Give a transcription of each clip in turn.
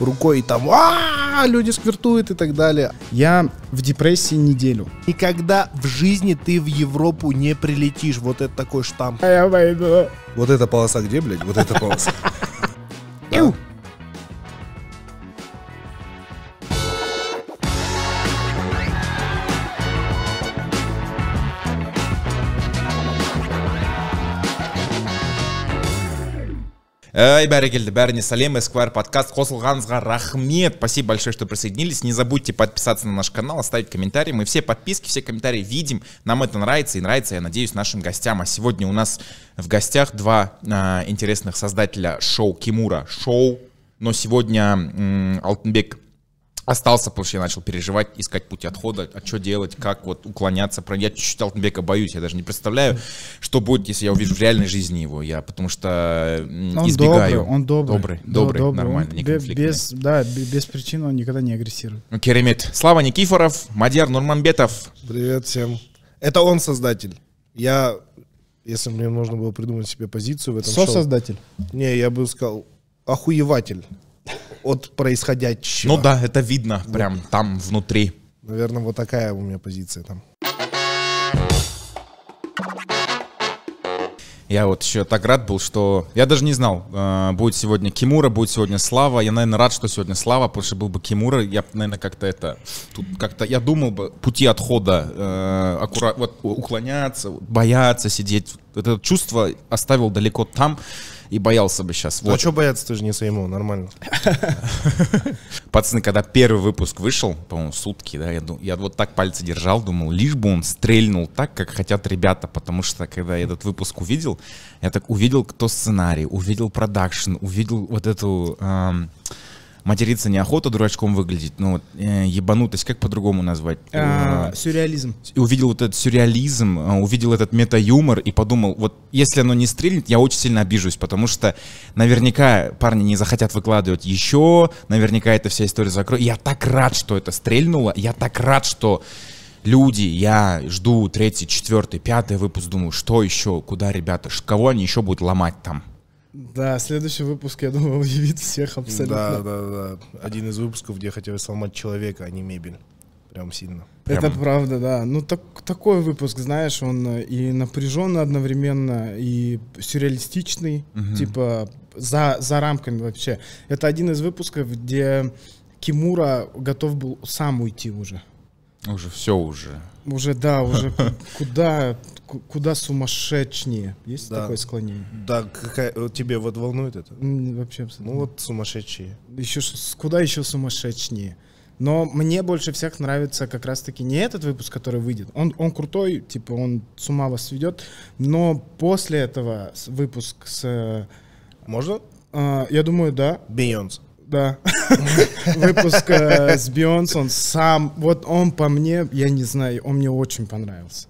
рукой и там а люди сквертуют и так далее. Я в депрессии неделю. Никогда в жизни ты в Европу не прилетишь. Вот это такой штамп. А я пойду. Вот эта полоса где, блядь? Вот эта полоса. ай бәрекелді бәріне сәлем esquire подкаст қосылғаныңызға рахмет спасибо большое что присоединились не забудьте подписаться на наш канал оставить комментарий мы все подписки все комментарии видим нам это нравится и нравится я надеюсь нашим гостям а сегодня у нас в гостях два а, интересных создателя шоу Кимура шоу но сегодня м, Алтенбек остался, потому что я начал переживать, искать пути отхода, а что делать, как вот уклоняться. Я чуть-чуть Алтенбека боюсь, я даже не представляю, что будет, если я увижу в реальной жизни его. Я потому что он избегаю. Добрый, он добрый. Добрый, добрый, добрый. нормально, не без, Да, без причин он никогда не агрессирует. Ну, Керемет. Слава Никифоров, Мадьяр Нурманбетов. Привет всем. Это он создатель. Я, если мне нужно было придумать себе позицию в этом Со-создатель? Шоу, не, я бы сказал, охуеватель от происходящего. Ну да, это видно вот. прям там внутри. Наверное, вот такая у меня позиция там. Я вот еще так рад был, что... Я даже не знал, э, будет сегодня Кимура, будет сегодня Слава. Я, наверное, рад, что сегодня Слава, потому что был бы Кимура, я, наверное, как-то это... Тут как-то я думал бы, пути отхода, э, аккуратно, вот, уклоняться, бояться, сидеть. Это чувство оставил далеко там и боялся бы сейчас. А вот. А что бояться, ты же не своему, нормально. Пацаны, когда первый выпуск вышел, по-моему, сутки, да, я, я вот так пальцы держал, думал, лишь бы он стрельнул так, как хотят ребята, потому что, когда я этот выпуск увидел, я так увидел, кто сценарий, увидел продакшн, увидел вот эту... Эм, материться неохота, дурачком выглядеть, но ну вот, э, ебанутость, как по-другому назвать? А, э, сюрреализм. Увидел вот этот сюрреализм, э, увидел этот мета-юмор и подумал, вот если оно не стрельнет, я очень сильно обижусь, потому что наверняка парни не захотят выкладывать еще, наверняка эта вся история закроет. Я так рад, что это стрельнуло, я так рад, что люди, я жду третий, четвертый, пятый выпуск, думаю, что еще, куда ребята, кого они еще будут ломать там. Да, следующий выпуск, я думаю, удивит всех абсолютно. Да, да, да. Один из выпусков, где хотели сломать человека, а не мебель. Прям сильно. Прям. Это правда, да. Ну, так, такой выпуск, знаешь, он э, и напряженный одновременно, и сюрреалистичный, угу. типа за, за рамками вообще. Это один из выпусков, где Кимура готов был сам уйти уже. Уже все уже. Уже, да, уже куда, куда сумасшедшнее. Есть да. такое склонение? Да, какая, тебе вот волнует это? Вообще абсолютно. Ну вот сумасшедшие. Еще, куда еще сумасшедшнее? Но мне больше всех нравится как раз-таки не этот выпуск, который выйдет. Он, он крутой, типа он с ума вас сведет. Но после этого выпуск с... Можно? Э, я думаю, да. Бейонс. Да. Выпуск э, с Бейонс, он сам... Вот он по мне, я не знаю, он мне очень понравился.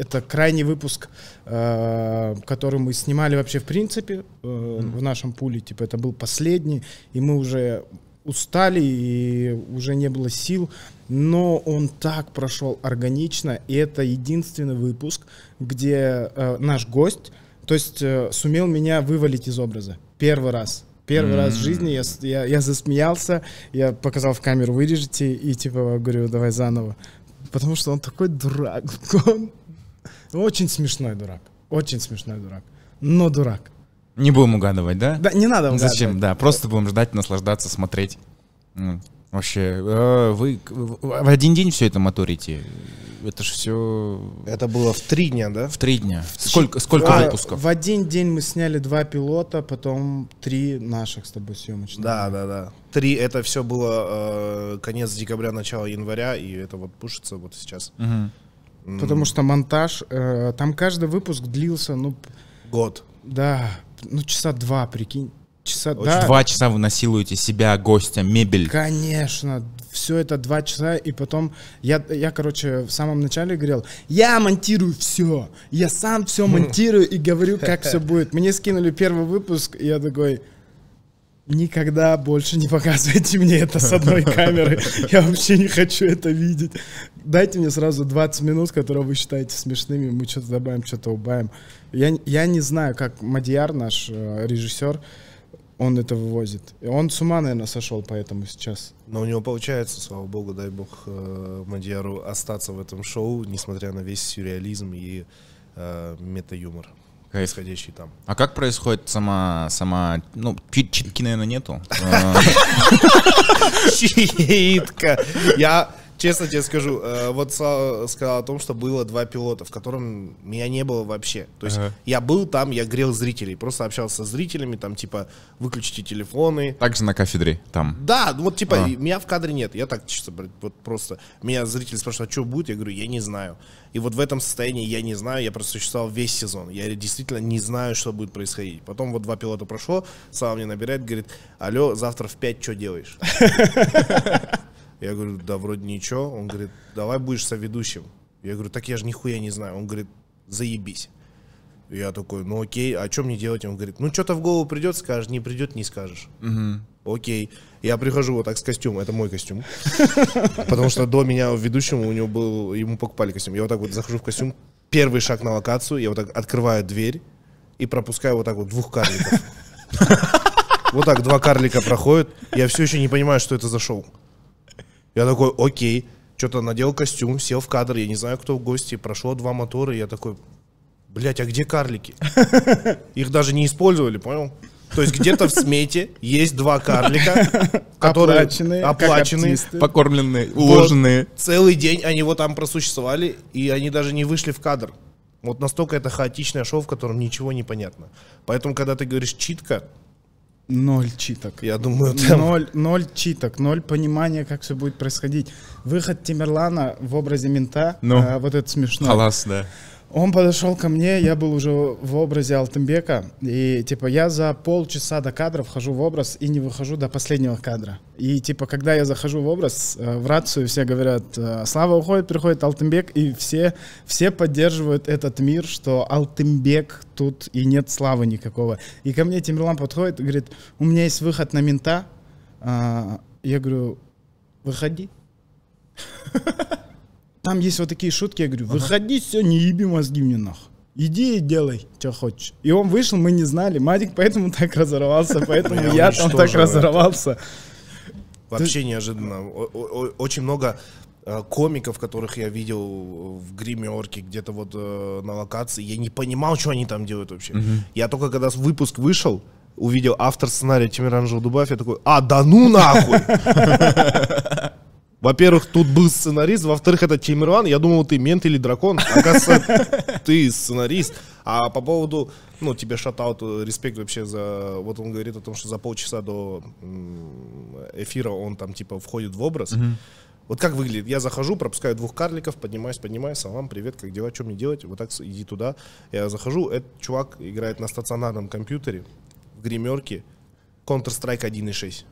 Это крайний выпуск, э, который мы снимали вообще в принципе э, mm-hmm. в нашем пуле. Типа это был последний, и мы уже устали и уже не было сил, но он так прошел органично, и это единственный выпуск, где э, наш гость, то есть э, сумел меня вывалить из образа первый раз. Первый mm-hmm. раз в жизни я, я, я засмеялся, я показал в камеру, вырежете, и типа говорю, давай заново. Потому что он такой дурак, он очень смешной дурак. Очень смешной дурак. Но дурак. Не будем угадывать, да? Да, не надо угадывать. Зачем, да, просто будем ждать, наслаждаться, смотреть. Вообще, э, вы в один день все это моторите? Это же все... Это было в три дня, да? В три дня. Сколько, сколько а, выпусков? В один день мы сняли два пилота, потом три наших с тобой съемочных. Да, да, да. Три, это все было э, конец декабря, начало января, и это вот пушится вот сейчас. Угу. Потому что монтаж, э, там каждый выпуск длился, ну... Год. Да, ну часа два, прикинь. Часа, Очень да. Два часа вы насилуете себя, гостя, мебель. Конечно, все это два часа, и потом я, я, короче, в самом начале говорил, я монтирую все, я сам все монтирую и говорю, как все будет. Мне скинули первый выпуск, и я такой, никогда больше не показывайте мне это с одной камеры. Я вообще не хочу это видеть. Дайте мне сразу 20 минут, которые вы считаете смешными, мы что-то добавим, что-то убавим. Я, я не знаю, как Мадьяр, наш э, режиссер, он это вывозит. Он с ума, наверное, сошел поэтому сейчас. Но у него получается, слава богу, дай бог э, Мадьяру остаться в этом шоу, несмотря на весь сюрреализм и э, мета-юмор. Происходящий там. А как происходит сама, сама, ну, читки, наверное, нету. Читка. Я Честно тебе скажу, э, вот сказал о том, что было два пилота, в котором меня не было вообще. То есть я был там, я грел зрителей, просто общался с зрителями, там типа выключите телефоны. Также на кафедре там. Да, ну, вот типа меня в кадре нет, я так чисто вот просто. Меня зрители спрашивают, а что будет? Я говорю, я не знаю. И вот в этом состоянии я не знаю, я просто существовал весь сезон. Я действительно не знаю, что будет происходить. Потом вот два пилота прошло, Слава мне набирает, говорит, алло, завтра в пять что делаешь? Я говорю, да вроде ничего. Он говорит, давай будешь соведущим. Я говорю, так я же нихуя не знаю. Он говорит, заебись. Я такой, ну окей, а что мне делать? Он говорит, ну что-то в голову придет, скажешь, не придет, не скажешь. Угу. Окей. Я прихожу вот так с костюмом, это мой костюм. Потому что до меня ведущему у него был, ему покупали костюм. Я вот так вот захожу в костюм, первый шаг на локацию, я вот так открываю дверь и пропускаю вот так вот двух карликов. Вот так два карлика проходят, я все еще не понимаю, что это за шоу. Я такой, окей, что-то надел костюм, сел в кадр, я не знаю, кто в гости, прошло два мотора, я такой, блядь, а где карлики? Их даже не использовали, понял? То есть где-то в смете есть два карлика, которые оплаченные, оплаченные покормленные, уложенные. Вот, целый день они вот там просуществовали, и они даже не вышли в кадр. Вот настолько это хаотичное шоу, в котором ничего не понятно. Поэтому, когда ты говоришь читка, Ноль читок. Я думаю, там... ноль, ноль читок, ноль понимания, как все будет происходить. Выход Тимерлана в образе мента, ну, э, вот это смешно. Классно. Он подошел ко мне, я был уже в образе Алтынбека, и типа я за полчаса до кадра вхожу в образ и не выхожу до последнего кадра. И типа когда я захожу в образ, э, в рацию все говорят, э, Слава уходит, приходит Алтынбек, и все, все поддерживают этот мир, что Алтынбек тут и нет славы никакого. И ко мне Тимирлан подходит и говорит, у меня есть выход на мента. А, я говорю, выходи. Там есть вот такие шутки, я говорю, выходи, все, не еби мозги мне нахуй, Иди и делай, что хочешь. И он вышел, мы не знали. Мадик поэтому так разорвался, поэтому ну, я там так разорвался. Вообще неожиданно. Очень много э, комиков, которых я видел в гримерке где-то вот э, на локации, я не понимал, что они там делают вообще. Я только когда выпуск вышел, увидел автор сценария Тимиран Дубаев, я такой, а, да ну нахуй! Во-первых, тут был сценарист, во-вторых, это Тимирван. Я думал, ты мент или дракон. Оказывается, ты сценарист. А по поводу, ну, тебе шатаут, э, респект вообще за... Вот он говорит о том, что за полчаса до эфира он там, типа, входит в образ. Вот как выглядит? Я захожу, пропускаю двух карликов, поднимаюсь, поднимаюсь, салам, привет, как дела, что мне делать? Вот так иди туда. Я захожу, этот чувак играет на стационарном компьютере в гримерке Counter-Strike 1.6.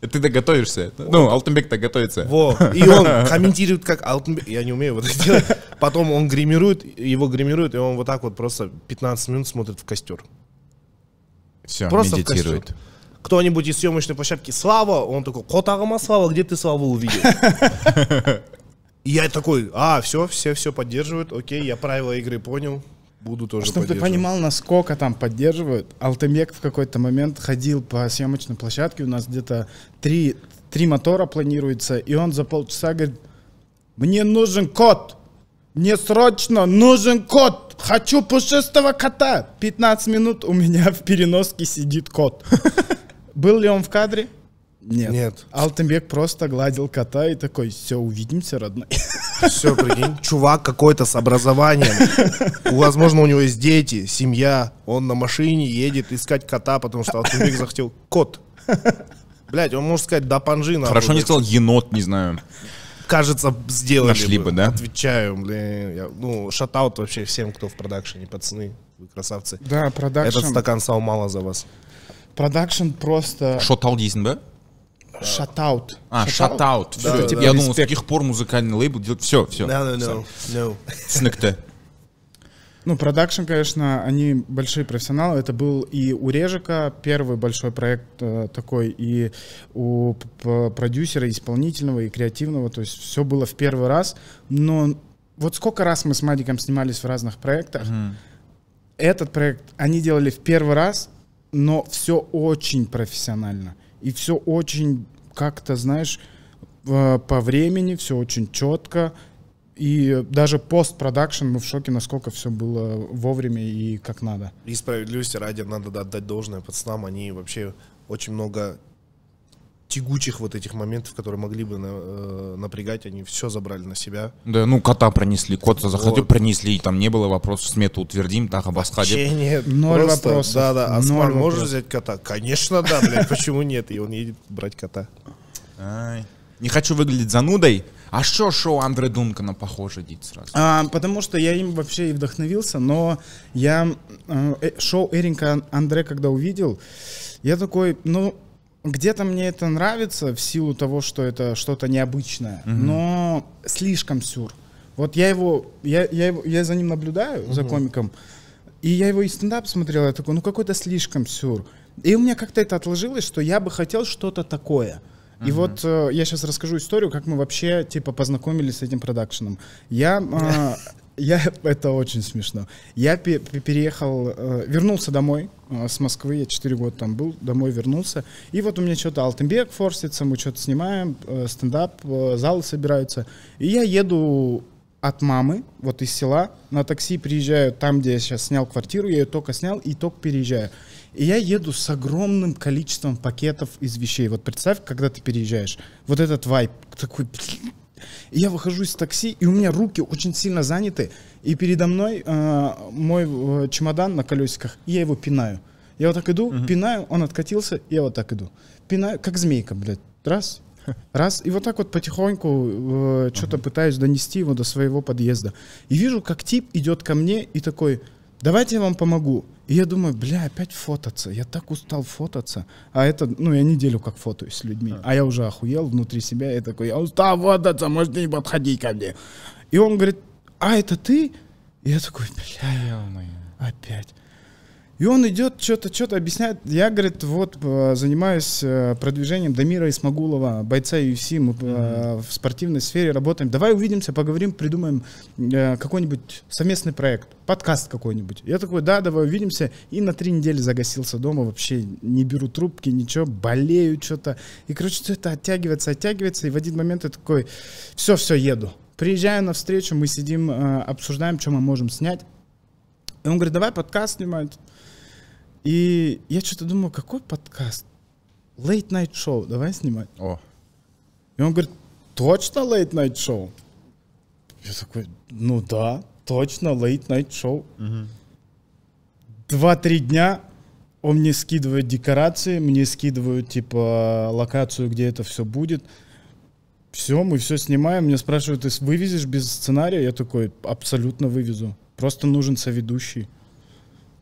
Ты-то готовишься. Ну, Алтенбек-то готовится. Во. И он комментирует, как Алтенбек... Я не умею вот это делать. Потом он гримирует, его гримирует, и он вот так вот просто 15 минут смотрит в костер. Все, просто медитирует. В костер. Кто-нибудь из съемочной площадки, Слава, он такой, Котагама, Слава, где ты Славу увидел? И я такой, а, все, все, все поддерживают, окей, я правила игры понял, буду тоже Чтобы ты понимал, насколько там поддерживают. Алтемек в какой-то момент ходил по съемочной площадке, у нас где-то три, три мотора планируется, и он за полчаса говорит, мне нужен кот, мне срочно нужен кот, хочу пушистого кота. 15 минут у меня в переноске сидит кот. Был ли он в кадре? Нет. Нет. Алтенбек просто гладил кота и такой, все, увидимся, родной. Все, прикинь, чувак какой-то с образованием. Возможно, у него есть дети, семья. Он на машине едет искать кота, потому что Алтенбек захотел кот. Блять, он может сказать, да, панжи. Хорошо не сказал енот, не знаю. Кажется, сделали Нашли бы, бы да? Отвечаю, блин. Я, ну, шатаут вообще всем, кто в продакшене, пацаны. Вы красавцы. Да, продакшн. Этот стакан сал мало за вас. Продакшн просто... Шотал дейсің да? Шатаут. А, шатаут. Да, типа, да, я думал, с каких пор музыкальный лейбл делать все, все. No, no, no, no. Ну, продакшн, конечно, они большие профессионалы. Это был и у Режика первый большой проект э, такой, и у продюсера исполнительного и креативного. То есть все было в первый раз. Но вот сколько раз мы с Мадиком снимались в разных проектах. Mm. Этот проект они делали в первый раз, но все очень профессионально. Mm и все очень как-то, знаешь, по времени, все очень четко. И даже постпродакшн, мы в шоке, насколько все было вовремя и как надо. И справедливости ради надо отдать должное пацанам. Они вообще очень много тягучих вот этих моментов, которые могли бы на, э, напрягать, они все забрали на себя. Да, ну кота пронесли, кот захотел, вот. пронесли, там не было вопросов, смету утвердим, так обосходим. нет, ноль просто, вопросов. Да, да, а Смар может взять кота? Конечно, да, блядь, почему нет? И он едет брать кота. Ай. Не хочу выглядеть занудой, а что шоу Андре Дункана похоже, Дит, сразу? А, потому что я им вообще и вдохновился, но я э, э шоу Эринка Андре, когда увидел, я такой, ну, где-то мне это нравится в силу того, что это что-то необычное, угу. но слишком сюр. Вот я его, я, я, его, я за ним наблюдаю, угу. за комиком, и я его и стендап смотрел, я такой, ну какой-то слишком сюр. И у меня как-то это отложилось, что я бы хотел что-то такое. И mm-hmm. вот э, я сейчас расскажу историю, как мы вообще типа познакомились с этим продакшеном. Я а, я, это очень смешно. Я переехал, э, вернулся домой э, с Москвы, я 4 года там был, домой вернулся. И вот у меня что-то Алтенбек форсится, мы что-то снимаем, э, стендап, залы собираются. И я еду от мамы, вот из села, на такси приезжаю там, где я сейчас снял квартиру, я ее только снял и только переезжаю. И я еду с огромным количеством пакетов из вещей. Вот представь, когда ты переезжаешь, вот этот вайп такой, И я выхожу из такси, и у меня руки очень сильно заняты, и передо мной э, мой э, чемодан на колесиках, и я его пинаю. Я вот так иду, угу. пинаю, он откатился, и я вот так иду. Пинаю, как змейка, блядь. Раз, раз. И вот так вот потихоньку э, что-то угу. пытаюсь донести его до своего подъезда. И вижу, как тип идет ко мне и такой давайте я вам помогу. И я думаю, бля, опять фототься. Я так устал фототься. А это, ну, я неделю как фотоюсь с людьми. А. а, я уже охуел внутри себя. Я такой, я устал фототься, может, не подходить ко мне. И он говорит, а это ты? И я такой, бля, ё-моё, опять. И он идет, что-то, что-то объясняет. Я, говорит, вот э, занимаюсь э, продвижением Дамира Исмагулова, бойца UFC, мы mm-hmm. в спортивной сфере работаем. Давай увидимся, поговорим, придумаем какой-нибудь совместный проект, подкаст какой-нибудь. Я такой, да, давай увидимся. И на три недели загасился дома, вообще не беру трубки, ничего, болею что-то. И, короче, все это оттягивается, оттягивается. И в один момент я такой, все, все, еду. Приезжаю на встречу, мы сидим, обсуждаем, что мы можем снять. И он говорит, давай подкаст снимать и я что-то думаю, какой подкаст? Late Night Show, давай снимать. О. И он говорит, точно Late Night Show? Я такой, ну да, точно Late Night Show. Угу. Два-три дня он мне скидывает декорации, мне скидывают, типа, локацию, где это все будет. Все, мы все снимаем. Меня спрашивают, ты вывезешь без сценария? Я такой, абсолютно вывезу. Просто нужен соведущий.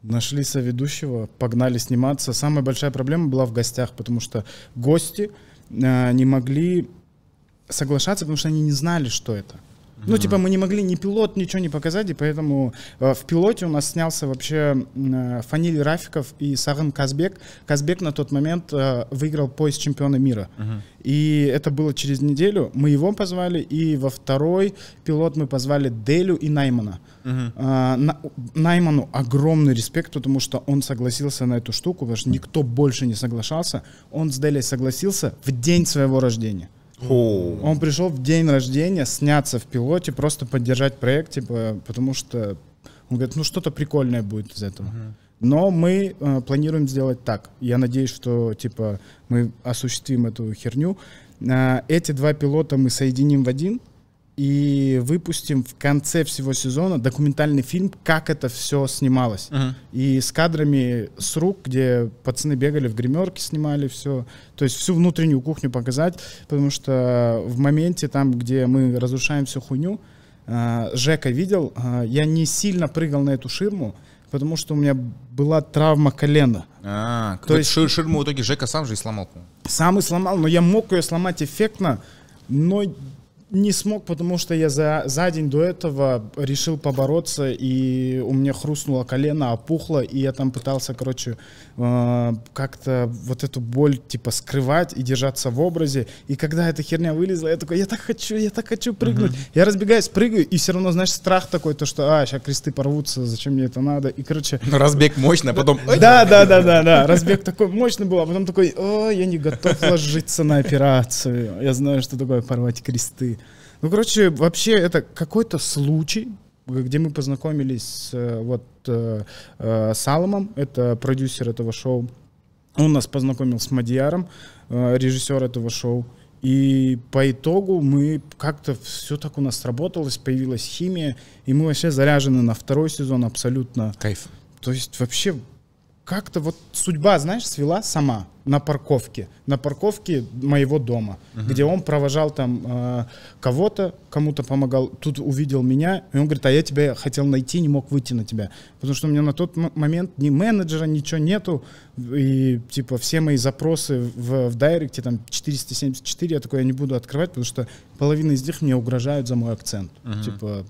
Нашли соведущего, погнали сниматься. Самая большая проблема была в гостях, потому что гости э, не могли соглашаться, потому что они не знали, что это. Mm-hmm. Ну, типа, мы не могли ни пилот, ничего не показать, и поэтому э, в пилоте у нас снялся вообще э, Фаниль Рафиков и Сарым Казбек. Казбек на тот момент э, выиграл пояс чемпиона мира. Mm-hmm. И это было через неделю. Мы его позвали, и во второй пилот мы позвали Делю и Наймана. Mm-hmm. Э, на, Найману огромный респект, потому что он согласился на эту штуку, потому что никто больше не соглашался. Он с Делей согласился в день своего рождения. Он пришел в день рождения сняться в пилоте, просто поддержать проект, типа, потому что он говорит, ну что-то прикольное будет из этого. Но мы э, планируем сделать так. Я надеюсь, что типа мы осуществим эту херню. Э, эти два пилота мы соединим в один, и выпустим в конце всего сезона документальный фильм, как это все снималось. Uh-huh. И с кадрами с рук, где пацаны бегали в гримерке, снимали все. То есть всю внутреннюю кухню показать, потому что в моменте там, где мы разрушаем всю хуйню, а, Жека видел, а, я не сильно прыгал на эту ширму, потому что у меня была травма колена. А, то есть шир ширму в итоге Жека сам же и сломал. Сам и сломал, но я мог ее сломать эффектно, но не смог, потому что я за, за день до этого решил побороться, и у меня хрустнуло колено, опухло, и я там пытался, короче, а, как-то вот эту боль типа скрывать и держаться в образе. И когда эта херня вылезла, я такой, я так хочу, я так хочу прыгнуть. Uh-huh. Я разбегаюсь, прыгаю, и все равно, знаешь, страх такой, то что, а, сейчас кресты порвутся, зачем мне это надо? И, короче... Ну, разбег мощный, а потом... Да, да, да, да, да. Разбег такой мощный был, а потом такой, о, я не готов ложиться на операцию. Я знаю, что такое порвать кресты. Ну, короче, вообще это какой-то случай, где мы познакомились с э, вот э, э, Саломом, это продюсер этого шоу. Он нас познакомил с Мадиаром, режиссер этого шоу. И по итогу мы как-то все так у нас сработалось, появилась химия, и мы вообще заряжены на второй сезон абсолютно. Кайф. То есть вообще как-то вот судьба, знаешь, свела сама на парковке, на парковке моего дома, uh-huh. где он провожал там э, кого-то, кому-то помогал, тут увидел меня, и он говорит, а я тебя хотел найти, не мог выйти на тебя, потому что у меня на тот момент ни менеджера, ничего нету, и типа все мои запросы в, в директе, там 474, я такой, я не буду открывать, потому что половина из них мне угрожают за мой акцент, uh-huh. типа,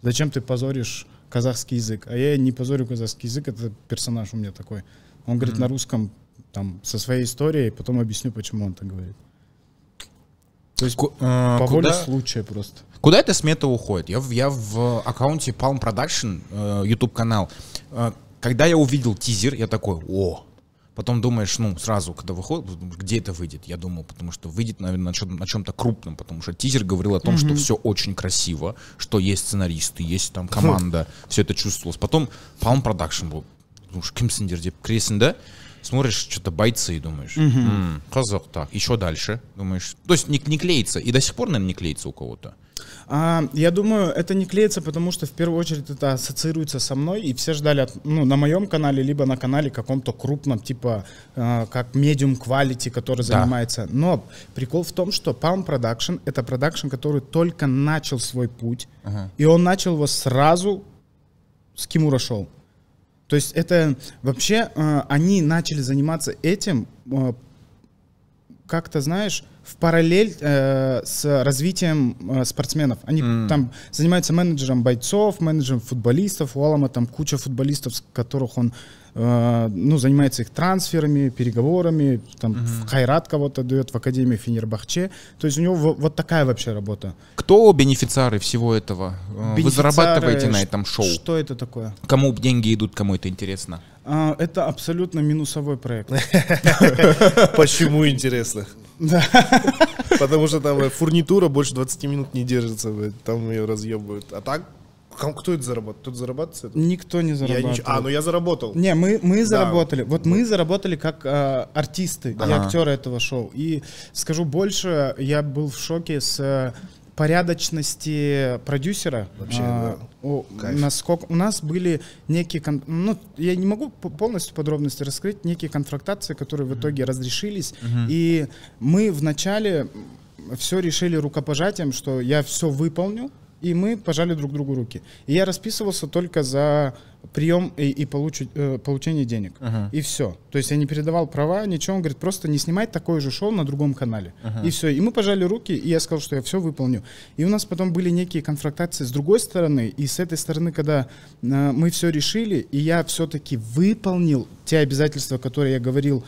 зачем ты позоришь казахский язык. А я не позорю казахский язык, это персонаж у меня такой. Он говорит mm-hmm. на русском там со своей историей, потом объясню, почему он так говорит. То есть Ку- по а, куда, воле случая просто. Куда эта смета уходит? Я, я в аккаунте Palm Production, э, YouTube канал. Э, когда я увидел тизер, я такой, о, потом думаешь, ну, сразу, когда выходит, где это выйдет, я думал, потому что выйдет, наверное, на, чем- на чем-то крупном, потому что тизер говорил о том, mm-hmm. что все очень красиво, что есть сценаристы, есть там команда, mm-hmm. все это чувствовалось. Потом Palm Production был, потому что Ким Сендер, Кресенда, смотришь, что-то бойцы и думаешь, mm-hmm. казах так, еще дальше, думаешь, то есть не, не клеится, и до сих пор, наверное, не клеится у кого-то. А, я думаю, это не клеится, потому что в первую очередь это ассоциируется со мной, и все ждали от, ну, на моем канале, либо на канале каком-то крупном, типа э, как Medium Quality, который да. занимается. Но прикол в том, что Palm Production — это продакшн, который только начал свой путь, ага. и он начал его сразу с Кимура Шоу. То есть это вообще э, они начали заниматься этим э, как-то, знаешь, в параллель э, с развитием э, спортсменов. Они mm. там занимаются менеджером бойцов, менеджером футболистов. У Алама там куча футболистов, с которых он Э, ну, занимается их трансферами, переговорами, там, угу. в Хайрат кого-то дает, в академию Фенербахче. То есть у него вот такая вообще работа. Кто бенефициары всего этого? Э, бенефициары, Вы зарабатываете на этом шоу? Что это такое? Кому деньги идут, кому это интересно? А, это абсолютно минусовой проект. Почему интересно? Да. Потому что там фурнитура больше 20 минут не держится, там ее разъебывают. А так кто это заработал? кто зарабатывает? Никто не заработал. Нич... А, ну я заработал. Не, мы, мы да. заработали. Вот мы заработали как э, артисты ага. и актеры этого шоу. И скажу больше, я был в шоке с э, порядочности продюсера. Вообще, а, да. О, насколько у нас были некие, ну я не могу полностью подробности раскрыть, некие контрактации, которые в итоге разрешились, угу. и мы вначале все решили рукопожатием, что я все выполню, и мы пожали друг другу руки. И я расписывался только за прием и, и получу, э, получение денег. Ага. И все. То есть я не передавал права, ничего. Он говорит, просто не снимать такое же шоу на другом канале. Ага. И все. И мы пожали руки, и я сказал, что я все выполню. И у нас потом были некие конфронтации с другой стороны, и с этой стороны, когда э, мы все решили, и я все-таки выполнил те обязательства, которые я говорил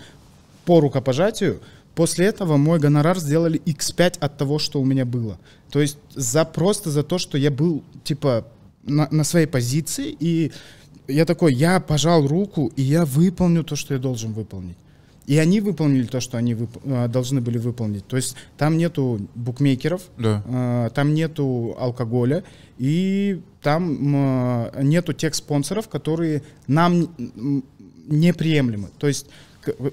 по рукопожатию, После этого мой гонорар сделали x5 от того, что у меня было. То есть за просто за то, что я был типа на, на своей позиции, и я такой, я пожал руку, и я выполню то, что я должен выполнить. И они выполнили то, что они вып- э, должны были выполнить. То есть там нету букмекеров, да. э, там нету алкоголя, и там э, нету тех спонсоров, которые нам неприемлемы. То есть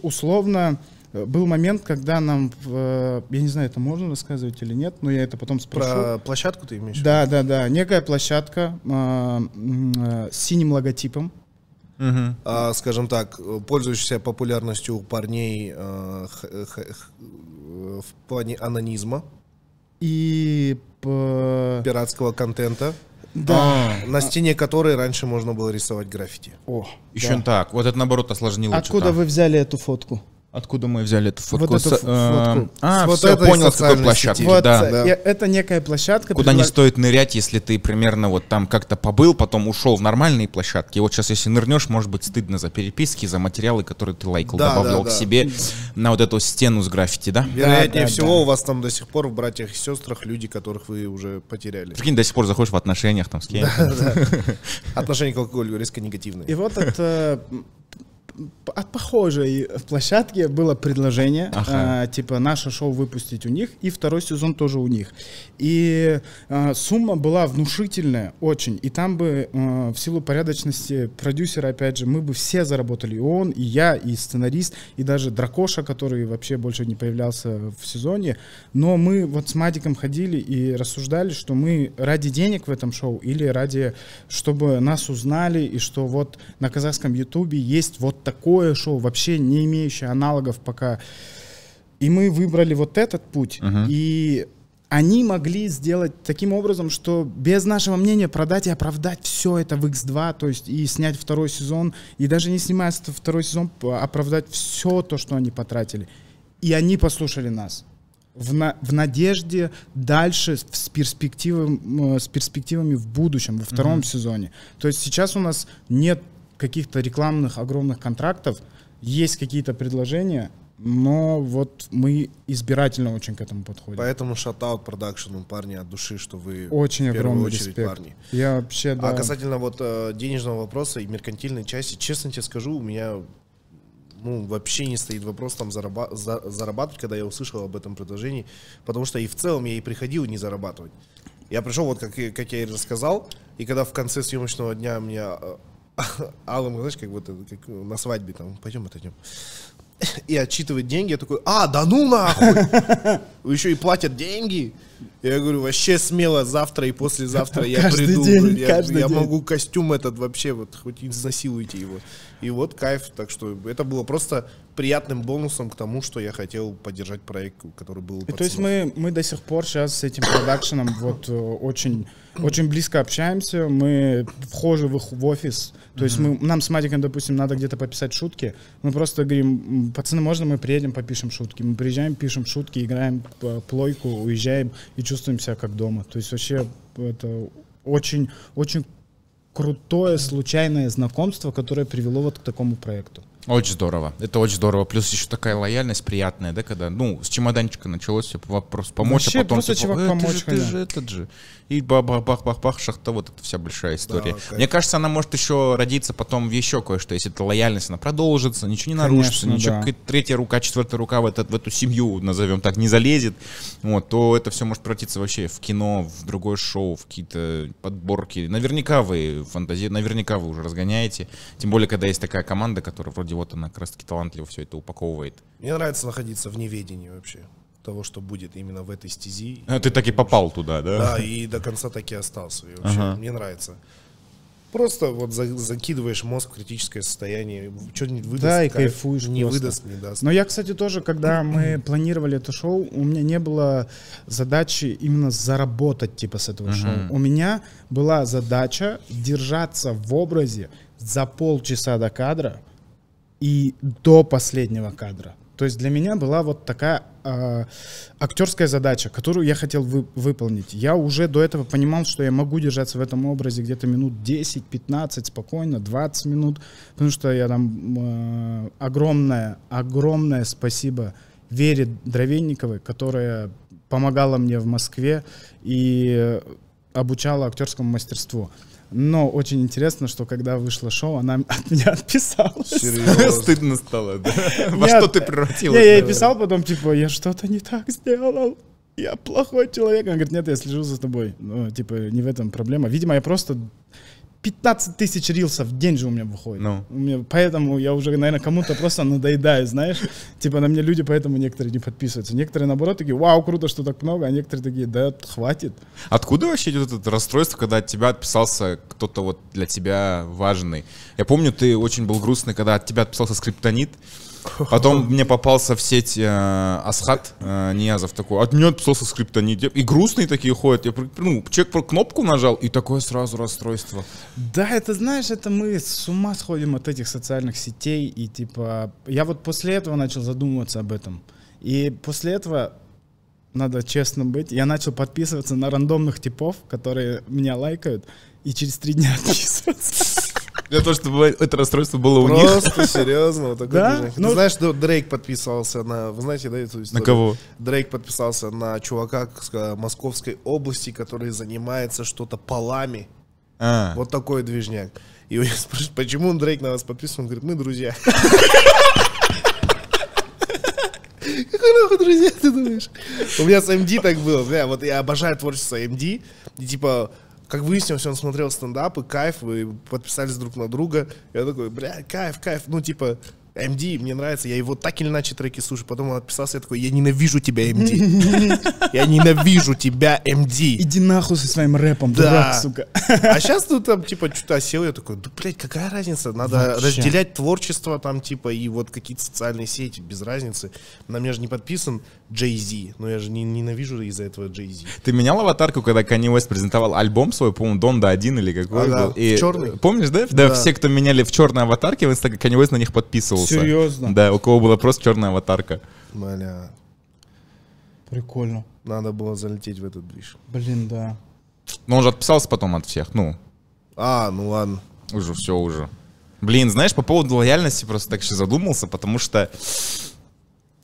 условно был момент, когда нам, э, я не знаю, это можно рассказывать или нет, но я это потом спрошу. Про площадку ты имеешь? Да, да, да. Некая площадка э, э, с синим логотипом. Угу. А, скажем так, пользующийся популярностью у парней в плане анонизма и по... пиратского контента. Да. А, на стене которой раньше можно было рисовать граффити. О, еще да. так. Вот это наоборот осложнило. Откуда вы взяли эту фотку? Откуда мы взяли эту фотку? Вот эту э, фотку. А, вот все, понял, с какой площадки. Вот, да. да. Это некая площадка. Куда предла... не стоит нырять, если ты примерно вот там как-то побыл, потом ушел в нормальные площадки. И вот сейчас, если нырнешь, может быть стыдно за переписки, за материалы, которые ты лайкал, да, добавлял да, да. к себе на вот эту стену с граффити, да? Вероятнее да, всего, да. у вас там до сих пор в братьях и сестрах люди, которых вы уже потеряли. Прикинь, до сих пор заходишь в отношениях там с кем-то. Отношение к алкоголю резко негативные. И вот это от а, похожей площадки было предложение, ага. э, типа наше шоу выпустить у них и второй сезон тоже у них. И э, сумма была внушительная очень, и там бы э, в силу порядочности продюсера, опять же, мы бы все заработали, и он, и я, и сценарист, и даже Дракоша, который вообще больше не появлялся в сезоне. Но мы вот с Мадиком ходили и рассуждали, что мы ради денег в этом шоу или ради, чтобы нас узнали, и что вот на казахском ютубе есть вот такое шоу, вообще не имеющее аналогов пока. И мы выбрали вот этот путь. Uh-huh. И они могли сделать таким образом, что без нашего мнения продать и оправдать все это в X2, то есть и снять второй сезон, и даже не снимая второй сезон, оправдать все то, что они потратили. И они послушали нас. В, на, в надежде дальше с, перспективом, э, с перспективами в будущем, во втором mm-hmm. сезоне. То есть сейчас у нас нет каких-то рекламных огромных контрактов, есть какие-то предложения, но вот мы избирательно очень к этому подходим. Поэтому шатаут продакшену, парни, от души, что вы очень в первую очередь респект. парни. Я вообще, а да. А касательно вот э, денежного вопроса и меркантильной части, честно тебе скажу, у меня ну, вообще не стоит вопрос там зарабатывать, когда я услышал об этом предложении, потому что и в целом я и приходил не зарабатывать. Я пришел, вот как, как я и рассказал, и когда в конце съемочного дня меня э, алым, знаешь, как будто как на свадьбе там, пойдем отойдем. И отчитывать деньги, я такой, а, да ну нахуй! Еще и платят деньги. Я говорю, вообще смело, завтра и послезавтра я каждый приду. День, я, я день. могу костюм этот вообще, вот хоть изнасилуйте его. И вот кайф. Так что это было просто приятным бонусом к тому, что я хотел поддержать проект, который был. И то есть мы, мы до сих пор сейчас с этим продакшеном вот э, очень, очень близко общаемся. Мы вхожи в их в офис. То есть mm-hmm. мы, нам с Мадиком, допустим, надо где-то пописать шутки. Мы просто говорим, пацаны, можно мы приедем, попишем шутки? Мы приезжаем, пишем шутки, играем плойку, уезжаем и чувствуем себя как дома. То есть вообще это очень, очень крутое случайное знакомство, которое привело вот к такому проекту. Очень здорово. Это очень здорово. Плюс еще такая лояльность приятная, да, когда, ну, с чемоданчика началось все вопрос помочь, а Вообще а потом... типа, э, помочь, ты же, ты же этот же и бах-бах-бах-бах-бах, шахта, вот эта вся большая история. Да, Мне кажется, она может еще родиться потом в еще кое-что, если эта лояльность, она продолжится, ничего не нарушится, Конечно, ничего, да. третья рука, четвертая рука в, этот, в эту семью, назовем так, не залезет, вот, то это все может превратиться вообще в кино, в другое шоу, в какие-то подборки. Наверняка вы фантазии, наверняка вы уже разгоняете, тем более, когда есть такая команда, которая вроде вот она как раз-таки талантливо все это упаковывает. Мне нравится находиться в неведении вообще того, что будет именно в этой стези. А ты так и попал туда, да? Да, и до конца так и остался. И вообще, ага. мне нравится. Просто вот закидываешь мозг в критическое состояние, что-нибудь выдаст. Да, и кайфуешь Не просто. выдаст, не даст. Но я, кстати, тоже, когда мы планировали это шоу, у меня не было задачи именно заработать типа с этого uh-huh. шоу. У меня была задача держаться в образе за полчаса до кадра и до последнего кадра. То есть для меня была вот такая э, актерская задача, которую я хотел вы, выполнить. Я уже до этого понимал, что я могу держаться в этом образе где-то минут 10, 15, спокойно, 20 минут, потому что я там э, огромное, огромное спасибо Вере Дровенниковой, которая помогала мне в Москве и обучала актерскому мастерству. Но очень интересно, что когда вышло шоу, она от меня отписалась. Серьезно? Стыдно стало, да? Во что ты превратилась? Я ей писал потом, типа, я что-то не так сделал. Я плохой человек. Она говорит, нет, я слежу за тобой. Ну, типа, не в этом проблема. Видимо, я просто 15 тысяч рилсов в день же у меня выходит. No. Ну. У меня, поэтому я уже, наверное, кому-то просто надоедаю, знаешь. Типа на меня люди поэтому некоторые не подписываются. Некоторые, наоборот, такие, вау, круто, что так много, а некоторые такие, да, хватит. Откуда вообще идет это расстройство, когда от тебя отписался кто-то вот для тебя важный? Я помню, ты очень был грустный, когда от тебя отписался скриптонит. Потом мне попался в сеть э, Асхат э, Ниязов такой, от «А меня отписался скрипта не И грустные такие ходят. Я, ну, человек про кнопку нажал, и такое сразу расстройство. Да, это, знаешь, это мы с ума сходим от этих социальных сетей. И типа, я вот после этого начал задумываться об этом. И после этого надо честно быть, я начал подписываться на рандомных типов, которые меня лайкают, и через три дня отписываться. Для того, чтобы это расстройство было у них. Просто серьезно. Вот такой да? Ты ну, знаешь, что ну, Дрейк подписался на... Вы знаете, да, эту историю? На кого? Дрейк подписался на чувака э, Московской области, который занимается что-то полами. А. Вот такой движняк. И у него спрашивают, почему Дрейк на вас подписан? Он говорит, мы друзья. Какой нахуй друзья, ты думаешь? У меня с MD так было. Бля, вот я обожаю творчество MD. И типа, как выяснилось, он смотрел стендапы, кайф, и подписались друг на друга. Я такой, бля, кайф, кайф. Ну, типа, МД, мне нравится, я его так или иначе треки слушаю. Потом он отписался, я такой, я ненавижу тебя, МД, Я ненавижу тебя, МД. Иди нахуй со своим рэпом, дурак, сука. А сейчас ну там, типа, что-то осел, я такой, да, блядь, какая разница? Надо разделять творчество там, типа, и вот какие-то социальные сети, без разницы. На меня же не подписан Джей Зи. Но я же не, ненавижу из-за этого Джей Зи. Ты менял аватарку, когда Kanye West презентовал альбом свой, по-моему, Донда 1 или какой а, Да, и, черный. Помнишь, да? да? Да, все, кто меняли в черной аватарке, в Инстаграме Kanye West на них подписывался. Серьезно? Да, у кого была просто черная аватарка. Бля. Прикольно. Надо было залететь в этот движ. Блин, да. Но он же отписался потом от всех, ну. А, ну ладно. Уже все, уже. Блин, знаешь, по поводу лояльности просто так еще задумался, потому что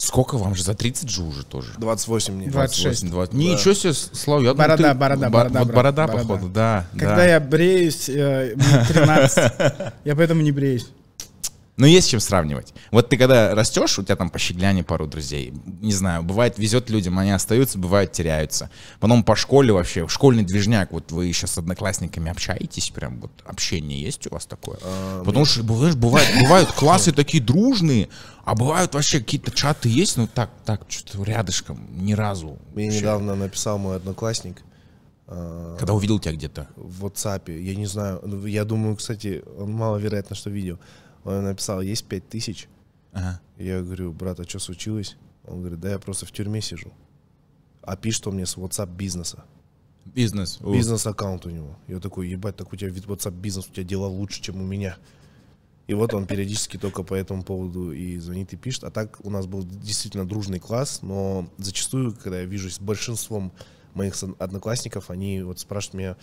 Сколько вам же? За 30 же уже тоже. 28 мне. 26. 20. Да. Ничего себе, Слав, я борода, ты... борода, борода, борода, вот борода, борода, походу, да. Когда да. я бреюсь, э, мне 13. Я поэтому не бреюсь. Но есть чем сравнивать. Вот ты когда растешь, у тебя там по щегляне пару друзей. Не знаю, бывает везет людям, они остаются, бывает теряются. Потом по школе вообще, школьный движняк, вот вы еще с одноклассниками общаетесь, прям вот общение есть у вас такое? А, Потому что, знаешь, бывают, бывают классы такие дружные, а бывают вообще какие-то чаты есть, ну так, так, что-то рядышком, ни разу. Мне недавно написал мой одноклассник, а, когда увидел тебя где-то? В WhatsApp, я не знаю. Ну, я думаю, кстати, он маловероятно, что видел. Он написал, есть пять тысяч. Ага. Я говорю, брат, а что случилось? Он говорит, да я просто в тюрьме сижу. А пишет он мне с WhatsApp бизнеса. Бизнес. Бизнес-аккаунт у него. Я такой, ебать, так у тебя WhatsApp бизнес, у тебя дела лучше, чем у меня. И вот он периодически только по этому поводу и звонит и пишет. А так у нас был действительно дружный класс, но зачастую, когда я вижусь с большинством моих одноклассников, они вот спрашивают меня,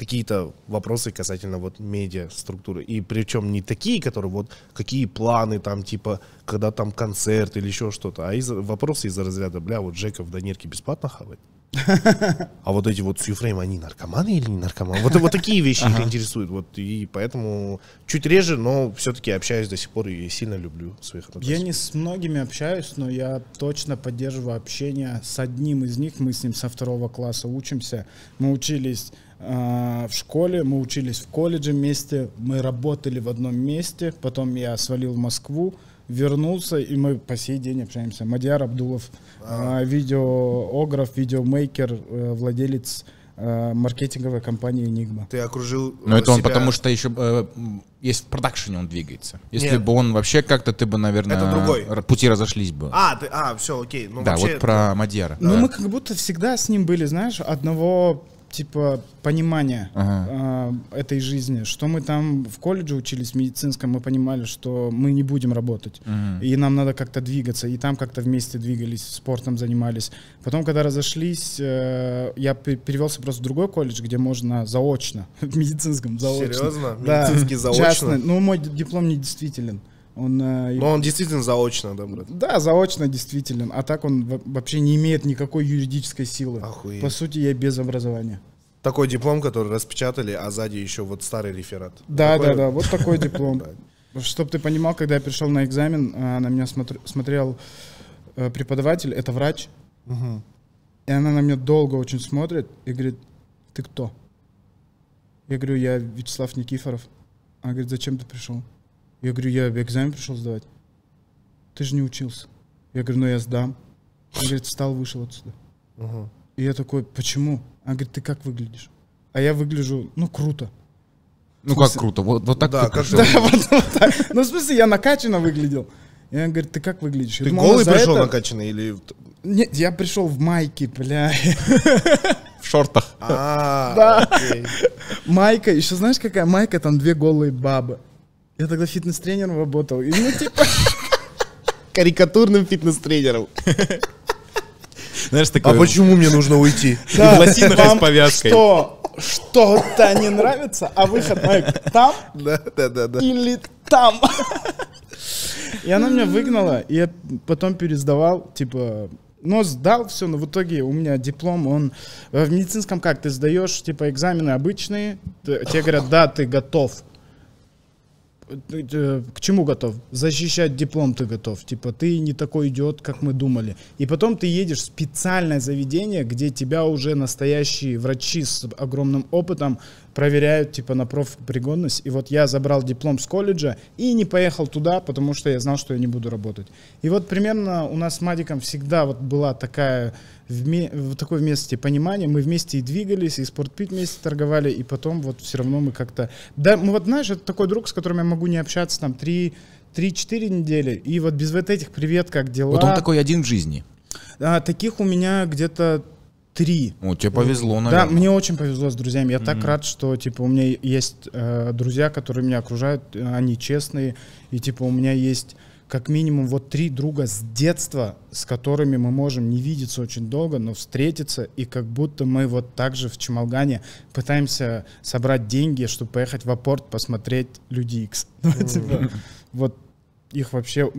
какие-то вопросы касательно вот медиа структуры. И причем не такие, которые вот какие планы там, типа, когда там концерт или еще что-то, а из, вопросы из-за разряда, бля, вот Джеков в Донерке бесплатно хавает. А вот эти вот с Юфрейм, они наркоманы или не наркоманы? Вот, вот такие вещи их интересуют. Вот, и поэтому чуть реже, но все-таки общаюсь до сих пор и сильно люблю своих Я не с многими общаюсь, но я точно поддерживаю общение с одним из них. Мы с ним со второго класса учимся. Мы учились а, в школе, мы учились в колледже вместе, мы работали в одном месте, потом я свалил в Москву, вернулся, и мы по сей день общаемся. Мадьяр Абдулов, а. видеограф, видеомейкер, э, владелец э, маркетинговой компании Enigma. Ты окружил э, Но это себя... он потому что еще э, есть в продакшене он двигается. Если Нет. бы он вообще как-то, ты бы, наверное, это другой. пути разошлись бы. А, ты, а, все, окей. Ну, да, вообще... вот про Мадьяра. Ну, да. мы как будто всегда с ним были, знаешь, одного типа понимания ага. э, этой жизни, что мы там в колледже учились в медицинском, мы понимали, что мы не будем работать, ага. и нам надо как-то двигаться, и там как-то вместе двигались, спортом занимались. Потом, когда разошлись, э, я перевелся просто в другой колледж, где можно заочно, в медицинском заочно. Серьезно? Да, Медицинский заочно? Частный, ну мой диплом не действителен. Он, э, Но он действительно заочно, да, брат? Да, заочно действительно. А так он вообще не имеет никакой юридической силы. Охуеть. По сути, я без образования. Такой диплом, который распечатали, а сзади еще вот старый реферат. Да, такой... да, да, вот такой диплом. Чтобы ты понимал, когда я пришел на экзамен, а, на меня смотрел э, преподаватель, это врач. И она на меня долго очень смотрит и говорит, ты кто? Я говорю, я Вячеслав Никифоров. Она говорит, зачем ты пришел? Я говорю, я экзамен пришел сдавать. Ты же не учился. Я говорю, ну я сдам. Он говорит, встал, вышел отсюда. И я такой, почему? Она говорит, ты как выглядишь? А я выгляжу, ну, круто. Ну, как круто? Вот, вот так да, как Да, вот, вот так. Ну, в смысле, я накачанно выглядел. И она говорит, ты как выглядишь? Ты думал, «А голый пришел это... накачанный или... Нет, я пришел в майке, бля. В шортах. А, Да. Майка, еще знаешь какая майка? Там две голые бабы. Я тогда фитнес-тренером работал. И, ну, типа... Карикатурным фитнес-тренером. Знаешь, такое... А почему мне нужно уйти? Да, Лосина с повязкой. Что? Что-то не нравится, а выход майк там? Да, да, да, да. Или там? И она меня выгнала, и я потом пересдавал, типа, но сдал все, но в итоге у меня диплом, он э, в медицинском как, ты сдаешь, типа, экзамены обычные, тебе говорят, да, ты готов, Э, к чему готов? Защищать диплом ты готов. Типа, ты не такой идиот, как мы думали. И потом ты едешь в специальное заведение, где тебя уже настоящие врачи с огромным опытом проверяют типа на профпригодность. И вот я забрал диплом с колледжа и не поехал туда, потому что я знал, что я не буду работать. И вот примерно у нас с Мадиком всегда вот была такая в такое вместе понимание, мы вместе и двигались, и спортпит вместе торговали, и потом вот все равно мы как-то... Да, мы вот, знаешь, это такой друг, с которым я могу не общаться там 3-4 недели, и вот без вот этих «привет, как дела?» Вот он такой один в жизни. А, таких у меня где-то три. Ну, тебе повезло, наверное. Да, мне очень повезло с друзьями. Я mm-hmm. так рад, что, типа, у меня есть э, друзья, которые меня окружают, э, они честные, и, типа, у меня есть как минимум вот три друга с детства, с которыми мы можем не видеться очень долго, но встретиться, и как будто мы вот так же в Чемалгане пытаемся собрать деньги, чтобы поехать в апорт посмотреть Люди X. Ну, типа, вот их вообще,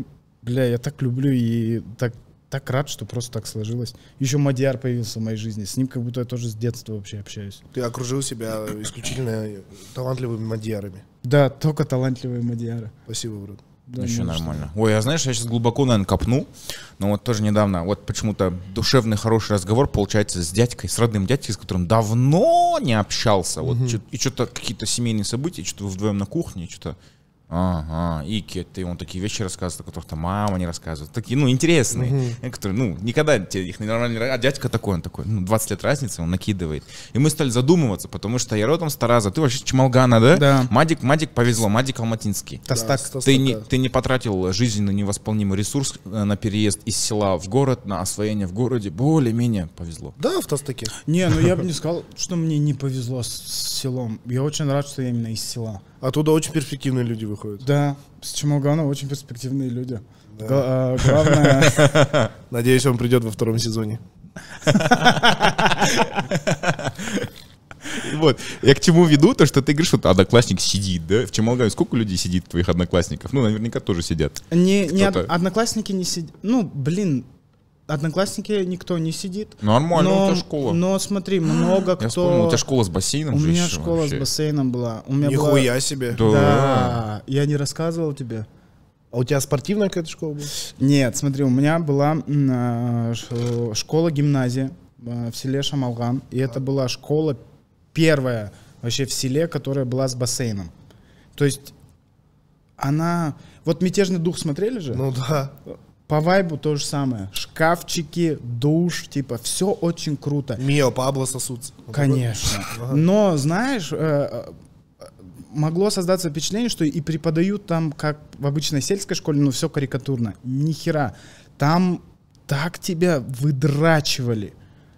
бля, я так люблю и так так рад, что просто так сложилось. Еще Мадиар появился в моей жизни. С ним как будто я тоже с детства вообще общаюсь. Ты окружил себя исключительно талантливыми Мадиарами. Да, только талантливые Мадиары. Спасибо, брат. Да, Еще нормально. Что? Ой, а знаешь, я сейчас глубоко, наверное, копну, но вот тоже недавно, вот почему-то душевный хороший разговор получается с дядькой, с родным дядькой, с которым давно не общался. Вот, угу. И что-то какие-то семейные события, что-то вдвоем на кухне, что-то Ага, и ты он такие вещи рассказывает, о которых там мама не рассказывает. Такие, ну, интересные, mm-hmm. которые, ну, никогда тебе их нормально... А дядька такой, он такой, ну, 20 лет разницы, он накидывает. И мы стали задумываться, потому что я родом с Тараза, ты вообще Чемалгана, да? Да. Мадик, Мадик повезло, Мадик алматинский. Тастак. Да, ты, не, ты не потратил жизненно невосполнимый ресурс э, на переезд из села в город, на освоение в городе, более-менее повезло. Да, в Тастаке. Не, ну я бы не сказал, что мне не повезло с селом. Я очень рад, что я именно из села. Оттуда очень перспективные люди выходят. Да, с Чемолгана очень перспективные люди. Да. А, главное... Надеюсь, он придет во втором сезоне. Вот. Я к чему веду, то, что ты говоришь, что одноклассник сидит, да? В Чемолгаве сколько людей сидит, твоих одноклассников? Ну, наверняка тоже сидят. Не, не од- одноклассники не сидят. Ну, блин, Одноклассники никто не сидит. Нормально, но, у тебя школа. Но смотри, много кто. Я кто... Вспомнил, у тебя школа с бассейном У же меня еще школа вообще. с бассейном была. У меня Нихуя была... себе. Да. да. Я не рассказывал тебе. А у тебя спортивная какая-то школа была? Нет, смотри, у меня была а, школа-гимназия а, в селе Шамалган. И это была школа первая вообще в селе, которая была с бассейном. То есть она... Вот «Мятежный дух» смотрели же? Ну да. По вайбу то же самое. Шкафчики, душ, типа, все очень круто. Мио, Пабло сосутся. Конечно. Но, знаешь, э, э, могло создаться впечатление, что и преподают там, как в обычной сельской школе, но все карикатурно. Ни хера. Там так тебя выдрачивали.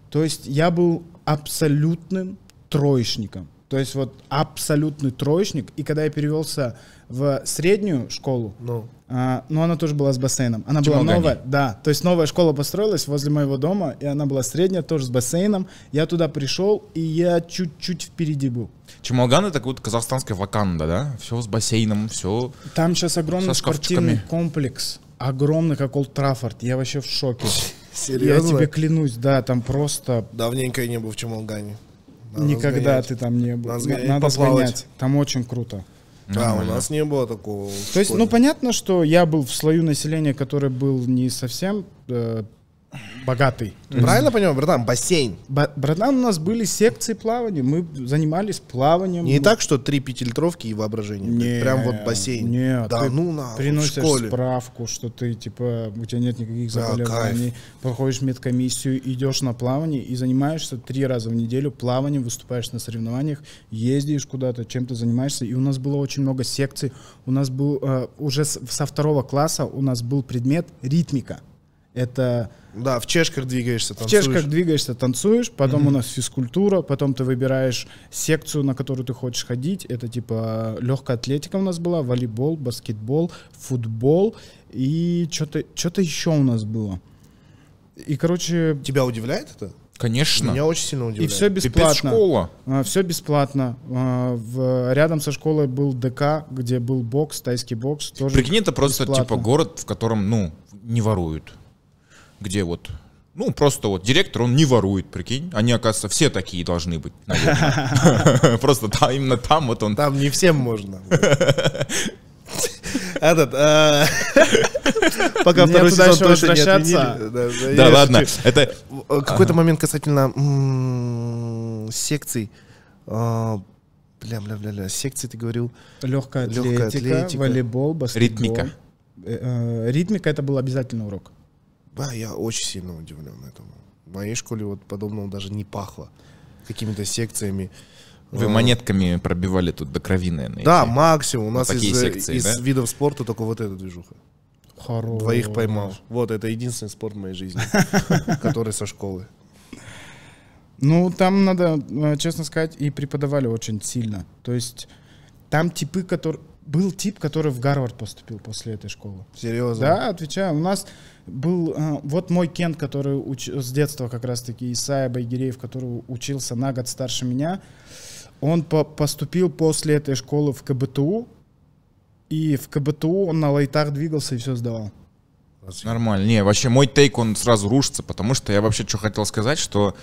То есть я был абсолютным троечником. То есть вот абсолютный троечник. И когда я перевелся в среднюю школу, ну. А, но ну, она тоже была с бассейном. Она Чемогани. была новая, да. То есть новая школа построилась возле моего дома, и она была средняя, тоже с бассейном. Я туда пришел, и я чуть-чуть впереди был. Чемолган это вот казахстанская ваканда, да? Все с бассейном, все. Там сейчас огромный спортивный комплекс. Огромный, как Олд Траффорд. Я вообще в шоке. Серьезно? Я тебе клянусь, да, там просто... Давненько я не был в Чемолгане. Никогда сгонять. ты там не был. Надо, сгонять. Надо сгонять. Там очень круто. Да, у нас не было такого. То есть, ну понятно, что я был в слою населения, который был не совсем э, богатый. Правильно понимаю, братан? Бассейн. братан, у нас были секции плавания, мы занимались плаванием. Не так, что три пятилитровки и воображение. Нет, прям вот бассейн. Нет, да ты ну на приносишь школе. справку, что ты типа у тебя нет никаких заболеваний, проходишь медкомиссию, идешь на плавание и занимаешься три раза в неделю плаванием, выступаешь на соревнованиях, ездишь куда-то, чем-то занимаешься. И у нас было очень много секций. У нас был э, уже со второго класса у нас был предмет ритмика. Это да, в чешках двигаешься, танцуешь. В чешках двигаешься, танцуешь, потом mm-hmm. у нас физкультура, потом ты выбираешь секцию, на которую ты хочешь ходить. Это типа легкая атлетика у нас была, волейбол, баскетбол, футбол и что-то, что-то еще у нас было. И, короче... Тебя удивляет это? Конечно. Меня очень сильно удивляет. И все бесплатно. Пипец школа. А, все бесплатно. А, в, рядом со школой был ДК, где был бокс, тайский бокс. Тоже Прикинь, это просто типа, бесплатно. типа город, в котором, ну, не воруют где вот ну, просто вот директор, он не ворует, прикинь. Они, оказывается, все такие должны быть. Просто там именно там вот он. Там не всем можно. Этот, э, пока второй сезон точно возвращаться. Да, ладно. Это какой-то момент касательно секций. А, бля, бля, бля, бля, секции ты говорил. Легкая атлетика, волейбол, баскетбол. Ритмика. Э, э, ритмика это был обязательный урок. Да, я очень сильно удивлен этому. В моей школе вот подобного даже не пахло какими-то секциями. Вы э, монетками пробивали тут до крови, наверное. Да, эти. максимум. У нас из, э, секции, из да? видов спорта только вот эта движуха. Хорош. Двоих поймал. Вот, это единственный спорт в моей жизни, который со школы. Ну, там надо, э, честно сказать, и преподавали очень сильно. То есть там типы, которые... Был тип, который в Гарвард поступил после этой школы. Серьезно? Да, отвечаю. У нас был э, вот мой Кент, который уч... с детства как раз-таки Исаия Байгиреев, который учился на год старше меня, он по поступил после этой школы в КБТУ, и в КБТУ он на лайтах двигался и все сдавал. Нормально. Не, вообще мой тейк, он сразу рушится, потому что я вообще что хотел сказать, что...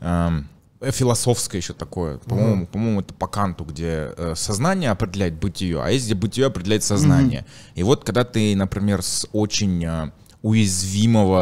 Эм, э, философское еще такое. По-моему, mm-hmm. по-моему, это по канту, где э, сознание определяет бытие, а есть где бытие определяет сознание. Mm-hmm. И вот когда ты, например, с очень э, уязвимого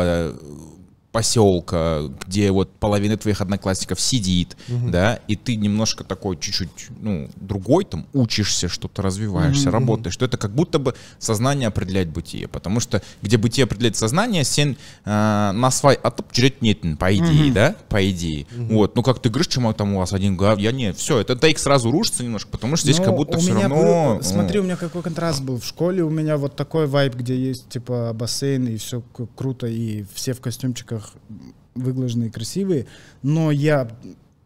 поселка, где вот половина твоих одноклассников сидит, угу. да, и ты немножко такой чуть-чуть, ну, другой там, учишься, что-то развиваешься, угу. работаешь, что это как будто бы сознание определяет бытие, потому что где бытие определяет сознание, сен э, а, на свой атоп жрет нет, по идее, угу. да, по идее. Угу. Вот, ну как ты говоришь, чему там у вас один глав, я не, все, это тейк сразу рушится немножко, потому что здесь Но ну, как будто все равно... Был, ну. смотри, у меня какой контраст был, в школе у меня вот такой вайб, где есть типа бассейн и все круто, и все в костюмчиках кадрах выглаженные, красивые, но я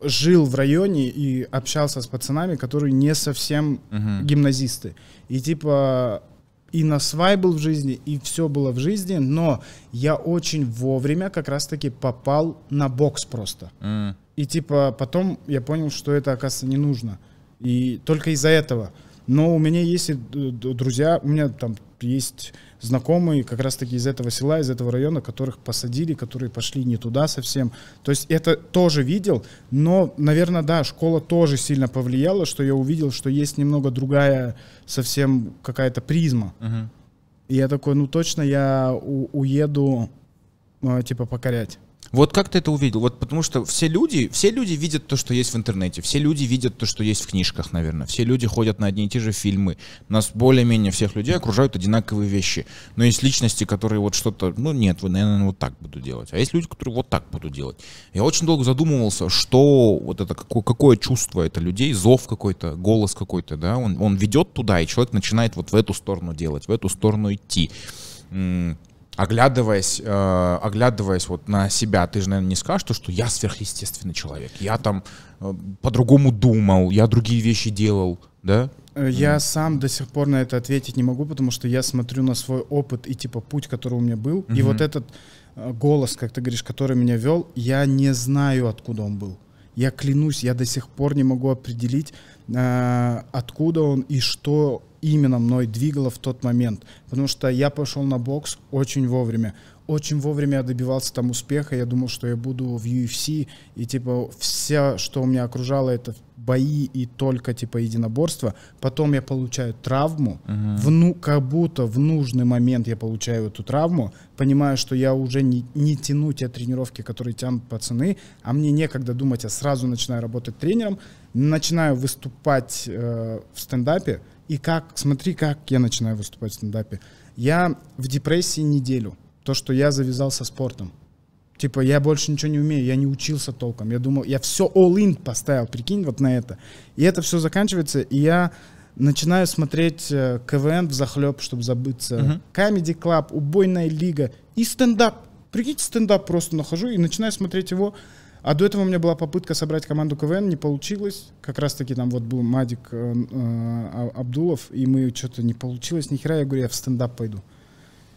жил в районе и общался с пацанами, которые не совсем uh-huh. гимназисты. И типа и на свай был в жизни, и все было в жизни, но я очень вовремя как раз-таки попал на бокс просто. uh И типа потом я понял, что это, оказывается, не нужно. И только из-за этого. Но у меня есть друзья, у меня там есть знакомые как раз-таки из этого села, из этого района, которых посадили, которые пошли не туда совсем. То есть это тоже видел, но, наверное, да, школа тоже сильно повлияла, что я увидел, что есть немного другая совсем какая-то призма. Uh-huh. И я такой, ну точно я у- уеду э, типа покорять. Вот как ты это увидел? Вот потому что все люди, все люди видят то, что есть в интернете, все люди видят то, что есть в книжках, наверное, все люди ходят на одни и те же фильмы, нас более-менее всех людей окружают одинаковые вещи. Но есть личности, которые вот что-то, ну нет, вы, наверное, вот так буду делать. А есть люди, которые вот так буду делать. Я очень долго задумывался, что вот это, какое, какое чувство это людей, зов какой-то, голос какой-то, да, он, он ведет туда, и человек начинает вот в эту сторону делать, в эту сторону идти оглядываясь, э, оглядываясь вот на себя, ты же, наверное, не скажешь, то, что я сверхъестественный человек, я там э, по-другому думал, я другие вещи делал, да? Э, я mm. сам до сих пор на это ответить не могу, потому что я смотрю на свой опыт и типа путь, который у меня был, mm-hmm. и вот этот э, голос, как ты говоришь, который меня вел, я не знаю, откуда он был. Я клянусь, я до сих пор не могу определить, э, откуда он и что именно мной двигало в тот момент. Потому что я пошел на бокс очень вовремя. Очень вовремя я добивался там успеха. Я думал, что я буду в UFC. И типа все, что меня окружало, это бои и только типа единоборство. Потом я получаю травму. Uh-huh. Вну, как будто в нужный момент я получаю эту травму. Понимаю, что я уже не, не тяну те тренировки, которые тянут пацаны. А мне некогда думать. Я сразу начинаю работать тренером. Начинаю выступать э, в стендапе и как, смотри, как я начинаю выступать в стендапе. Я в депрессии неделю. То, что я завязал со спортом. Типа, я больше ничего не умею, я не учился толком. Я думал, я все all-in поставил, прикинь, вот на это. И это все заканчивается, и я начинаю смотреть э, КВН в захлеб, чтобы забыться. Uh-huh. Comedy убойная лига и стендап. Прикиньте, стендап просто нахожу и начинаю смотреть его. А до этого у меня была попытка собрать команду КВН, не получилось. Как раз таки там вот был Мадик э, э а, Абдулов, и мы что-то не получилось, ни хера. Я говорю, я в стендап пойду.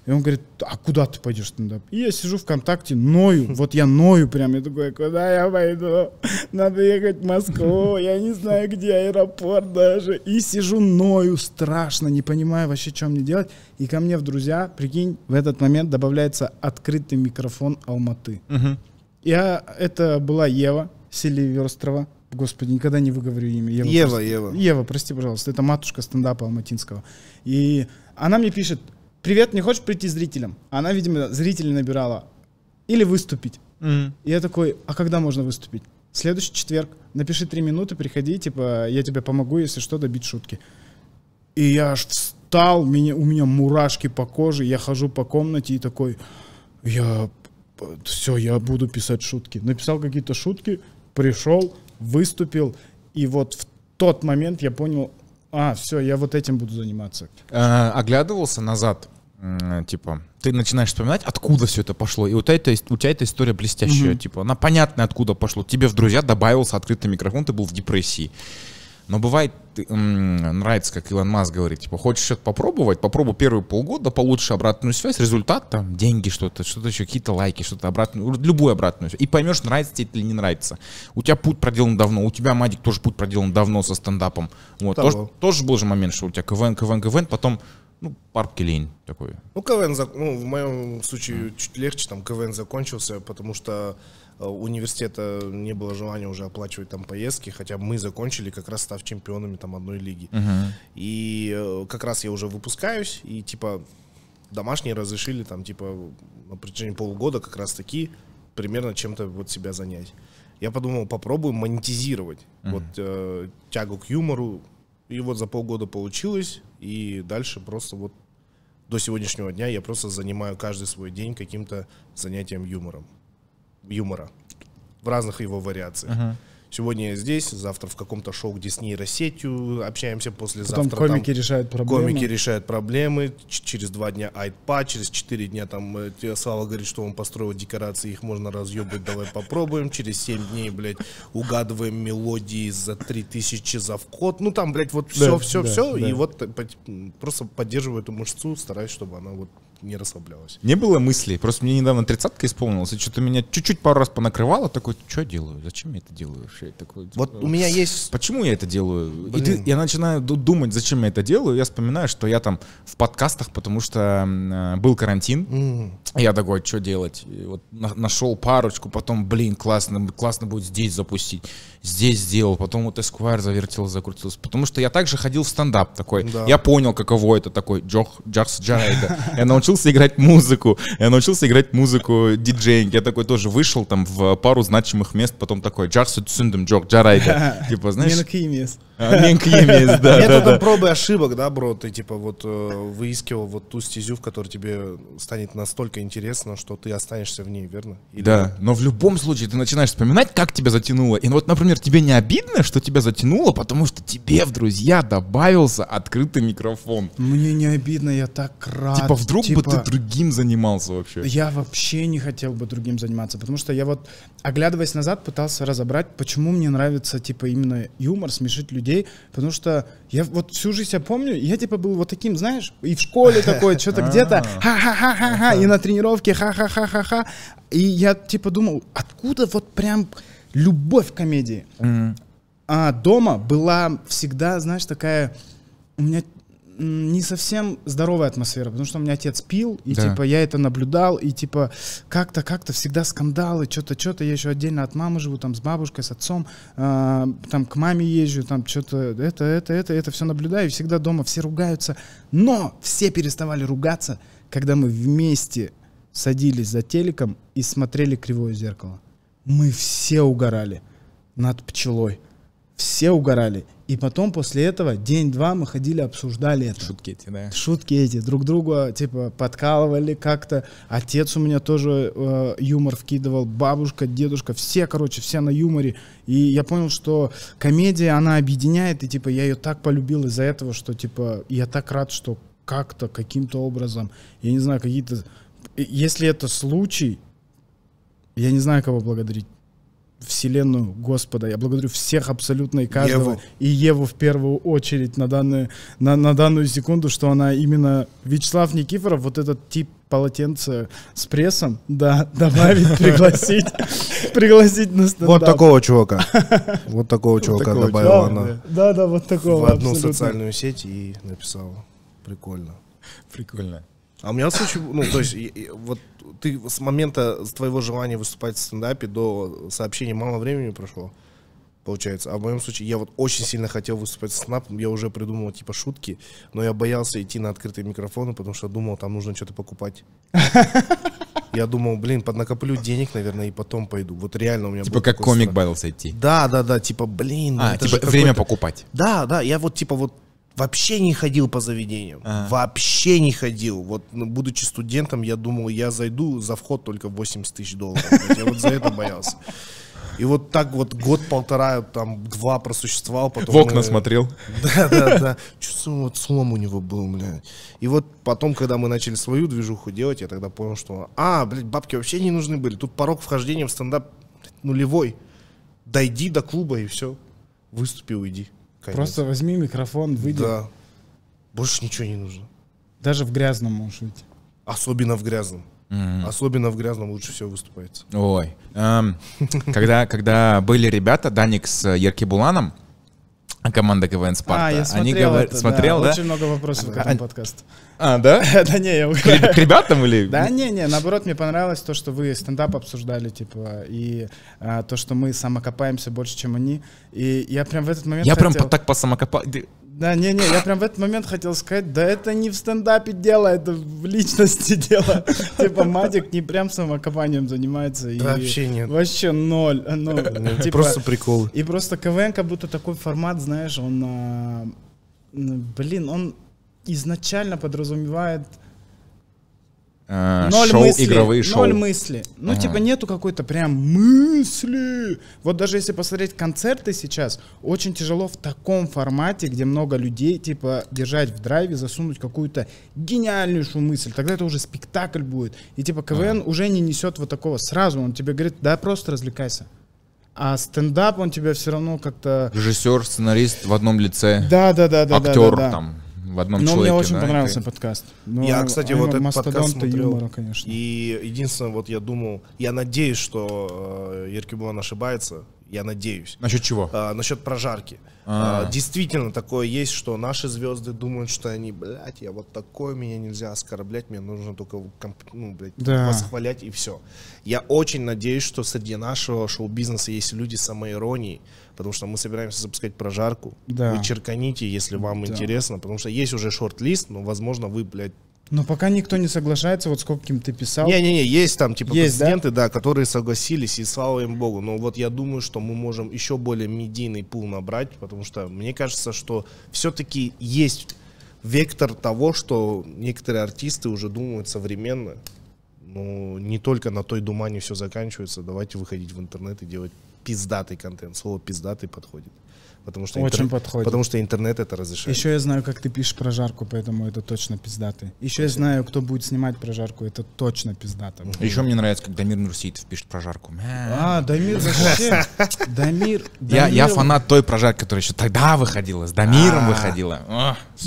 И он говорит, а куда ты пойдешь в стендап? И я сижу ВКонтакте, ною, вот я ною прям. Я такой, «А куда я пойду? Надо ехать в Москву, я не знаю, где аэропорт даже. И сижу ною, страшно, не понимаю вообще, что мне делать. И ко мне в друзья, прикинь, в этот момент добавляется открытый микрофон Алматы. Uh-huh. Я, это была Ева Селиверстрова. Господи, никогда не выговорю имя. Ева, Ева, прости, Ева. Ева, прости, пожалуйста, это матушка стендапа алматинского. И она мне пишет, привет, не хочешь прийти зрителям? Она, видимо, зрителей набирала. Или выступить. Mm. И я такой, а когда можно выступить? Следующий четверг. Напиши три минуты, приходи, типа, я тебе помогу, если что, добить шутки. И я аж встал, меня, у меня мурашки по коже, я хожу по комнате и такой, я Типа, все, я буду писать шутки. Написал какие-то шутки, пришел, выступил, и вот в тот момент я понял, а, все, я вот этим буду заниматься. А, оглядывался назад, типа, ты начинаешь вспоминать, откуда все это пошло. И у тебя, у тебя эта история блестящая, угу. типа, она понятная, откуда пошло. Тебе в друзья добавился открытый микрофон, ты был в депрессии. Но бывает, нравится, как Илон Маск говорит, типа, хочешь что-то попробовать, попробуй первые полгода, получишь обратную связь, результат там, деньги что-то, что-то еще, какие-то лайки, что-то обратную, любую обратную связь. И поймешь, нравится тебе это или не нравится. У тебя путь проделан давно, у тебя, Мадик, тоже путь проделан давно со стендапом. Вот, тоже, тоже был же момент, что у тебя КВН, КВН, КВН, потом ну, парк лень такой. Ну, КВН, ну, в моем случае чуть легче, там, КВН закончился, потому что Э, университета не было желания уже оплачивать там поездки, хотя мы закончили как раз став чемпионами там одной лиги. Uh-huh. И э, как раз я уже выпускаюсь, и типа домашние разрешили там типа на протяжении полугода как раз таки примерно чем-то вот себя занять. Я подумал, попробую монетизировать uh-huh. вот э, тягу к юмору. И вот за полгода получилось, и дальше просто вот до сегодняшнего дня я просто занимаю каждый свой день каким-то занятием юмором юмора в разных его вариациях. Uh-huh. Сегодня я здесь, завтра в каком-то шоу, где с нейросетью общаемся, послезавтра Потом комики там, решают проблемы. Комики решают проблемы, через два дня айпад, через четыре дня там э, Слава говорит, что он построил декорации, их можно разъебать, давай попробуем. Через семь дней, блядь, угадываем мелодии за три тысячи за вход. Ну там, блядь, вот все, да, все, да, все. Да. И вот э, просто поддерживаю эту мышцу, стараюсь, чтобы она вот не расслаблялось, Не было мыслей. Просто мне недавно тридцатка исполнилась, и что-то меня чуть-чуть пару раз понакрывало. Такой, что я делаю? Зачем я это делаю вообще? Я такой, вот типа, у меня есть... Почему я это делаю? И ты, я начинаю думать, зачем я это делаю. Я вспоминаю, что я там в подкастах, потому что э, был карантин. Mm. Я такой, что делать? И вот на нашел парочку, потом, блин, классно, классно будет здесь запустить здесь сделал, потом вот эсквайр завертел, закрутился. Потому что я также ходил в стендап такой. Да. Я понял, каково это такой Джох, Джахс Джайда. Я научился играть музыку. Я научился играть музыку диджейнг. Я такой тоже вышел там в пару значимых мест, потом такой Джахс Цюндем Джох Джарайда. Типа, знаешь... А, Менкемис, да. Методом ну, пробы ошибок, да, бро, ты типа вот э, выискивал вот ту стезю, в которой тебе станет настолько интересно, что ты останешься в ней, верно? Да, но в любом случае ты начинаешь вспоминать, как тебя затянуло. И ну, вот, например, тебе не обидно, что тебя затянуло, потому что тебе в друзья добавился открытый микрофон. Мне не обидно, я так рад. Типа вдруг бы ты типа, другим занимался вообще. Я вообще не хотел бы другим заниматься, потому что я вот, оглядываясь назад, пытался разобрать, почему мне нравится типа именно юмор, смешить людей людей, потому что я вот всю жизнь я помню, я типа был вот таким, знаешь, и в школе такой, что-то где-то, а. ха-ха-ха-ха-ха, и на тренировке, ха-ха-ха-ха-ха. И я типа думал, откуда вот прям любовь к комедии? А дома была всегда, знаешь, такая... У меня не совсем здоровая атмосфера, потому что у меня отец пил, и да. типа я это наблюдал, и типа как-то, как-то всегда скандалы, что-то, что-то. Я еще отдельно от мамы живу, там с бабушкой, с отцом, э, там к маме езжу, там что-то, это, это, это, это все наблюдаю, и всегда дома все ругаются. Но все переставали ругаться, когда мы вместе садились за телеком и смотрели кривое зеркало. Мы все угорали над пчелой. Все угорали. И потом после этого день-два мы ходили, обсуждали это. Шутки эти, да. Шутки эти. Друг друга, типа, подкалывали как-то. Отец у меня тоже э, юмор вкидывал, бабушка, дедушка, все, короче, все на юморе. И я понял, что комедия, она объединяет, и, типа, я ее так полюбил из-за этого, что, типа, я так рад, что как-то, каким-то образом, я не знаю, какие-то... Э, если это случай, я не знаю, кого благодарить вселенную Господа. Я благодарю всех абсолютно и каждого. Еву. И Еву в первую очередь на данную, на, на данную секунду, что она именно... Вячеслав Никифоров, вот этот тип полотенца с прессом, да, добавить, пригласить, пригласить на стендап. Вот такого чувака. Вот такого чувака добавила она. Да, да, вот такого. В одну социальную сеть и написала. Прикольно. Прикольно. А у меня случай, ну, то есть, вот ты с момента твоего желания выступать в стендапе до сообщения мало времени прошло, получается. А в моем случае я вот очень сильно хотел выступать в стендапе, я уже придумал, типа, шутки, но я боялся идти на открытые микрофоны, потому что думал, там нужно что-то покупать. Я думал, блин, поднакоплю денег, наверное, и потом пойду. Вот реально у меня Типа как комик страх. боялся идти. Да, да, да, типа, блин. А, типа время покупать. Да, да, я вот типа вот вообще не ходил по заведениям. Ага. Вообще не ходил. Вот, ну, будучи студентом, я думал, я зайду за вход только 80 тысяч долларов. Я вот за это боялся. И вот так вот год-полтора, там, два просуществовал. Потом, в окна мы... смотрел. Да, да, да. Чувствую, вот слом у него был, блядь. И вот потом, когда мы начали свою движуху делать, я тогда понял, что, а, блядь, бабки вообще не нужны были. Тут порог вхождения в стендап нулевой. Дойди до клуба и все. Выступи, уйди. Конец. Просто возьми микрофон, выйди. Да. Больше ничего не нужно. Даже в грязном можешь выйти. Особенно в грязном. Mm-hmm. Особенно в грязном лучше всего выступается. Ой. Эм, когда, когда были ребята, Даник с Ерки Буланом, Команда КВН Спарта. А, я смотрел Они говор... это, смотрел, да? да? Очень много вопросов а, к этому а... подкасту. А, да? да не, я К ребятам или? Да не, не, наоборот, мне понравилось то, что вы стендап обсуждали, типа, и а, то, что мы самокопаемся больше, чем они. И я прям в этот момент Я прям так по самокопал... Да, не-не, я прям в этот момент хотел сказать, да это не в стендапе дело, это в личности дело. Типа Мадик не прям самокопанием занимается. Да и вообще нет. Вообще ноль. ноль. Ну, типа просто прикол. И просто КВН как будто такой формат, знаешь, он... А, блин, он изначально подразумевает Э, ноль шоу, мысли, игровые шоу. Ноль мысли. Ну, ага. типа, нету какой-то прям мысли. Вот даже если посмотреть концерты сейчас, очень тяжело в таком формате, где много людей, типа, держать в драйве, засунуть какую-то гениальнейшую мысль. Тогда это уже спектакль будет. И, типа, КВН ага. уже не несет вот такого сразу. Он тебе говорит, да, просто развлекайся. А стендап, он тебе все равно как-то... Режиссер, сценарист в одном лице. Да, да, да, да. Актер да, да, да. там в одном ну, человеке. Ну, мне очень да, понравился это... подкаст. Но я, кстати, вот этот подкаст смотрел. Юмора, конечно. И единственное, вот я думал, я надеюсь, что э, Еркебулан ошибается, я надеюсь. Насчет чего? А, насчет прожарки. А. а, действительно такое есть, что наши звезды думают, что они, блядь, я вот такой, меня нельзя оскорблять, мне нужно только ну, блядь, да. восхвалять и все. Я очень надеюсь, что среди нашего шоу-бизнеса есть люди с самоиронией потому что мы собираемся запускать прожарку. Да. Вы черканите, если вам да. интересно, потому что есть уже шорт-лист, но, возможно, вы, блядь, но пока никто не соглашается, вот скольким ты писал. Не-не-не, есть там типа есть, президенты, да? да, которые согласились, и слава им богу. Но вот я думаю, что мы можем еще более медийный пул набрать, потому что мне кажется, что все-таки есть вектор того, что некоторые артисты уже думают современно. Ну, не только на той думане все заканчивается. Давайте выходить в интернет и делать пиздатый контент. Слово пиздатый подходит. Потому что Очень интер... подходит. Потому что интернет это разрешает. Еще я знаю, как ты пишешь прожарку, поэтому это точно пиздатый. Еще я знаю, кто будет снимать прожарку, это точно пиздато Угу. Еще мне нравится, как Дамир Нурсеитов пишет прожарку. А, Дамир вообще. Дамир. Я, я фанат той прожарки, которая еще тогда выходила, с Дамиром а. выходила.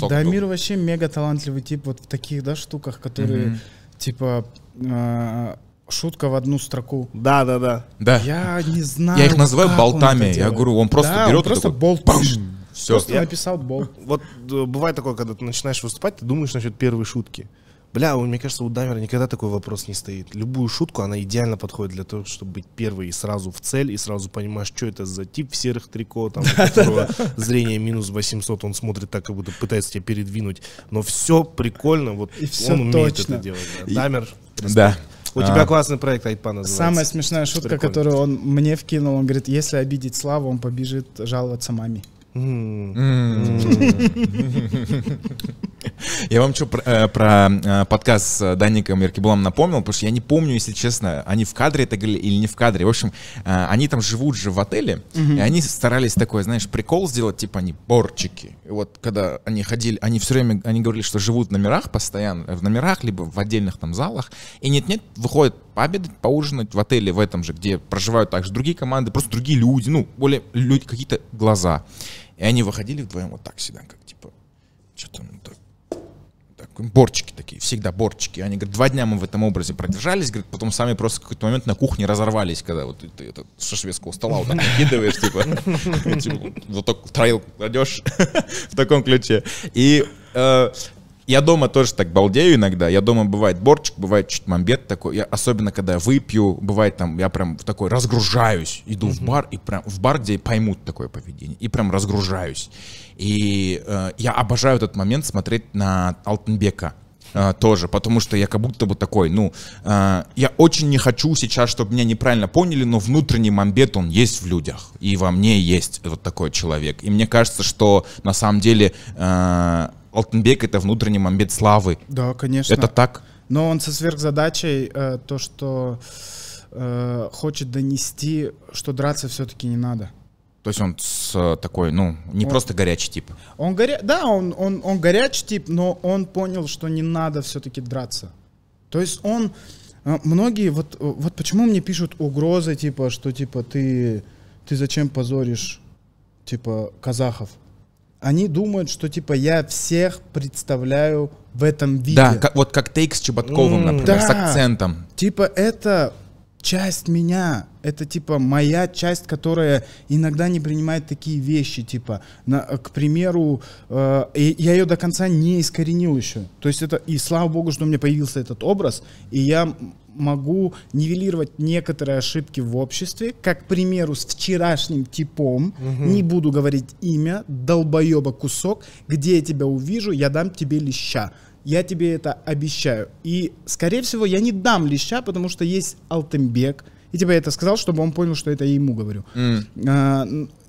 Дамир вообще мега талантливый тип вот в таких, да, штуках, которые, типа, а, Шутка в одну строку. Да, да, да. Да. Я не знаю. Я их называю болтами. Я говорю, он просто да, берет. Он просто такой, болт. Бам, все. Просто я... написал болт. Вот э, бывает такое, когда ты начинаешь выступать, ты думаешь насчет первой шутки. Бля, мне кажется, у Дамера никогда такой вопрос не стоит. Любую шутку, она идеально подходит для того, чтобы быть первой и сразу в цель, и сразу понимаешь, что это за тип в серых трико, там, у которого зрение минус 800, он смотрит так, как будто пытается тебя передвинуть. Но все прикольно, вот и все он умеет точно. это делать. Да. Дамер. Да. У а, тебя классный проект Айпа называется. Самая смешная шутка, Прикольно. которую он мне вкинул, он говорит, если обидеть Славу, он побежит жаловаться маме. Я вам что про, э, про э, подкаст с Даником Меркебулом напомнил, потому что я не помню, если честно, они в кадре это говорили или не в кадре. В общем, э, они там живут же в отеле, и они старались такой, знаешь, прикол сделать, типа они борчики. И вот когда они ходили, они все время, они говорили, что живут в номерах постоянно, в номерах, либо в отдельных там залах, и нет-нет, выходят пообедать, поужинать в отеле в этом же, где проживают также другие команды, просто другие люди, ну, более люди, какие-то глаза. И они выходили вдвоем вот так всегда, как типа, что-то ну, так, так, борчики такие, всегда борчики. Они говорят, два дня мы в этом образе продержались, говорят, потом сами просто в какой-то момент на кухне разорвались, когда вот ты это со шведского стола вот так накидываешь, типа, типа вот так троил кладешь в таком ключе. И э, я дома тоже так балдею иногда. Я дома бывает борчик, бывает чуть мамбет такой. Я, особенно когда я выпью, бывает там, я прям в такой разгружаюсь, иду mm-hmm. в бар, и прям в бар, где поймут такое поведение, и прям разгружаюсь. И э, я обожаю этот момент смотреть на Алтенбека э, тоже, потому что я как будто бы такой, ну, э, я очень не хочу сейчас, чтобы меня неправильно поняли, но внутренний мамбет, он есть в людях, и во мне есть вот такой человек. И мне кажется, что на самом деле... Э, Алтынбек — это внутренний момент славы. Да, конечно. Это так? Но он со сверхзадачей э, то, что э, хочет донести, что драться все-таки не надо. То есть он с, э, такой, ну, не он, просто горячий тип. Он горя... Да, он, он, он горячий тип, но он понял, что не надо все-таки драться. То есть он... Э, многие, вот, э, вот почему мне пишут угрозы, типа, что, типа, ты, ты зачем позоришь, типа, казахов? они думают, что типа я всех представляю в этом виде. Да, как, вот как тейк с Чеботковым, mm, например, да. с акцентом. Типа это часть меня, это типа моя часть, которая иногда не принимает такие вещи, типа, на, к примеру, э, я ее до конца не искоренил еще, то есть это и слава богу, что у меня появился этот образ, и я могу нивелировать некоторые ошибки в обществе, как, к примеру, с вчерашним типом, угу. не буду говорить имя, долбоеба кусок, где я тебя увижу, я дам тебе леща. Я тебе это обещаю. И, скорее всего, я не дам леща, потому что есть Алтембек. И тебе это сказал, чтобы он понял, что это я ему говорю. Mm. А,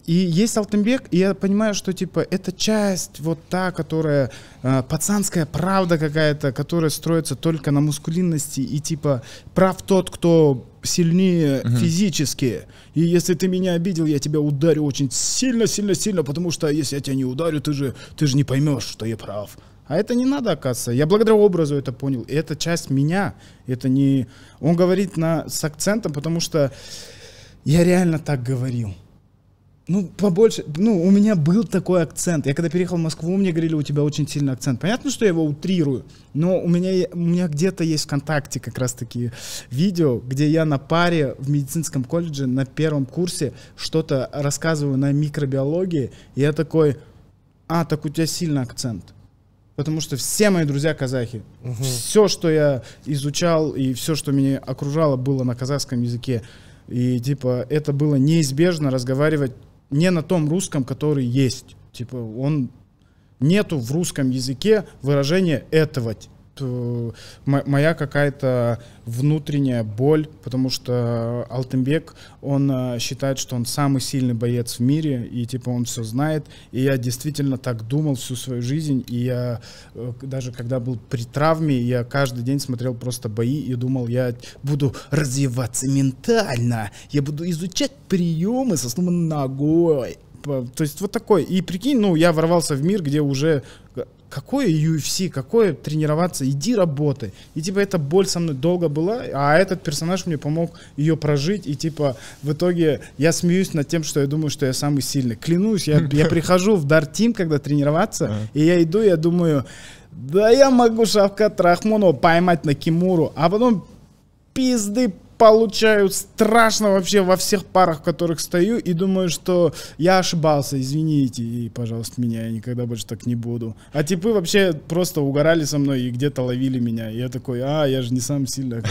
и есть Алтенбек, и я понимаю, что типа это часть вот та, которая э, пацанская правда какая-то, которая строится только на мускулинности и типа прав тот, кто сильнее угу. физически. И если ты меня обидел, я тебя ударю очень сильно, сильно, сильно, потому что если я тебя не ударю, ты же ты же не поймешь, что я прав. А это не надо, оказывается. Я благодаря образу это понял. И это часть меня. Это не... Он говорит на... с акцентом, потому что я реально так говорил. Ну, побольше. Ну, у меня был такой акцент. Я когда переехал в Москву, мне говорили, у тебя очень сильный акцент. Понятно, что я его утрирую, но у меня, у меня где-то есть ВКонтакте как раз-таки видео, где я на паре в медицинском колледже на первом курсе что-то рассказываю на микробиологии. И я такой, а, так у тебя сильный акцент. Потому что все мои друзья казахи. Угу. Все, что я изучал и все, что меня окружало, было на казахском языке. И типа это было неизбежно разговаривать не на том русском, который есть. Типа он нету в русском языке выражения этого Э, моя какая-то внутренняя боль, потому что Алтенбек, он э, считает, что он самый сильный боец в мире, и типа он все знает, и я действительно так думал всю свою жизнь, и я э, даже когда был при травме, я каждый день смотрел просто бои и думал, я буду развиваться ментально, я буду изучать приемы со сломанной ногой, то есть вот такой. И прикинь, ну, я ворвался в мир, где уже какое UFC, какое тренироваться, иди работай. И типа эта боль со мной долго была, а этот персонаж мне помог ее прожить, и типа в итоге я смеюсь над тем, что я думаю, что я самый сильный. Клянусь, я, я прихожу в Dart Team, когда тренироваться, и я иду, я думаю, да я могу Шавкат Рахмонова поймать на Кимуру, а потом пизды получаю страшно вообще во всех парах, в которых стою, и думаю, что я ошибался, извините, и, пожалуйста, меня, я никогда больше так не буду. А типы вообще просто угорали со мной и где-то ловили меня. И я такой, а, я же не сам сильно,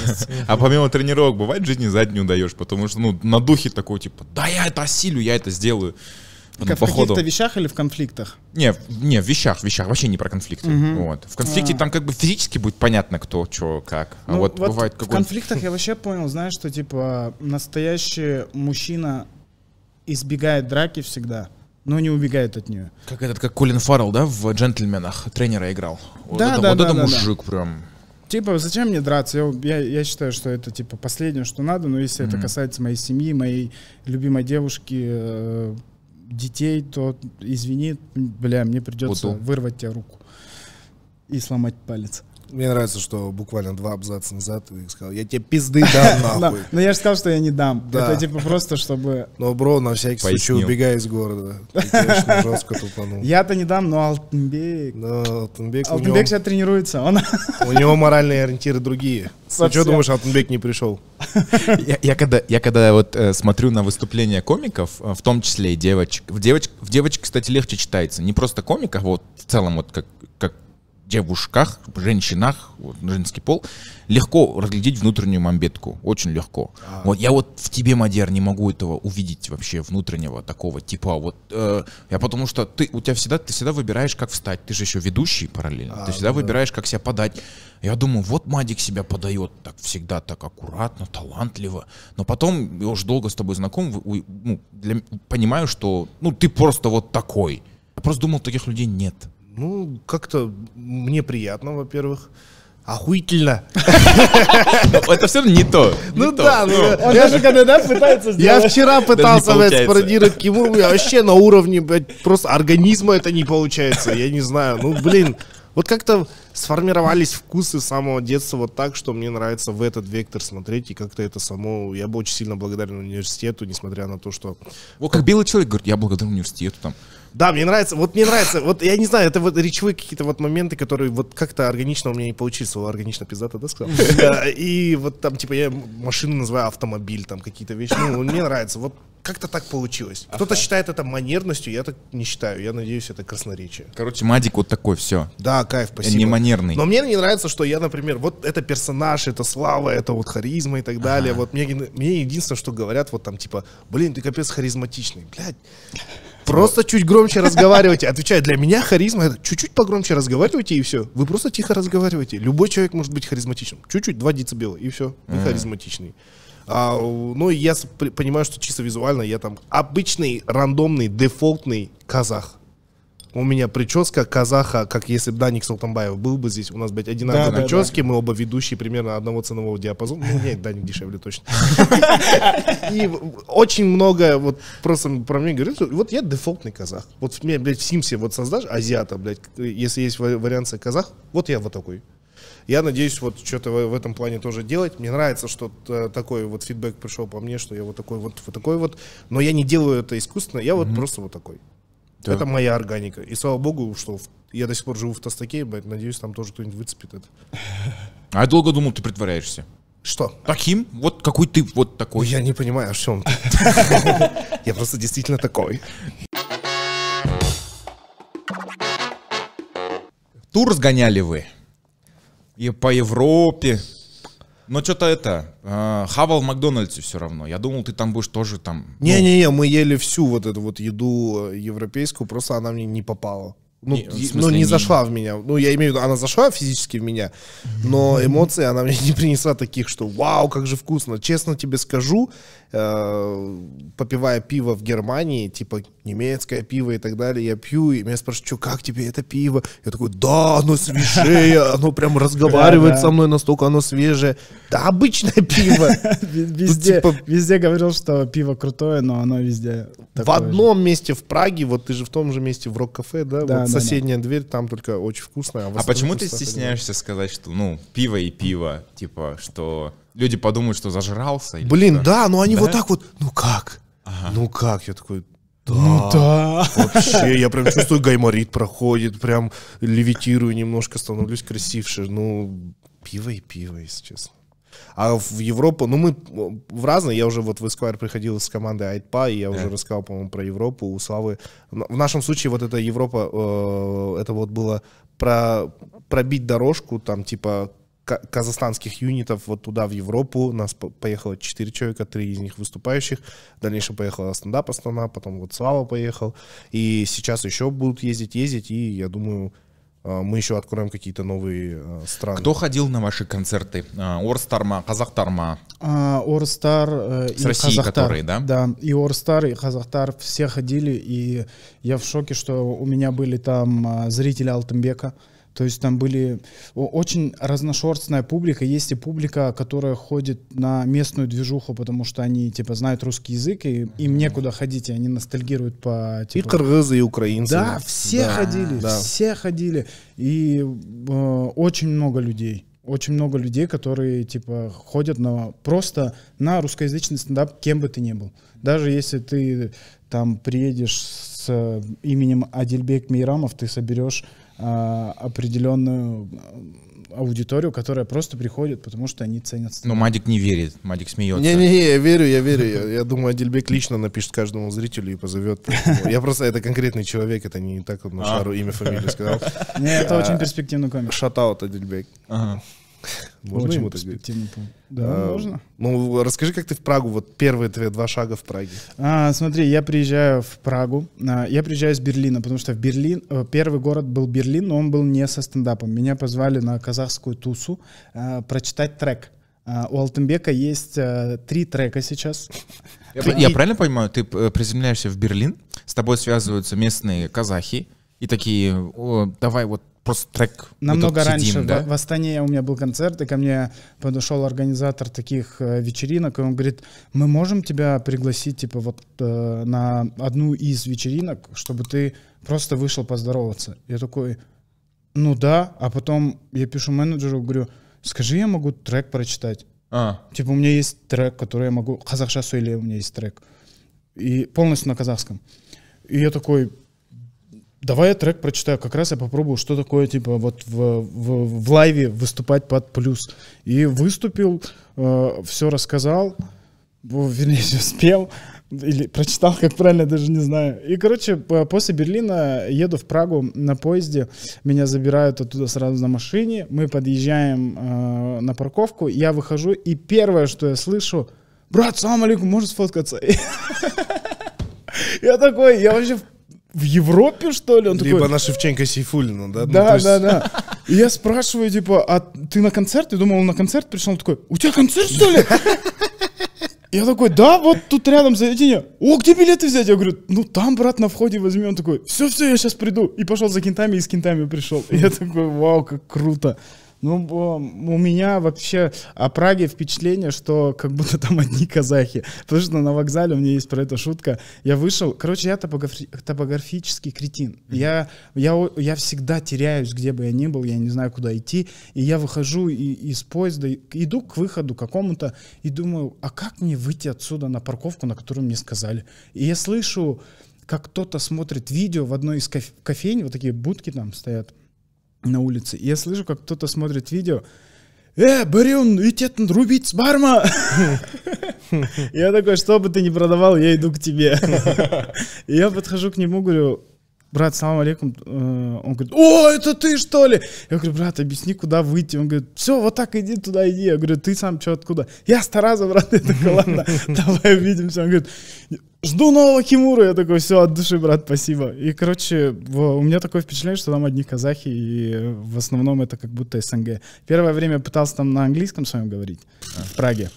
А помимо тренировок, бывает в жизни заднюю даешь, потому что, ну, на духе такой, типа, да, я это осилю, я это сделаю. Ну, в походу... каких-то вещах или в конфликтах? Не, не, в вещах, в вещах, вообще не про конфликты. Угу. Вот. В конфликте а. там как бы физически будет понятно, кто, что, как. А ну, а вот, вот бывает В конфликтах я вообще понял, знаешь, что типа настоящий мужчина избегает драки всегда но не убегает от нее. Как этот, как Колин Фаррелл, да, в «Джентльменах» тренера играл. Вот да, это, да, вот да, это да, мужик да. прям. Типа, зачем мне драться? Я, я, я считаю, что это, типа, последнее, что надо, но если mm-hmm. это касается моей семьи, моей любимой девушки, э, детей, то извини, бля, мне придется Буду. вырвать тебе руку и сломать палец. Мне нравится, что буквально два абзаца назад ты сказал, я тебе пизды дам нахуй. Но ну, я же сказал, что я не дам. Это типа просто, чтобы... Но, бро, на всякий случай убегай из города. жестко тупанул. Я-то не дам, но Алтенбек... Да, Алтенбек... Алтенбек сейчас тренируется. он. У него моральные ориентиры другие. Ты что думаешь, Алтенбек не пришел? Я когда я когда вот э, смотрю на выступления комиков, э, в том числе и девочек, в девочек, в девочек, кстати, легче читается. Не просто комиков, а вот в целом вот как девушках, женщинах, вот, женский пол, легко разглядеть внутреннюю мамбетку. Очень легко. А. Вот я вот в тебе, Мадер, не могу этого увидеть вообще внутреннего такого типа. А вот э, я потому что ты у тебя всегда ты всегда выбираешь, как встать. Ты же еще ведущий параллельно. А, ты всегда ну да. выбираешь, как себя подать. Я думаю, вот Мадик себя подает так всегда так аккуратно, талантливо. Но потом я уже долго с тобой знаком, ну, для, понимаю, что ну ты просто вот такой. Я просто думал, таких людей нет. Ну, как-то мне приятно, во-первых. Охуительно. Ну, это все равно не то. Ну да, ну. Он ну. даже когда, да, пытается сделать. Я вчера пытался спародировать Кимур, вообще на уровне просто организма это не получается, я не знаю. Ну, блин, вот как-то сформировались вкусы с самого детства вот так, что мне нравится в этот вектор смотреть, и как-то это само... Я бы очень сильно благодарен университету, несмотря на то, что... Вот как белый человек говорит, я благодарен университету там. Да, мне нравится, вот мне нравится, вот я не знаю, это вот речевые какие-то вот моменты, которые вот как-то органично у меня не получились, слово органично пиздато, да, сказал? Э, и вот там, типа, я машину называю автомобиль, там какие-то вещи, ну, мне нравится, вот как-то так получилось. Кто-то считает это манерностью, я так не считаю. Я надеюсь, это красноречие. Короче, Мадик вот такой, все. Да, кайф, э, спасибо. Не манерный. Но мне не нравится, что я, например, вот это персонаж, это слава, это вот харизма и так далее. Ага. Вот мне, мне единственное, что говорят, вот там типа, блин, ты капец харизматичный, блядь. Просто чуть громче разговаривайте. Отвечаю, для меня харизма это чуть-чуть погромче разговаривайте и все. Вы просто тихо разговариваете. Любой человек может быть харизматичным. Чуть-чуть, два децибела и все. Вы mm. харизматичный. А, ну, я понимаю, что чисто визуально я там обычный, рандомный, дефолтный казах. У меня прическа казаха, как если бы Даник Салтамбаев был бы здесь, у нас, блядь, одинаковые да, прически, да, да. мы оба ведущие примерно одного ценового диапазона. Ну, нет, Даник дешевле точно. И очень много вот просто про меня говорят, вот я дефолтный казах. Вот меня, блядь, в Симсе вот создашь азиата, блядь, если есть варианция казах, вот я вот такой. Я надеюсь вот что-то в, этом плане тоже делать. Мне нравится, что э, такой вот фидбэк пришел по мне, что я вот такой вот, вот такой вот. Но я не делаю это искусственно, я вот mm-hmm. просто вот такой. Да. Это моя органика. И слава богу, что я до сих пор живу в Тастаке, надеюсь, там тоже кто-нибудь выцепит это. А я долго думал, ты притворяешься. Что? Таким? Вот какой ты вот такой. Я не понимаю, в чем Я просто действительно такой. Тур сгоняли вы? и по Европе. Но что-то это, э, хавал в Макдональдсе все равно. Я думал, ты там будешь тоже там... Ну. Не-не-не, ну... мы ели всю вот эту вот еду э, европейскую, просто она мне не попала. Ну, не, смысле, ну не, не зашла в меня. Ну, я имею в виду, она зашла физически в меня, но эмоции она мне не принесла таких, что вау, как же вкусно. Честно тебе скажу, э, попивая пиво в Германии, типа немецкое пиво и так далее, я пью, и меня спрашивают, что, как тебе это пиво? Я такой, да, оно свежее, оно прям разговаривает со мной, настолько оно свежее. Да, обычное пиво. Везде, типа везде говорил, что пиво крутое, но оно везде В одном месте в Праге, вот ты же в том же месте в Рок-кафе, да, вот соседняя дверь, там только очень вкусная А, а почему ты стесняешься сказать, что, ну, пиво и пиво, типа, что люди подумают, что зажрался. Блин, да, но они вот так вот, ну как? Ага. Ну как? Я такой, да. Ну а, да. Вообще, я прям чувствую, гайморит проходит, прям левитирую немножко, становлюсь красивше. Ну, пиво и пиво, если честно. А в Европу, ну мы в разные, я уже вот в Esquire приходил с командой Айтпа, и я уже рассказал, по-моему, про Европу, у Славы. В нашем случае вот эта Европа, э, это вот было про, пробить дорожку, там типа казахстанских юнитов вот туда, в Европу. У нас поехало 4 человека, 3 из них выступающих. В дальнейшем поехала стендап Астана, потом вот Слава поехал. И сейчас еще будут ездить, ездить, и я думаю, а, мы еще откроем какие-то новые а, страны. Кто ходил на ваши концерты? А, Орстарма, Казахтарма? Орстар э, и С России Казахтар. которые, да? Да, и Орстар, и Казахтар все ходили, и я в шоке, что у меня были там зрители Алтынбека. То есть там были очень разношерстная публика. Есть и публика, которая ходит на местную движуху, потому что они типа знают русский язык, и им некуда ходить, и они ностальгируют по... Типа... И кыргызы, и украинцы. Да, все да, ходили, да. все ходили. И э, очень много людей. Очень много людей, которые типа ходят на просто на русскоязычный стендап, кем бы ты ни был. Даже если ты там приедешь с э, именем Адильбек Мейрамов, ты соберешь а, определенную а, аудиторию, которая просто приходит, потому что они ценятся. Но Мадик не верит, Мадик смеется. Не-не-не, я верю, я верю. Я, я думаю, Адильбек лично напишет каждому зрителю и позовет. Я просто, это конкретный человек, это не так вот на а. шару имя, фамилию сказал. Не, это очень перспективный комик. Шатаут Адильбек. Ага. Можно Очень ему так говорить? Да, а, можно. Ну, расскажи, как ты в Прагу, вот первые твои два шага в Праге. А, смотри, я приезжаю в Прагу, а, я приезжаю из Берлина, потому что в Берлин, э, первый город был Берлин, но он был не со стендапом. Меня позвали на казахскую тусу а, прочитать трек. А, у Алтенбека есть а, три трека сейчас. я правильно понимаю, ты э, приземляешься в Берлин, с тобой связываются местные казахи, и такие, давай вот просто трек. Намного вот раньше да? в, Астане у меня был концерт, и ко мне подошел организатор таких э, вечеринок, и он говорит, мы можем тебя пригласить, типа, вот э, на одну из вечеринок, чтобы ты просто вышел поздороваться. Я такой, ну да, а потом я пишу менеджеру, говорю, скажи, я могу трек прочитать. А. Типа, у меня есть трек, который я могу... Казахша Суэле у меня есть трек. И полностью на казахском. И я такой, Давай я трек прочитаю. Как раз я попробую, что такое, типа, вот в, в, в лайве выступать под плюс. И выступил, э, все рассказал, вернее, все спел, или прочитал, как правильно, даже не знаю. И, короче, после Берлина еду в Прагу на поезде, меня забирают оттуда сразу на машине, мы подъезжаем э, на парковку, я выхожу, и первое, что я слышу, брат, салам алейкум, можешь сфоткаться? Я такой, я вообще в в Европе, что ли? Он Либо такой, на Шевченко Сейфулина, да? Да, ну, есть... да, да. И я спрашиваю, типа, а ты на концерт? я думал, он на концерт пришел? Он такой, у тебя концерт, что ли? Я такой, да, вот тут рядом заведение. О, где билеты взять? Я говорю, ну там, брат, на входе возьми. Он такой, все, все, я сейчас приду. И пошел за кентами и с кентами пришел. И я такой, вау, как круто. Ну, у меня вообще о Праге впечатление, что как будто там одни казахи. Потому что на вокзале у меня есть про это шутка. Я вышел, короче, я топографи- топографический кретин. Mm-hmm. Я, я, я всегда теряюсь, где бы я ни был, я не знаю, куда идти. И я выхожу и, из поезда, иду к выходу какому-то и думаю, а как мне выйти отсюда на парковку, на которую мне сказали? И я слышу, как кто-то смотрит видео в одной из кофе- кофейн, вот такие будки там стоят на улице. И я слышу, как кто-то смотрит видео. «Э, Барион, итетн, рубить с барма!» Я такой, что бы ты ни продавал, я иду к тебе. И я подхожу к нему, говорю, брат, салам алейкум. Э, он говорит, о, это ты что ли? Я говорю, брат, объясни, куда выйти. Он говорит, все, вот так иди туда, иди. Я говорю, ты сам что, откуда? Я с Тараза, брат, это ладно, давай увидимся. Он говорит, жду нового Кимура. Я такой, все, от души, брат, спасибо. И, короче, у меня такое впечатление, что там одни казахи, и в основном это как будто СНГ. Первое время пытался там на английском с вами говорить, а, в Праге.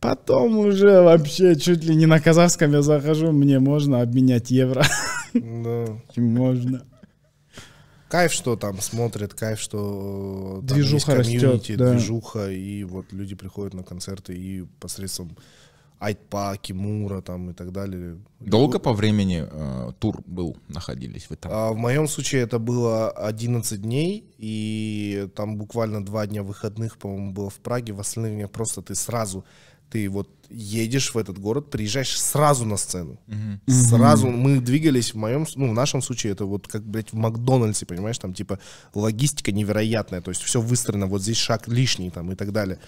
Потом уже вообще чуть ли не на казахском я захожу, мне можно обменять евро. Да. можно. Кайф, что там смотрят, кайф, что э, там движуха растет, да. движуха, и вот люди приходят на концерты и посредством Айтпа, Кимура там и так далее. Долго по времени э, тур был, находились вы там? А, в моем случае это было 11 дней, и там буквально два дня выходных, по-моему, было в Праге. В остальных днях просто ты сразу, ты вот едешь в этот город, приезжаешь сразу на сцену. Угу. Сразу мы двигались в моем, ну, в нашем случае это вот как, блядь, в Макдональдсе, понимаешь, там, типа, логистика невероятная, то есть все выстроено, вот здесь шаг лишний, там, и так далее.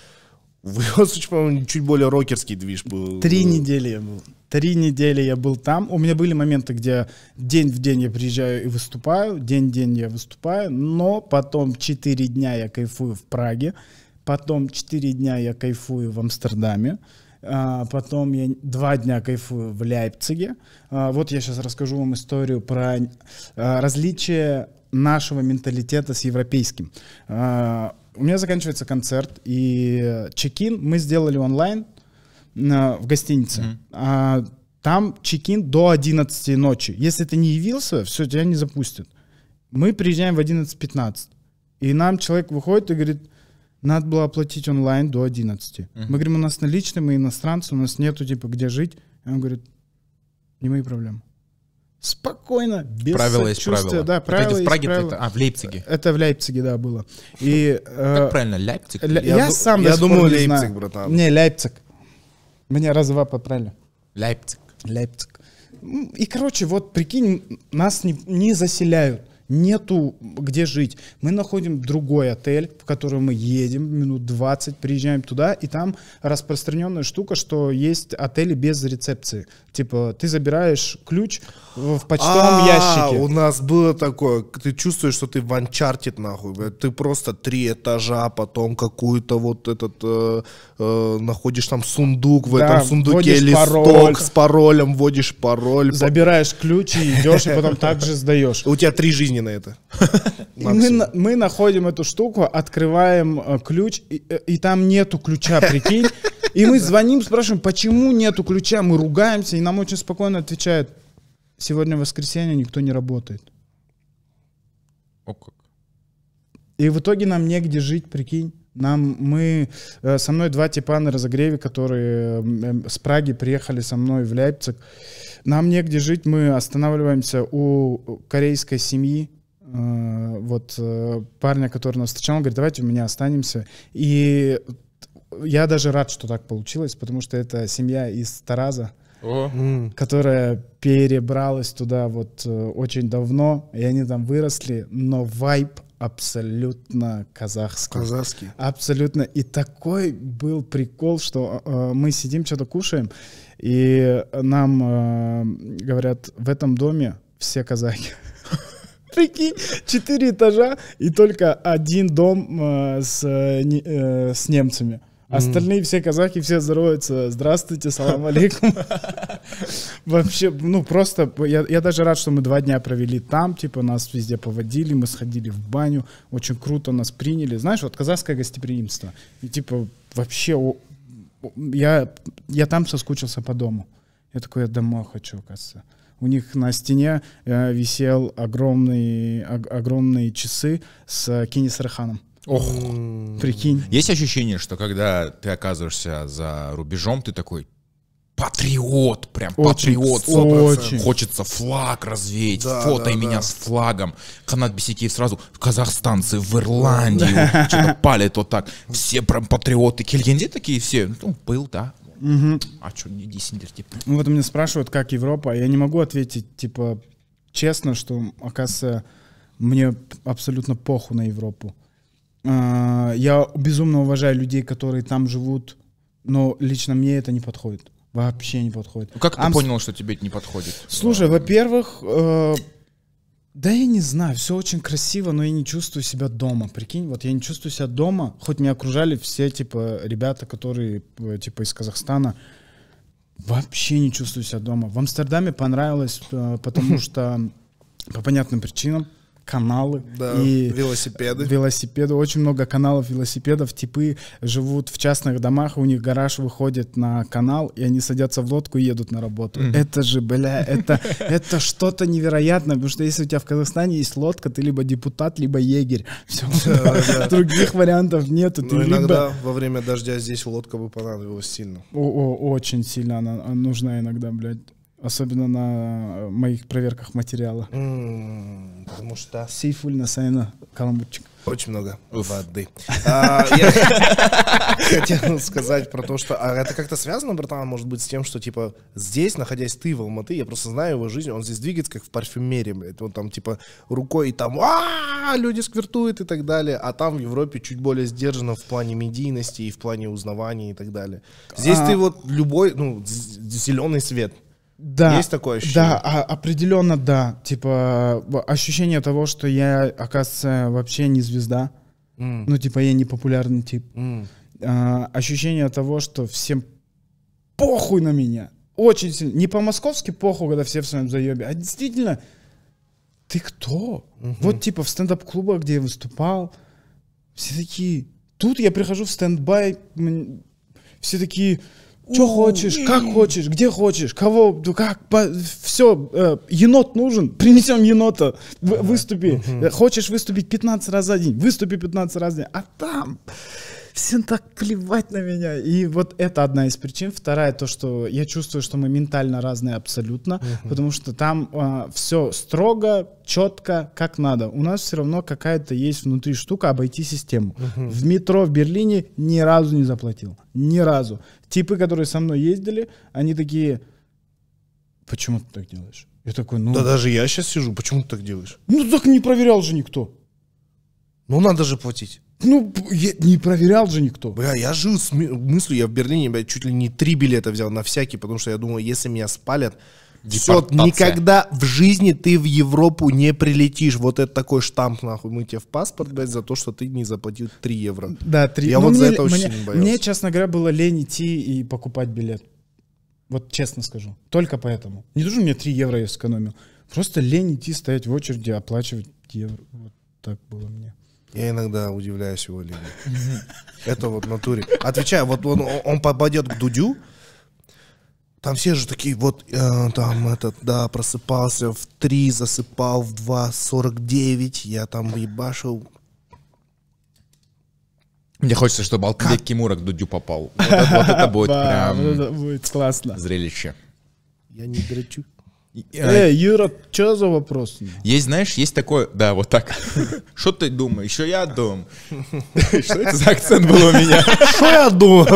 В его случае, по-моему, чуть более рокерский движ был. Три недели я был. Три недели я был там. У меня были моменты, где день в день я приезжаю и выступаю, день в день я выступаю, но потом четыре дня я кайфую в Праге, потом четыре дня я кайфую в Амстердаме, а, потом я два дня кайфую в Лейпциге. А, вот я сейчас расскажу вам историю про а, различие нашего менталитета с европейским. У меня заканчивается концерт, и чекин мы сделали онлайн в гостинице. Mm-hmm. Там чекин до 11 ночи. Если ты не явился, все, тебя не запустят. Мы приезжаем в 11.15. И нам человек выходит и говорит, надо было оплатить онлайн до 11. Uh-huh. Мы говорим, у нас наличные, мы иностранцы, у нас нету, типа, где жить. И он говорит, не мои проблемы. Спокойно, без правила сочувствия. Есть правила. Да, правила это в Праге, а, в Лейпциге. Это в Лейпциге, да, было. И, э, правильно, Лейпциг? Я, я сам я думаю не Лейпциг, знаю. братан. Не, Лейпциг. Меня раз два поправили. Лейпциг. Лейпциг. И, короче, вот, прикинь, нас не, не заселяют нету где жить. Мы находим другой отель, в который мы едем, минут 20, приезжаем туда, и там распространенная штука, что есть отели без рецепции. Типа, ты забираешь ключ в почтовом а, ящике. У нас было такое, ты чувствуешь, что ты в Uncharted, нахуй. Ты просто три этажа, потом какую-то вот этот, э, э, находишь там сундук, в этом сундуке листок с паролем, вводишь пароль. Забираешь ключ и идешь, и потом также сдаешь. У тебя три жизни времени на это. Мы, мы находим эту штуку, открываем э, ключ, и, э, и там нету ключа, прикинь. И мы звоним, спрашиваем, почему нету ключа, мы ругаемся, и нам очень спокойно отвечают, сегодня воскресенье, никто не работает. О как. И в итоге нам негде жить, прикинь. Нам мы э, со мной два типа на разогреве, которые с Праги приехали со мной в Лейпциг. Нам негде жить, мы останавливаемся у корейской семьи, э, вот э, парня, который нас встречал, он говорит, давайте у меня останемся. И я даже рад, что так получилось, потому что это семья из Тараза, О. которая перебралась туда вот э, очень давно, и они там выросли, но вайб абсолютно казахский. Казахский. Абсолютно. И такой был прикол, что э, мы сидим, что-то кушаем, и э, нам э, говорят, в этом доме все казаки. Прикинь, четыре этажа и только один дом э, с, э, э с немцами. Остальные mm-hmm. все казахи, все здороваются. Здравствуйте, салам алейкум. Вообще, ну просто, я, я даже рад, что мы два дня провели там, типа нас везде поводили, мы сходили в баню, очень круто нас приняли. Знаешь, вот казахское гостеприимство. И типа вообще я, я там соскучился по дому. Я такой, я домой хочу, кажется. У них на стене э, висел огромный о, огромные часы с э, Кини Сарханом. Ох, прикинь. Есть ощущение, что когда ты оказываешься за рубежом, ты такой, патриот, прям патриот. Очень. Хочется флаг развеять, да, фото да, и да. меня с флагом. Канат Бесикеев сразу в казахстанцы, в Ирландию, что-то палит вот так. Все прям патриоты, кельгенде такие все. Ну, был, да. Угу. А что, не синдер, типа. Ну вот меня спрашивают, как Европа. Я не могу ответить, типа, честно, что, оказывается, мне абсолютно поху на Европу. А, я безумно уважаю людей, которые там живут, но лично мне это не подходит. Вообще не подходит. Ну, как ты понял, что тебе это не подходит? Слушай, во-первых, э, да я не знаю, все очень красиво, но я не чувствую себя дома. Прикинь, вот я не чувствую себя дома, хоть меня окружали все, типа, ребята, которые, э, типа, из Казахстана. Вообще не чувствую себя дома. В Амстердаме понравилось, э, потому что по понятным причинам каналы. Да, и велосипеды. Велосипеды. Очень много каналов велосипедов. Типы живут в частных домах, у них гараж выходит на канал, и они садятся в лодку и едут на работу. Mm. Это же, бля, это, это что-то невероятное, потому что если у тебя в Казахстане есть лодка, ты либо депутат, либо егерь. Все, других вариантов нету. иногда во время дождя здесь лодка бы понадобилась сильно. Очень сильно она а, нужна иногда, блядь. Особенно на э, моих проверках материала. Mm. Потому что... Сейфуль Насайна Каламбутчик. Очень много воды. А, я хотел сказать про то, что а это как-то связано, братан, может быть, с тем, что, типа, здесь, находясь ты в Алматы, я просто знаю его жизнь, он здесь двигается, как в парфюмерии, блядь. Он там, типа, рукой и там, «А, люди сквертуют и так далее. А там в Европе чуть более сдержано в плане медийности и в плане узнавания и так далее. Здесь а. ты вот любой, ну, зеленый свет — да. Есть такое ощущение? Да, определенно да. Типа ощущение того, что я, оказывается, вообще не звезда. Mm. Ну, типа я не популярный тип. Mm. А, ощущение того, что всем похуй на меня. Очень сильно. Не по-московски похуй, когда все в своем заебе, а действительно, ты кто? Mm-hmm. Вот типа в стендап-клубах, где я выступал, все такие... Тут я прихожу в стендбай, все такие что хочешь, как хочешь, где хочешь, кого, ну как, по, все. Э, енот нужен, принесем енота, в, выступи. Хочешь выступить 15 раз за день, выступи 15 раз за день. А там всем так плевать на меня. И вот это одна из причин. Вторая, то, что я чувствую, что мы ментально разные абсолютно, угу. потому что там э, а, все строго, четко, как надо. У нас все равно какая-то есть внутри штука обойти систему. Угу. В метро в Берлине ни разу не заплатил. Ни разу. Типы, которые со мной ездили, они такие, почему ты так делаешь? Я такой, ну... Да даже я сейчас сижу, почему ты так делаешь? Ну так не проверял же никто. Ну надо же платить. Ну, я не проверял же никто. Бля, я жил с ми- мыслью, я в Берлине, бля, чуть ли не три билета взял на всякий, потому что я думал, если меня спалят, типа, все, никогда в жизни ты в Европу не прилетишь. Вот это такой штамп, нахуй, мы тебе в паспорт, блядь, за то, что ты не заплатил 3 евро. Да, три. Я Ну, вот за это очень мне, сильно боялся. Мне, честно говоря, было лень идти и покупать билет. Вот честно скажу. Только поэтому. Не то, что мне 3 евро я сэкономил. Просто лень идти стоять в очереди, оплачивать евро. Вот так было мне. Я иногда удивляюсь его линии. Это вот натуре. Отвечаю, вот он, он попадет к Дудю, там все же такие, вот, э, там, этот, да, просыпался в 3, засыпал в 2.49, я там ебашил. Мне хочется, чтобы Алкбек Кимура к Дудю попал. Вот, вот это будет прям... будет классно. Зрелище. Я не дрочу. Э, а, Юра, что за вопрос? Есть, знаешь, есть такое... Да, вот так. Что ты думаешь? Что я думаю? Что это за акцент был у меня? Что я думаю?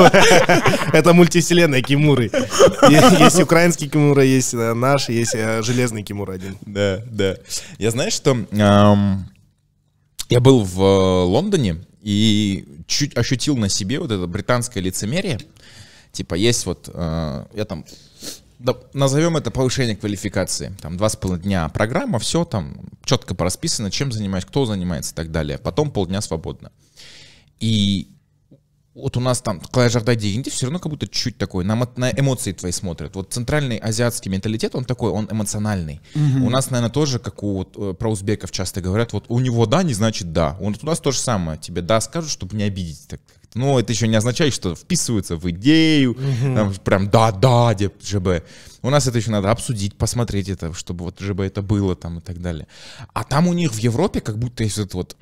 Это мультивселенная Кимуры. Есть украинский Кимура, есть э, наш, есть э, железный Кимур один. Да, да. Я знаешь, что... Я был в э, Лондоне и чуть ощутил на себе вот это британское лицемерие. Типа есть вот... Я там назовем это повышение квалификации. Там два с половиной дня программа, все там четко порасписано, чем занимаюсь, кто занимается и так далее. Потом полдня свободно. И вот у нас там Клая Жарда Дигинди все равно как будто чуть такой, на, на эмоции твои смотрят. Вот центральный азиатский менталитет, он такой, он эмоциональный. Угу. У нас, наверное, тоже, как у вот, э, про узбеков часто говорят, вот у него да, не значит да. У, у нас то же самое. Тебе да скажут, чтобы не обидеть, так, но это еще не означает, что вписывается в идею, угу. там, прям да-да, ДЖБ. У нас это еще надо обсудить, посмотреть это, чтобы вот же бы это было там и так далее. А там у них в Европе как будто есть вот, вот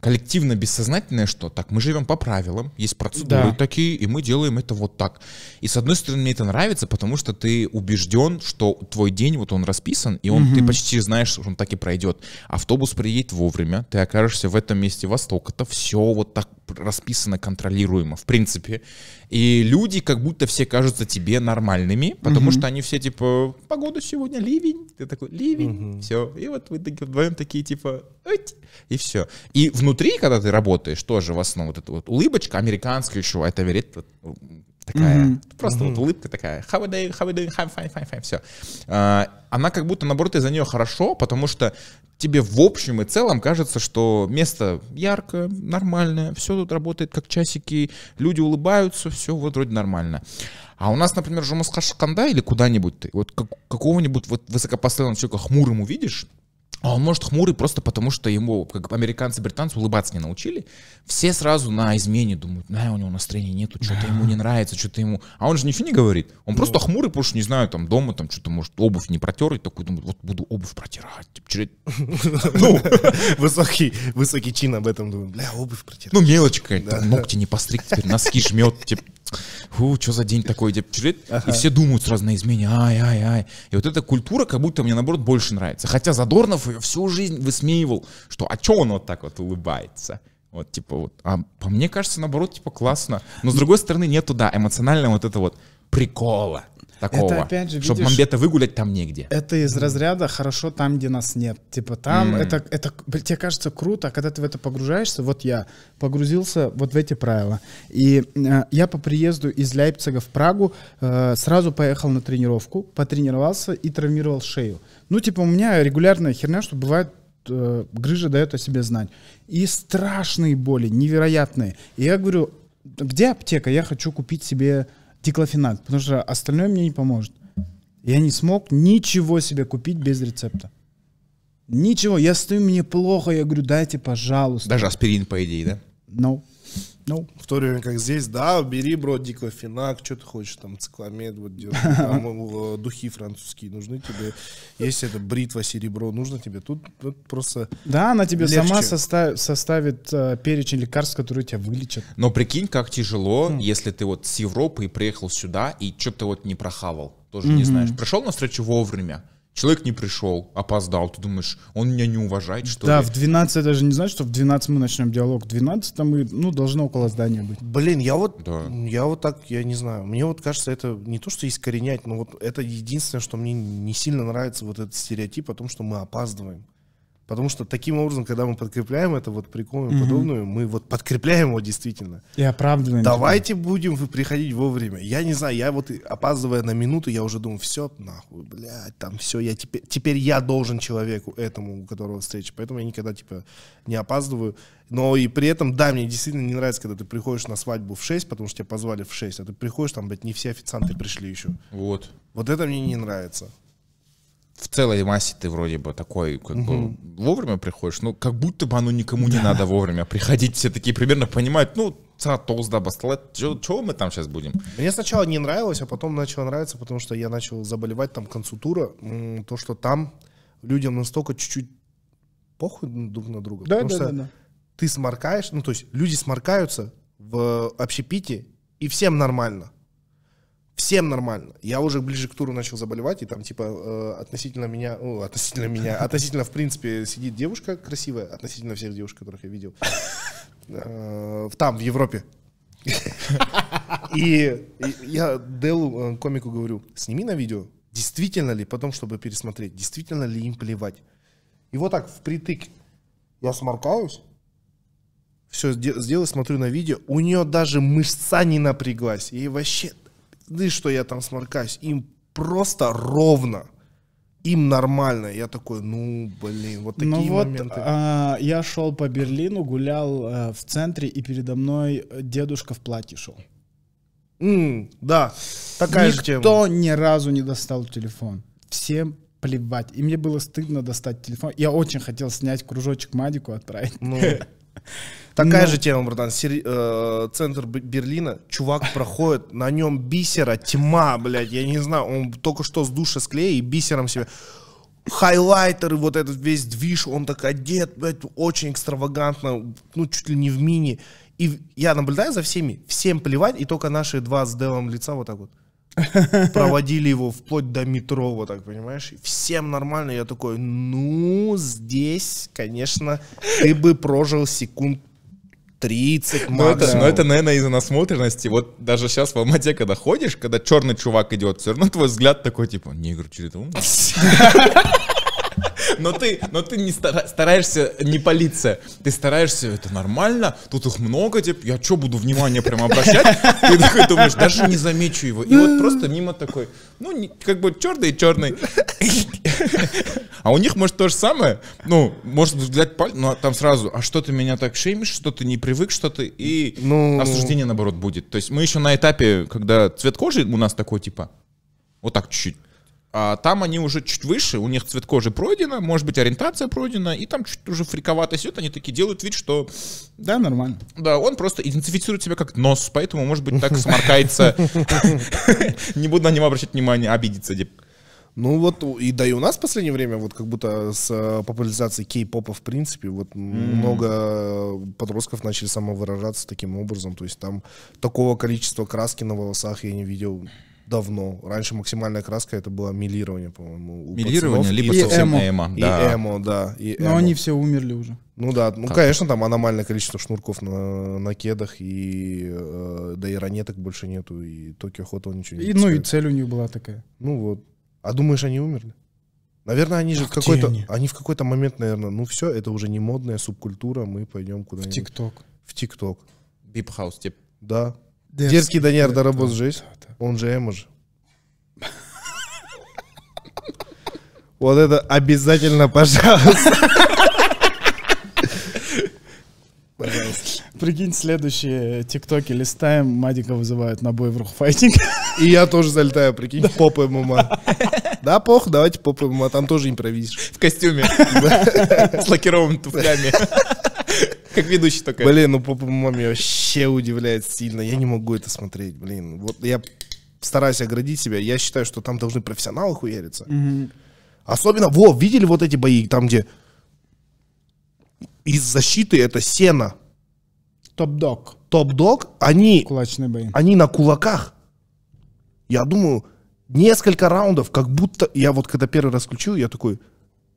коллективно бессознательное что? Так, мы живем по правилам, есть процедуры да. такие, и мы делаем это вот так. И с одной стороны мне это нравится, потому что ты убежден, что твой день вот он расписан, и он угу. ты почти знаешь, что он так и пройдет. Автобус приедет вовремя, ты окажешься в этом месте восток, это все вот так расписано, контролируемо, в принципе. И люди как будто все кажутся тебе нормальными, потому угу. что они они все типа, погода сегодня ливень, ты такой, ливень, угу. все. И вот вы вдвоем такие типа, и все. И внутри, когда ты работаешь, тоже в основном вот эта вот улыбочка американская еще, это верит, ну, такая, mm просто mm вот улыбка такая, how are you how are you I'm fine, fine, fine, все. А, она как будто, наоборот, из за нее хорошо, потому что тебе в общем и целом кажется, что место яркое, нормальное, все тут работает как часики, люди улыбаются, все вот вроде нормально. А у нас, например, жұмысқа шыққанда или куда-нибудь ты, вот как, какого-нибудь вот высокопоставленного человека хмурым увидишь, а он может хмурый просто потому, что ему, как американцы, британцы, улыбаться не научили. Все сразу на измене думают, да, у него настроения нету, что-то ему не нравится, что-то ему... А он же ничего не говорит. Он просто ну. хмурый, потому что, не знаю, там дома там что-то, может, обувь не протер, и такой думает, вот буду обувь протирать. Типа, ну, высокий, высокий чин об этом думает, бля, обувь протирать. Ну, мелочь какая-то, ногти не постриг, теперь носки жмет, типа, фу, что за день такой, ага. и все думают сразу на измене, ай, ай, ай. И вот эта культура как будто мне, наоборот, больше нравится. Хотя Задорнов ее всю жизнь высмеивал, что, а че он вот так вот улыбается? Вот, типа, вот, а по мне кажется, наоборот, типа, классно. Но, с другой стороны, нету, да, эмоционально вот это вот прикола такого. Это опять же, чтобы мамбета выгулять там негде. Это из разряда «хорошо там, где нас нет». Типа там mm. это, это тебе кажется круто, а когда ты в это погружаешься, вот я погрузился вот в эти правила. И э, я по приезду из Лейпцига в Прагу э, сразу поехал на тренировку, потренировался и травмировал шею. Ну, типа у меня регулярная херня, что бывает э, грыжа дает о себе знать. И страшные боли, невероятные. И я говорю, где аптека? Я хочу купить себе Диклофенак, потому что остальное мне не поможет. Я не смог ничего себе купить без рецепта. Ничего, я стою, мне плохо, я говорю, дайте, пожалуйста. Даже аспирин, по идее, да? No. Ну. Ну. В то время как здесь, да, бери, бро, диклофенак, что ты хочешь, там, цикламед, вот, делать, там, э, духи французские нужны тебе. Если это бритва, серебро, нужно тебе. Тут, вот просто Да, она тебе легче. сама состав, составит э, перечень лекарств, которые тебя вылечат. Но прикинь, как тяжело, mm. если ты вот с Европы приехал сюда и что-то вот не прохавал. Тоже mm-hmm. не знаешь. Пришел на встречу вовремя, Человек не пришел, опоздал. Ты думаешь, он меня не уважает, что да, ли? в 12 я даже не знаю, что в 12 мы начнем диалог. В 12 мы, ну, должно около здания быть. Блин, я вот, да. я вот так, я не знаю. Мне вот кажется, это не то, что искоренять, но вот это единственное, что мне не сильно нравится, вот этот стереотип о том, что мы опаздываем. Потому что таким образом, когда мы подкрепляем это вот приколом и угу. подобную, мы вот подкрепляем его действительно. И оправданно. Давайте меня. будем вы приходить вовремя. Я не знаю, я вот опаздывая на минуту, я уже думаю, все, нахуй, блядь, там все, я теперь, теперь я должен человеку этому, у которого встреча. Поэтому я никогда, типа, не опаздываю. Но и при этом, да, мне действительно не нравится, когда ты приходишь на свадьбу в 6, потому что тебя позвали в 6, а ты приходишь, там, блядь, не все официанты пришли еще. Вот. Вот это мне не нравится в целой массе ты вроде бы такой, как угу. бы вовремя приходишь, но как будто бы оно никому да. не надо вовремя приходить. Все такие примерно понимают, ну, ца толзда басталет, чего мы там сейчас будем? Мне сначала не нравилось, а потом начало нравиться, потому что я начал заболевать там консультура, то, что там людям настолько чуть-чуть похуй друг на друга. Да, потому да, что да, да. ты сморкаешь, ну, то есть люди сморкаются в общепите, и всем нормально. Всем нормально. Я уже ближе к туру начал заболевать, и там, типа, э, относительно меня, ну, относительно меня, относительно, в принципе, сидит девушка красивая, относительно всех девушек, которых я видел. Э, там, в Европе. И, я Делу, э, комику, говорю, сними на видео, действительно ли, потом, чтобы пересмотреть, действительно ли им плевать. И вот так, впритык, я сморкаюсь, все сделаю, смотрю на видео, у нее даже мышца не напряглась, ей вообще стыд, что я там сморкаюсь. Им просто ровно. Им нормально. Я такой, ну, блин, вот ну такие ну вот, моменты. А, я шел по Берлину, гулял а, в центре, и передо мной дедушка в платье шел. Mm, да, такая Никто же тема. Никто ни разу не достал телефон. Всем плевать. И мне было стыдно достать телефон. Я очень хотел снять кружочек Мадику, отправить. Ну. Такая Но... же тема, братан. Сер... Э, центр Берлина. Чувак проходит, на нем бисера, тьма, блядь. Я не знаю, он только что с душа склеил и бисером себе хайлайтер, вот этот весь движ, он так одет, блядь, очень экстравагантно, ну, чуть ли не в мини. И я наблюдаю за всеми, всем плевать, и только наши два с делом лица вот так вот проводили его вплоть до метро, вот так, понимаешь? всем нормально, я такой, ну, здесь, конечно, ты бы прожил секунд 30 но это, но это, наверное, из-за насмотренности. Вот даже сейчас в Алмате, когда ходишь, когда черный чувак идет, все равно твой взгляд такой, типа, негр чередом. Но ты, но ты не стара, стараешься не полиция. Ты стараешься, это нормально, тут их много, типа, я что буду внимание прям обращать? Ты такой думаешь, даже не замечу его. И вот просто мимо такой, ну, как бы черный черный. А у них, может, то же самое. Ну, может взять палец, но ну, а там сразу, а что ты меня так шеймишь, что ты не привык, что ты... И ну... осуждение, наоборот, будет. То есть мы еще на этапе, когда цвет кожи у нас такой, типа, вот так чуть-чуть а там они уже чуть выше, у них цвет кожи пройдено, может быть, ориентация пройдена, и там чуть уже фриковато сидят, они такие делают вид, что... Да, нормально. Да, он просто идентифицирует себя как нос, поэтому, может быть, так сморкается. Не буду на него обращать внимание, обидится. Ну вот, и да и у нас в последнее время, вот как будто с э, популяризацией кей-попа в принципе, вот mm-hmm. много подростков начали самовыражаться таким образом, то есть там такого количества краски на волосах я не видел давно. Раньше максимальная краска это было милирование, по-моему. У милирование, либо и совсем эмо. эмо. Да. И эмо, да. И эмо. Но они все умерли уже. Ну да, ну как? конечно, там аномальное количество шнурков на, на кедах, и э, да и ранеток больше нету, и Токио Хот он ничего не и, Ну и цель у них была такая. Ну вот. А думаешь, они умерли? Наверное, они же а в какой-то... Они? они в какой-то момент, наверное, ну все, это уже не модная субкультура, мы пойдем куда-нибудь. В ТикТок. В ТикТок. Бипхаус, типа. Да, Дерзкий, Дерзкий Данияр Дарабоз да, Жесть, да, да. он же Эма же. Вот это обязательно, пожалуйста. Пожалуйста. Прикинь, следующие тиктоки листаем, Мадика вызывают на бой в рухфайтинг. И я тоже залетаю, прикинь, да. поп ММА. Да, пох, давайте поп ММА, там тоже импровизишь. В костюме. С лакированными туфлями. Как ведущий только. Блин, ну папа маме вообще удивляет сильно. Я не могу это смотреть, блин. Вот я стараюсь оградить себя. Я считаю, что там должны профессионалы хуяриться. Мгм. Особенно, во, видели вот эти бои, там, где из защиты это сена. Топ-дог. топ-дог, они, Кулачные бои. они на кулаках. Я думаю, несколько раундов, как будто... Я вот когда первый раз включил, я такой,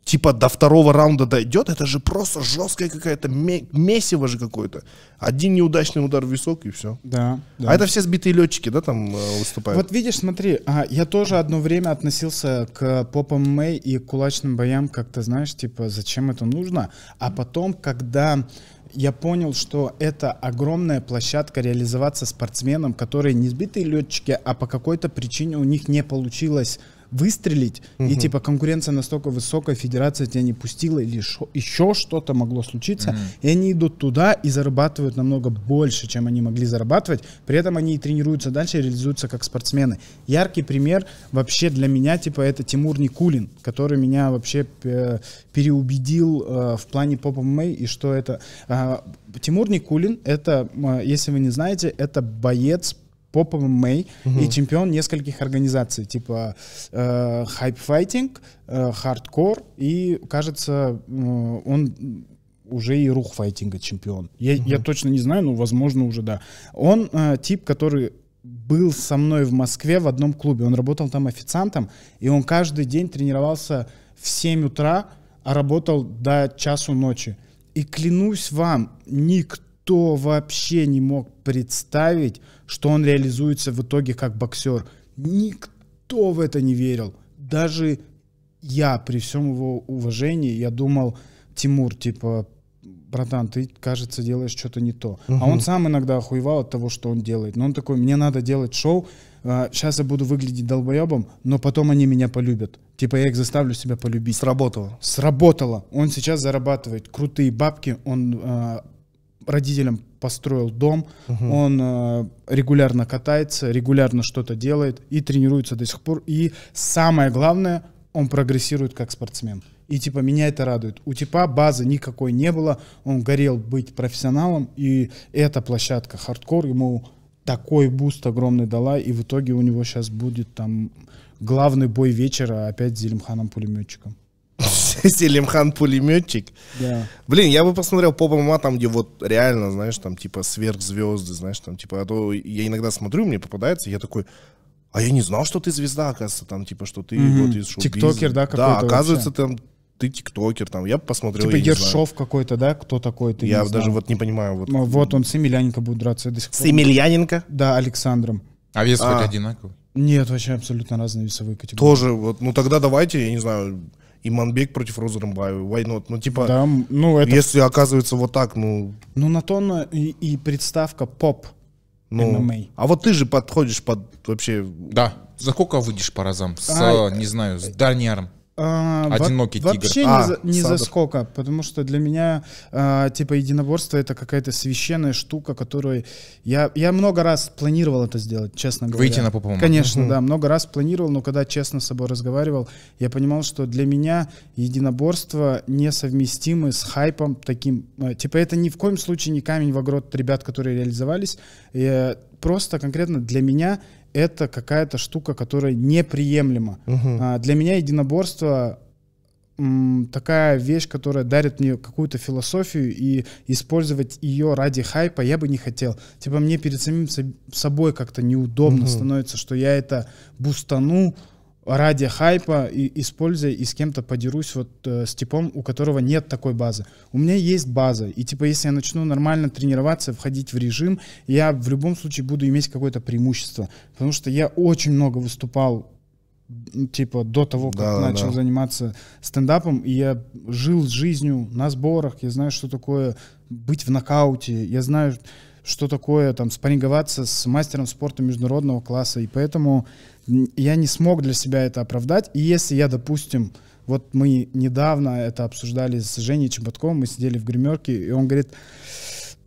типа до второго раунда дойдет, это же просто жесткая какая-то месиво же какое-то. Один неудачный удар в висок и все. Да, да. А это все сбитые летчики, да, там э, выступают? Вот видишь, смотри, а, я тоже одно время относился к попам Мэй и кулачным боям как-то, знаешь, типа, зачем это нужно? А потом, когда я понял, что это огромная площадка реализоваться спортсменам, которые не сбитые летчики, а по какой-то причине у них не получилось выстрелить, угу. и типа конкуренция настолько высокая, федерация тебя не пустила, или шо, еще что-то могло случиться, угу. и они идут туда и зарабатывают намного больше, чем они могли зарабатывать, при этом они и тренируются дальше, и реализуются как спортсмены. Яркий пример вообще для меня, типа, это Тимур Никулин, который меня вообще э, переубедил э, в плане поп мэй и что это... Э, Тимур Никулин, это, а, если вы не знаете, это боец поп ММА и чемпион нескольких организаций, типа э, Hype Fighting, э, Hardcore и, кажется, э, он уже и рух файтинга чемпион. Я, угу. я точно не знаю, но возможно уже да. Он э, тип, который был со мной в Москве в одном клубе. Он работал там официантом, и он каждый день тренировался в 7 утра, а работал до часу ночи. И клянусь вам, никто никто вообще не мог представить, что он реализуется в итоге как боксер. Никто в это не верил. Даже я, при всем его уважении, я думал, Тимур, типа, братан, ты, кажется, делаешь что-то не то. Угу. А он сам иногда охуевал от того, что он делает. Но он такой, мне надо делать шоу, сейчас а, я буду выглядеть долбоебом, но потом они меня полюбят. Типа я их заставлю себя полюбить. Сработало. Сработало. Он сейчас зарабатывает крутые бабки, он а, родителям построил дом, угу. он э, регулярно катается, регулярно что-то делает и тренируется до сих пор. И самое главное, он прогрессирует как спортсмен. И типа меня это радует. У типа базы никакой не было, он горел быть профессионалом, и эта площадка хардкор ему такой буст огромный дала, и в итоге у него сейчас будет там главный бой вечера опять с Зелимханом пулеметчиком. Селимхан пулеметчик. Да. Блин, я бы посмотрел поп ММА там, где вот реально, знаешь, там типа сверхзвезды, знаешь, там типа, а то я иногда смотрю, мне попадается, я такой, а я не знал, что ты звезда, оказывается, там типа, что ты mm-hmm. вот из Тиктокер, да, какой-то Да, оказывается, вообще. там ты тиктокер, там, я посмотрел, Типа я Ершов какой-то, да, кто такой, ты Я даже знал. вот не понимаю. Вот, вот он с Емельяненко будет драться. до сих пор... С Емельяненко? Да, Александром. А вес а. хоть одинаковый? Нет, вообще абсолютно разные весовые категории. Тоже, вот, ну тогда давайте, я не знаю, Иманбек против Розы Рымбаева, why Ну, типа, да, ну, это... если оказывается вот так, ну... Ну, на тонну и, и представка поп ну, ММА. А вот ты же подходишь под вообще... Да. За сколько выйдешь по разам? С, а, не знаю, с Дальниаром. А, Одинокий во- тигр. Вообще а, за, ни за сколько, потому что для меня а, типа единоборство это какая-то священная штука, которую я я много раз планировал это сделать, честно говоря. Выйти на попу. Конечно, угу. да, много раз планировал, но когда честно с собой разговаривал, я понимал, что для меня единоборство несовместимы с хайпом таким, а, типа это ни в коем случае не камень в огород ребят, которые реализовались, и, э, просто конкретно для меня это какая-то штука, которая неприемлема. Угу. А, для меня единоборство м, такая вещь, которая дарит мне какую-то философию, и использовать ее ради хайпа я бы не хотел. Типа мне перед самим собой как-то неудобно угу. становится, что я это бустану, ради хайпа, и, используя и с кем-то подерусь вот э, с типом, у которого нет такой базы. У меня есть база, и типа если я начну нормально тренироваться, входить в режим, я в любом случае буду иметь какое-то преимущество, потому что я очень много выступал типа до того, как да, начал да. заниматься стендапом, и я жил жизнью на сборах, я знаю, что такое быть в нокауте, я знаю, что такое там спарринговаться с мастером спорта международного класса. И поэтому я не смог для себя это оправдать. И если я, допустим, вот мы недавно это обсуждали с Женей Чеботковым, мы сидели в гримерке, и он говорит,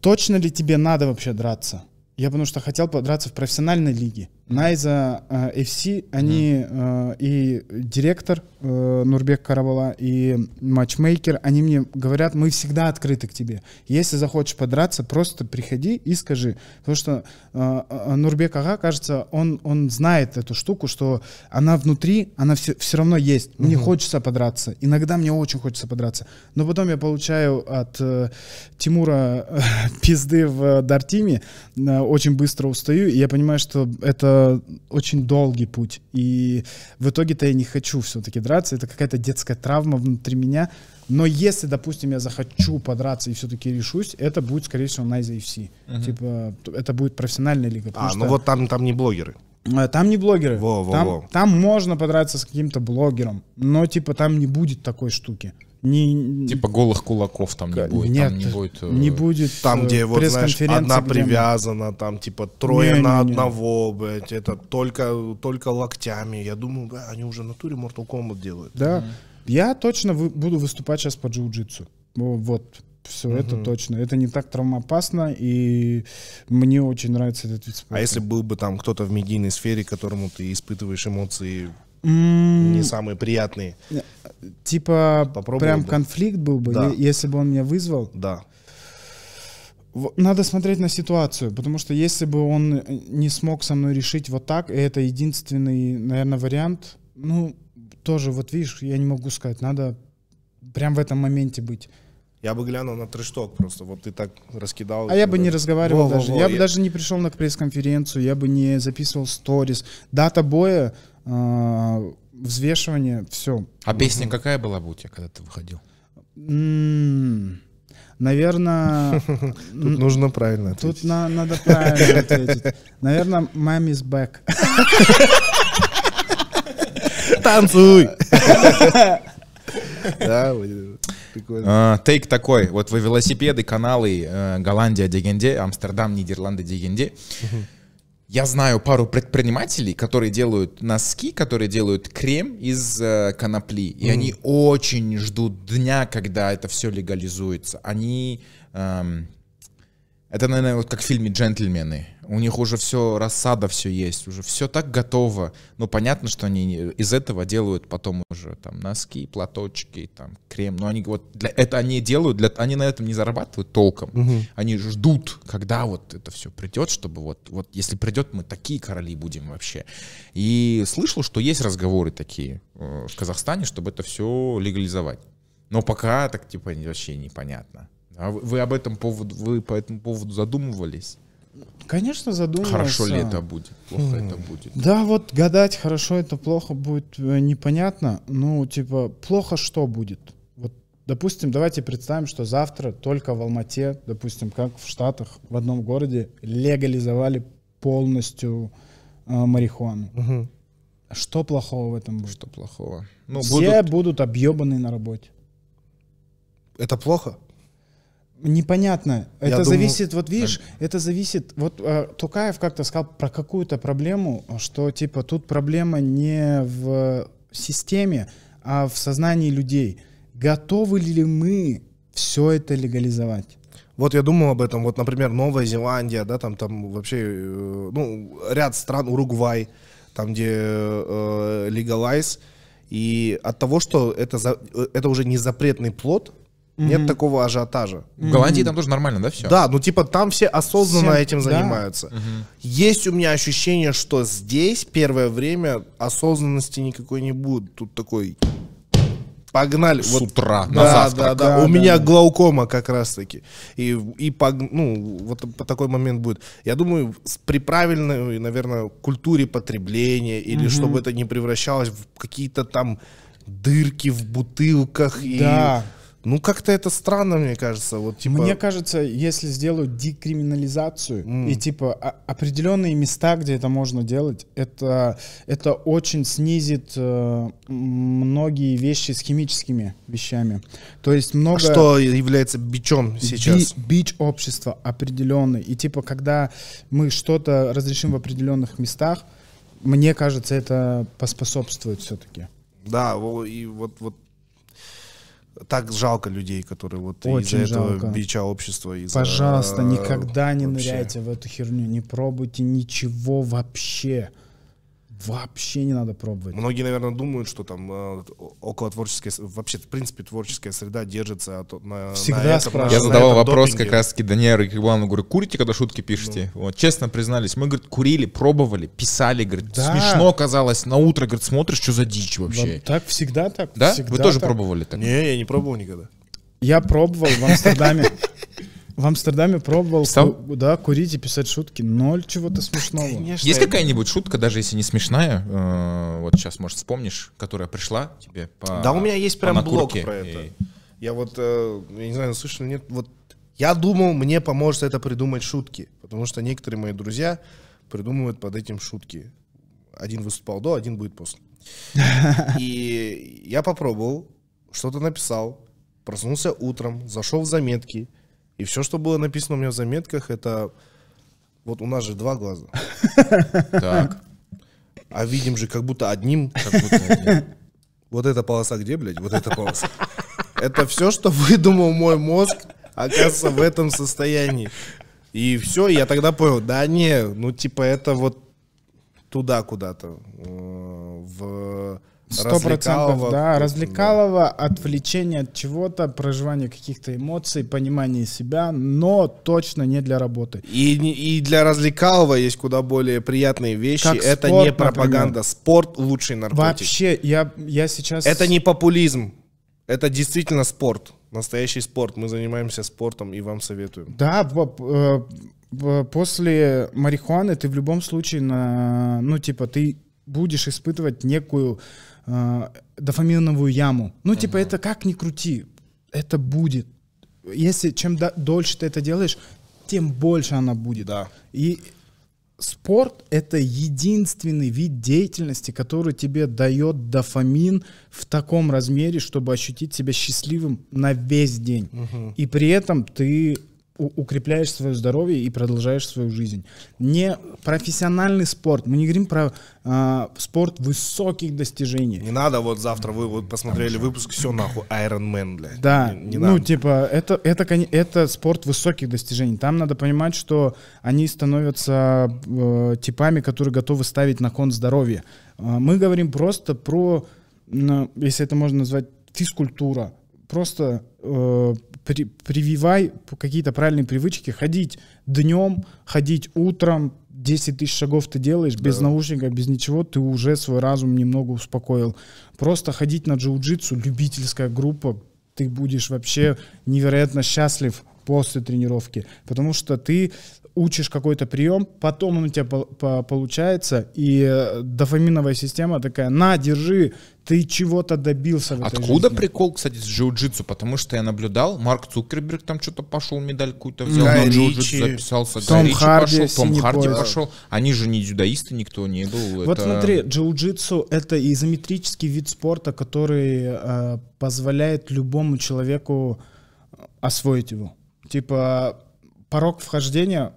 точно ли тебе надо вообще драться? Я потому что хотел подраться в профессиональной лиге. Найза э, FC, они э, и директор э, Нурбек Карабала, и матчмейкер, они мне говорят, мы всегда открыты к тебе. Если захочешь подраться, просто приходи и скажи. Потому что э, э Нурбек Ага, кажется, он, он знает эту штуку, что она внутри, она все, все равно есть. Мне угу. хочется подраться. Иногда мне очень хочется подраться. Но потом я получаю от э, Тимура э, пизды в э, Дартиме, э, очень быстро устаю, и я понимаю, что это очень долгий путь. И в итоге-то я не хочу все-таки драться. Это какая-то детская травма внутри меня. Но если, допустим, я захочу подраться и все-таки решусь, это будет, скорее всего, на AFC. Угу. Типа, это будет профессиональная лига. А, ну что... ну вот там, там не блогеры. А, там не блогеры. Во, во, там, во. там можно подраться с каким-то блогером, но типа там не будет такой штуки. Не... Типа голых кулаков там не будет. Нет, там не будет. Э, не будет там, э, где вот, знаешь, одна где привязана, там, типа, трое не, на не, одного, блядь, это только, только локтями. Я думаю, бля, они уже на туре Mortal Kombat делают. Да. Mm. Я точно вы, буду выступать сейчас по джиу-джитсу. Вот, все угу. это точно. Это не так травмоопасно, и мне очень нравится этот вид а спорта. А если был бы там кто-то в медийной сфере, которому ты испытываешь эмоции не самые приятные. Э, типа, Попробуй прям бы. конфликт был бы, да. если бы он меня вызвал. Да. Надо смотреть на ситуацию, потому что если бы он э, не смог со мной решить вот так, и это единственный, наверное, вариант, ну, тоже, вот видишь, я не могу сказать, надо прям в этом моменте быть. Я бы глянул на трешток просто, вот ты так раскидал. А я бы даже... не разговаривал во, даже, во, во, я, я бы даже не пришел на пресс-конференцию, я бы не записывал сторис. Дата боя, Э, взвешивание, все. А песня какая была бы у тебя, когда ты выходил? Наверное... Тут нужно правильно ответить. Тут на, надо правильно ответить. Наверное, «Mom back». Танцуй! Да, прикольно. А, тейк такой. Вот вы велосипеды, каналы э, Голландия, Дегенде, Амстердам, Нидерланды, Дегенде. Я знаю пару предпринимателей, которые делают носки, которые делают крем из э, конопли. И mm. они очень ждут дня, когда это все легализуется. Они... Эм, это, наверное, вот как в фильме «Джентльмены». У них уже все, рассада все есть, уже все так готово. Ну, понятно, что они из этого делают потом уже там носки, платочки, там крем. Но они вот для, это они делают, для, они на этом не зарабатывают толком. Угу. Они ждут, когда вот это все придет, чтобы вот, вот если придет, мы такие короли будем вообще. И слышал, что есть разговоры такие э, в Казахстане, чтобы это все легализовать. Но пока так типа вообще непонятно. А вы, вы об этом поводу, вы по этому поводу задумывались? Конечно, задумывался. Хорошо ли это будет, плохо mm. это будет. Да, вот гадать, хорошо это, плохо будет, э, непонятно. Ну, типа, плохо что будет? Вот, допустим, давайте представим, что завтра только в Алмате, допустим, как в Штатах, в одном городе легализовали полностью э, марихуану. Угу. Что плохого в этом будет? Что плохого? Ну, Все будут, будут объебаны на работе. Это плохо? Непонятно. Это Я зависит, вот видишь, да. это зависит. Вот э, а, Тукаев как-то сказал про какую-то проблему, что типа тут проблема не в системе, а в сознании людей. Готовы ли мы все это легализовать? Вот я думал об этом. Вот, например, Новая Зеландия, да, там, там вообще, э, ну, ряд стран, Уругвай, там, где э, э И от того, что это, за, э, это уже не запретный плод, нет mm-hmm. такого ажиотажа. В Голландии там тоже нормально, да, все? Да, ну типа там все осознанно все, этим да. занимаются. Mm-hmm. Есть у меня ощущение, что здесь первое время осознанности никакой не будет. Тут такой... Погнали. С вот, утра да, на завтрак. Да, да, да. У да. меня глаукома как раз-таки. И, и пог, ну, вот по такой момент будет. Я думаю, при правильной, наверное, культуре потребления или mm-hmm. чтобы это не превращалось в какие-то там дырки в бутылках да. и ну, как-то это странно, мне кажется. Вот, типа... Мне кажется, если сделают декриминализацию mm. и типа определенные места, где это можно делать, это, это очень снизит э, многие вещи с химическими вещами. То есть а много... А что является бичом сейчас? Би бич общества определенный. И типа, когда мы что-то разрешим в определенных местах, мне кажется, это поспособствует все-таки. Да, и вот, вот так жалко людей, которые вот из-за этого бича общества. Из Пожалуйста, никогда не вообще. ныряйте в эту херню, не пробуйте ничего вообще вообще не надо пробовать. Многие, наверное, думают, что там э, около творческой, вообще, в принципе, творческая среда держится от, на, Всегда на этом, Я задавал на вопрос допинге. как раз-таки Даниэлю Рикбану, говорю, курите, когда шутки пишете? Ну. Вот, честно признались, мы, говорит, курили, пробовали, писали, говорит, да. смешно оказалось. на утро, говорит, смотришь, что за дичь вообще. Да, так всегда так. Да? Всегда Вы тоже так. пробовали так? Не, я не пробовал никогда. Я пробовал в Амстердаме. В Амстердаме пробовал Ку- да, курить и писать шутки. Ноль чего-то ну, смешного. Конечно. Есть какая-нибудь шутка, даже если не смешная, э, вот сейчас, может, вспомнишь, которая пришла тебе по Да, у меня есть прям блог про это. И... Я вот, э, я не знаю, слышно нет, вот я думал, мне поможет это придумать шутки, потому что некоторые мои друзья придумывают под этим шутки. Один выступал до, один будет после. И я попробовал, что-то написал, проснулся утром, зашел в заметки — и все, что было написано у меня в заметках, это вот у нас же два глаза. Так. А видим же как будто одним. Вот эта полоса где, блядь? Вот эта полоса. Это все, что выдумал мой мозг, оказывается, в этом состоянии. И все, я тогда понял, да не, ну типа это вот туда куда-то, э, в Сто процентов, да. Развлекалово, да. отвлечение от чего-то, проживание каких-то эмоций, понимание себя, но точно не для работы. И, и для развлекалово есть куда более приятные вещи. Как Это спорт, не пропаганда. Например. Спорт лучший наркотик. Вообще, я, я сейчас... Это не популизм. Это действительно спорт. Настоящий спорт. Мы занимаемся спортом и вам советуем. Да, э, после марихуаны ты в любом случае на... Ну, типа, ты будешь испытывать некую э, дофаминовую яму. Ну, типа, mm-hmm. это как ни крути, это будет. Если чем до, дольше ты это делаешь, тем больше она будет. Да. И спорт — это единственный вид деятельности, который тебе дает дофамин в таком размере, чтобы ощутить себя счастливым на весь день. Угу. И при этом ты укрепляешь свое здоровье и продолжаешь свою жизнь. Не профессиональный спорт. Мы не говорим про э, спорт высоких достижений. Не надо вот завтра вы вот посмотрели Хорошо. выпуск, все нахуй, Iron Man, блядь. Да, не, не ну надо. типа это, это, это, спорт высоких достижений. Там надо понимать, что они становятся э, типами, которые готовы ставить на кон здоровье. Э, мы говорим просто про, э, если это можно назвать, физкультура. Просто Э, при, прививай какие-то правильные привычки, ходить днем, ходить утром, 10 тысяч шагов ты делаешь без да. наушника, без ничего, ты уже свой разум немного успокоил. Просто ходить на джиу-джитсу, любительская группа, ты будешь вообще невероятно счастлив после тренировки, потому что ты учишь какой-то прием, потом он у тебя получается, и э, дофаминовая система такая, на, держи, ты чего-то добился в Откуда жизни? прикол, кстати, с джиу-джитсу? Потому что я наблюдал, Марк Цукерберг там что-то пошел, медаль какую-то взял, Гай на джиу-джитсу записался, Том Гарри Харди, пошел, Том Харди пояс. пошел. Они же не дзюдоисты, никто не был. Вот это... смотри, джиу-джитсу — это изометрический вид спорта, который э, позволяет любому человеку э, освоить его. Типа порог вхождения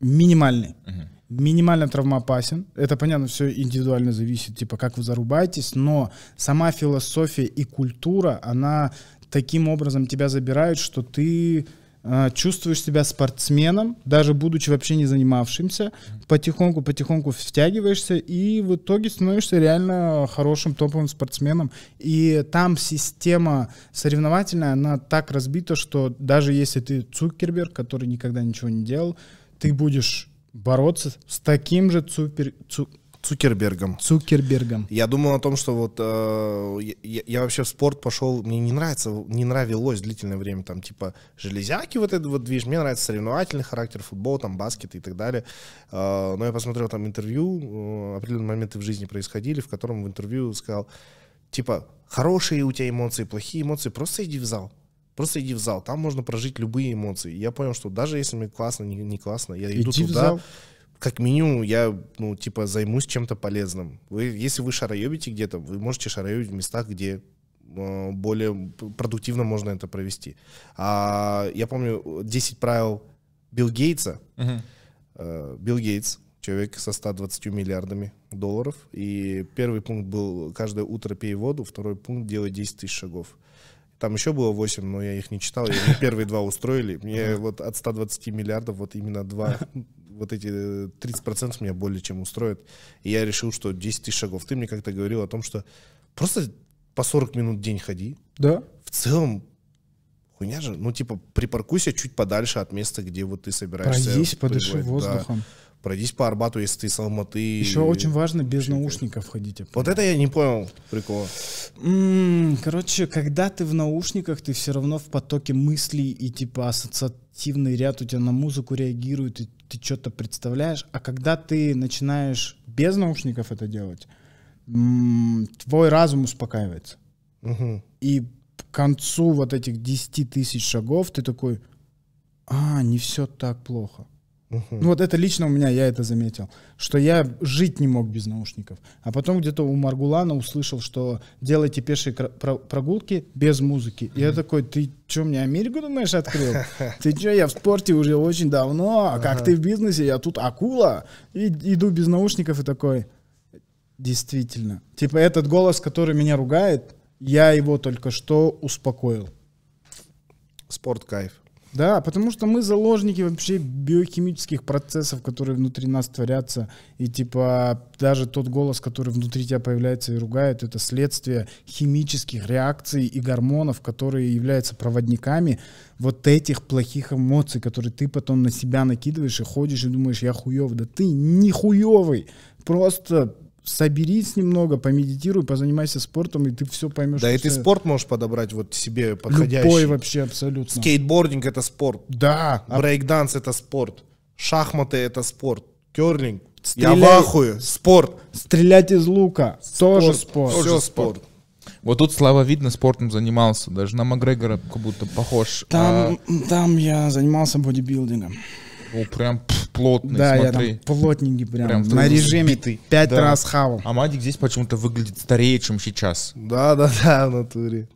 минимальный. Угу. Минимально травмоопасен. Это, понятно, все индивидуально зависит, типа, как вы зарубаетесь, но сама философия и культура, она таким образом тебя забирает, что ты э, чувствуешь себя спортсменом, даже будучи вообще не занимавшимся, потихоньку-потихоньку втягиваешься и в итоге становишься реально хорошим топовым спортсменом. И там система соревновательная, она так разбита, что даже если ты Цукерберг, который никогда ничего не делал, ты будешь бороться с таким же цупер... Цу... Цукербергом. Цукербергом. Я думал о том, что вот э, я, я вообще в спорт пошел, мне не нравится, не нравилось длительное время там типа железяки вот этот вот движ, мне нравится соревновательный характер футбол, там баскет и так далее. Э, но я посмотрел там интервью, э, определенные моменты в жизни происходили, в котором в интервью сказал типа хорошие у тебя эмоции, плохие эмоции, просто иди в зал. Просто иди в зал, там можно прожить любые эмоции. Я понял, что даже если мне классно, не, не классно, я иди иду туда, в зал. как минимум я, ну, типа, займусь чем-то полезным. Вы, если вы шароебите где-то, вы можете шароебить в местах, где э, более продуктивно можно это провести. А я помню 10 правил Билл Гейтса. Uh-huh. Билл Гейтс, человек со 120 миллиардами долларов. И первый пункт был каждое утро пей воду, второй пункт делай 10 тысяч шагов. Там еще было 8, но я их не читал. Я первые два устроили. Мне вот от 120 миллиардов вот именно два, вот эти 30% э, меня более чем устроят. И я решил, что 10 тысяч шагов. Ты мне как-то говорил о том, что просто по 40 минут в день ходи. Да. В целом хуйня же. Ну, типа, припаркуйся чуть подальше от места, где вот ты собираешься. Пройдись, подыши воздухом. Да. Пройдись по Арбату, если ты сам ты. Еще очень важно без наушников ходить. Вот это я не понял прикол. Короче, когда ты в наушниках, ты все равно в потоке мыслей и типа ассоциативный ряд у тебя на музыку реагирует, и ты что-то представляешь. А когда ты начинаешь без наушников это делать, твой разум успокаивается. Угу. И к концу вот этих 10 тысяч шагов ты такой, а, не все так плохо. Угу. Ну вот это лично у меня, я это заметил, что я жить не мог без наушников. А потом где-то у Маргулана услышал, что делайте пешие прогулки без музыки. Угу. Я такой, ты что, мне Америку, думаешь, открыл? Ты что, я в спорте уже очень давно, а как ты в бизнесе, я тут акула. И иду без наушников и такой, действительно. Типа этот голос, который меня ругает, я его только что успокоил. Спорт кайф. Да, потому что мы заложники вообще биохимических процессов, которые внутри нас творятся. И типа даже тот голос, который внутри тебя появляется и ругает, это следствие химических реакций и гормонов, которые являются проводниками вот этих плохих эмоций, которые ты потом на себя накидываешь и ходишь и думаешь, я хуёв Да ты не хуёвый, Просто соберись немного, помедитируй, позанимайся спортом, и ты все поймешь. Да, и ты спорт можешь подобрать вот себе подходящий. Любой вообще абсолютно. Скейтбординг это спорт. Да. А Брейкданс это спорт. Шахматы это спорт. Керлинг. Стреляй. Я в Спорт. Стрелять из лука. Спорт. Тоже спорт. Тоже спорт. Вот тут Слава видно спортом занимался, даже на Макгрегора как будто похож. Там, а... там я занимался бодибилдингом. О, прям плотный, да, смотри. я там плотненький прям, прям на режиме ты пять да. раз хавал. А Мадик здесь почему-то выглядит старее, чем сейчас. Да-да-да, в натуре.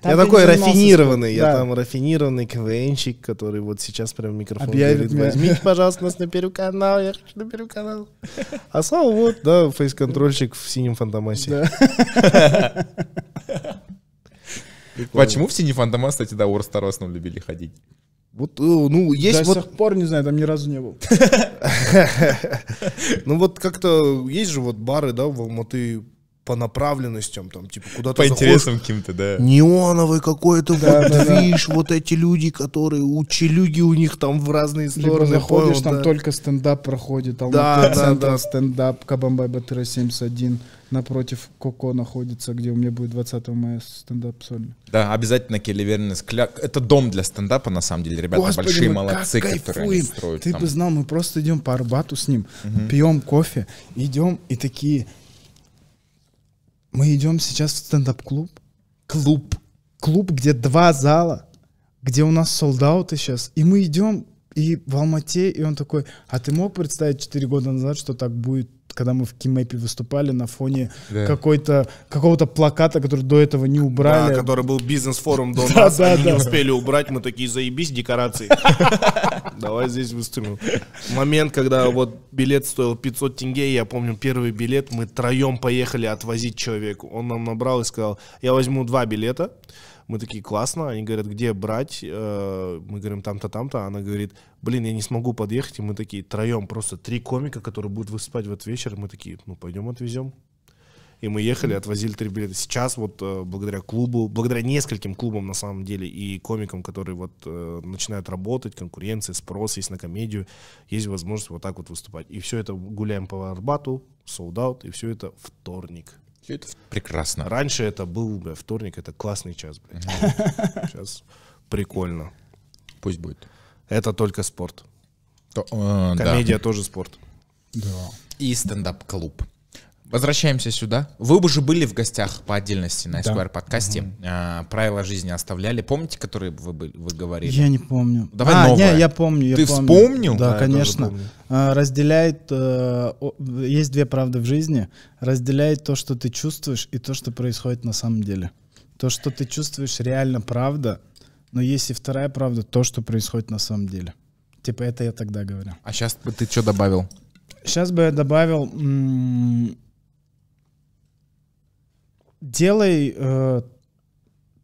Там я такой рафинированный, спорт, да. я там рафинированный КВНщик, который вот сейчас прям микрофон Объявит говорит, возьмите, пожалуйста, нас на первый канал, я хочу на первый канал. А Слава вот, да, фейс-контрольщик в синем фантомасе. Да. Почему в синий фантомас, кстати, да, Орстарос нам любили ходить? Вот, э, ну, есть До вот... сих пор, не знаю, там ни разу не был. Ну, вот как-то есть же вот бары, да, в Алматы по направленностям, там, типа, куда-то По заходишь, интересам каким-то, да. Неоновый какой-то, да, вот, да, видишь, да. вот эти люди, которые, у челюги у них там в разные стороны. Либо заходишь, понял, там да. только стендап проходит, Алматы, да, да, да. стендап, Кабамбай, БТР 71 напротив Коко находится, где у меня будет 20 мая стендап сольный. Да, обязательно Келли Вернес. Это дом для стендапа, на самом деле, ребята Господи, большие мы молодцы, как которые они строят. Ты там. бы знал, мы просто идем по Арбату с ним, угу. пьем кофе, идем и такие... Мы идем сейчас в стендап-клуб. Клуб. Клуб, где два зала, где у нас солдаты сейчас. И мы идем и в Алмате, и он такой, а ты мог представить 4 года назад, что так будет когда мы в Кимэпе выступали на фоне да. какой-то какого-то плаката, который до этого не убрали. Да, который был бизнес-форум до да, нас, да, они да. не успели убрать, мы такие, заебись, декорации. Давай здесь выступим. Момент, когда вот билет стоил 500 тенге, я помню первый билет, мы троем поехали отвозить человеку. Он нам набрал и сказал, я возьму два билета, мы такие, классно. Они говорят, где брать? Э, мы говорим, там-то, там-то. Она говорит, блин, я не смогу подъехать. И мы такие, троем, просто три комика, которые будут выступать в этот вечер. И мы такие, ну, пойдем отвезем. И мы ехали, отвозили три билета. Сейчас вот э, благодаря клубу, благодаря нескольким клубам на самом деле и комикам, которые вот э, начинают работать, конкуренция, спрос есть на комедию, есть возможность вот так вот выступать. И все это гуляем по Арбату, sold out, и все это вторник. Все это прекрасно. Раньше это был, бля, вторник, это классный час, блядь. Сейчас прикольно. Пусть будет. Это только спорт. А, Комедия тоже спорт. Да. И стендап-клуб. Возвращаемся сюда. Вы бы же были в гостях по отдельности на Esquire да. подкасте. Угу. А, правила жизни оставляли. Помните, которые вы, были, вы говорили? Я не помню. Давай а, новое. Не, я помню. Ты помню. вспомнил? Да, да конечно. А, разделяет... А, есть две правды в жизни. Разделяет то, что ты чувствуешь, и то, что происходит на самом деле. То, что ты чувствуешь, реально правда. Но есть и вторая правда, то, что происходит на самом деле. Типа это я тогда говорю. А сейчас бы ты что добавил? Сейчас бы я добавил... М- делай э,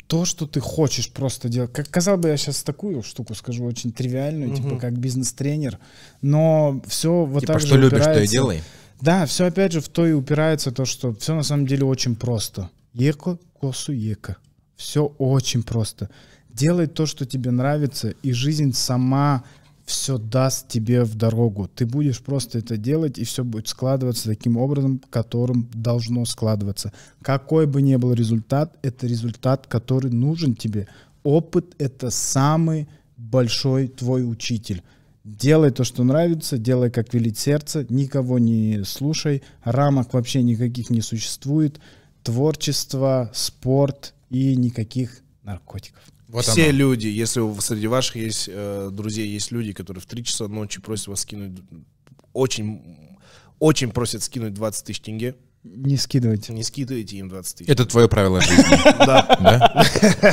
то, что ты хочешь просто делать. Как казалось бы, я сейчас такую штуку скажу, очень тривиальную, угу. типа как бизнес-тренер, но все вот типа, так что же любишь, упирается. что и делай. Да, все опять же в то и упирается то, что все на самом деле очень просто. Еко, косу, ека. Все очень просто. Делай то, что тебе нравится, и жизнь сама все даст тебе в дорогу. Ты будешь просто это делать, и все будет складываться таким образом, которым должно складываться. Какой бы ни был результат, это результат, который нужен тебе. Опыт — это самый большой твой учитель. Делай то, что нравится, делай, как велит сердце, никого не слушай, рамок вообще никаких не существует, творчество, спорт и никаких наркотиков. Вот Все оно. люди, если среди ваших есть э, друзей, есть люди, которые в 3 часа ночи просят вас скинуть, очень, очень просят скинуть 20 тысяч тенге, не скидывайте. Не скидывайте им 20 тысяч. Это твое правило жизни. Да.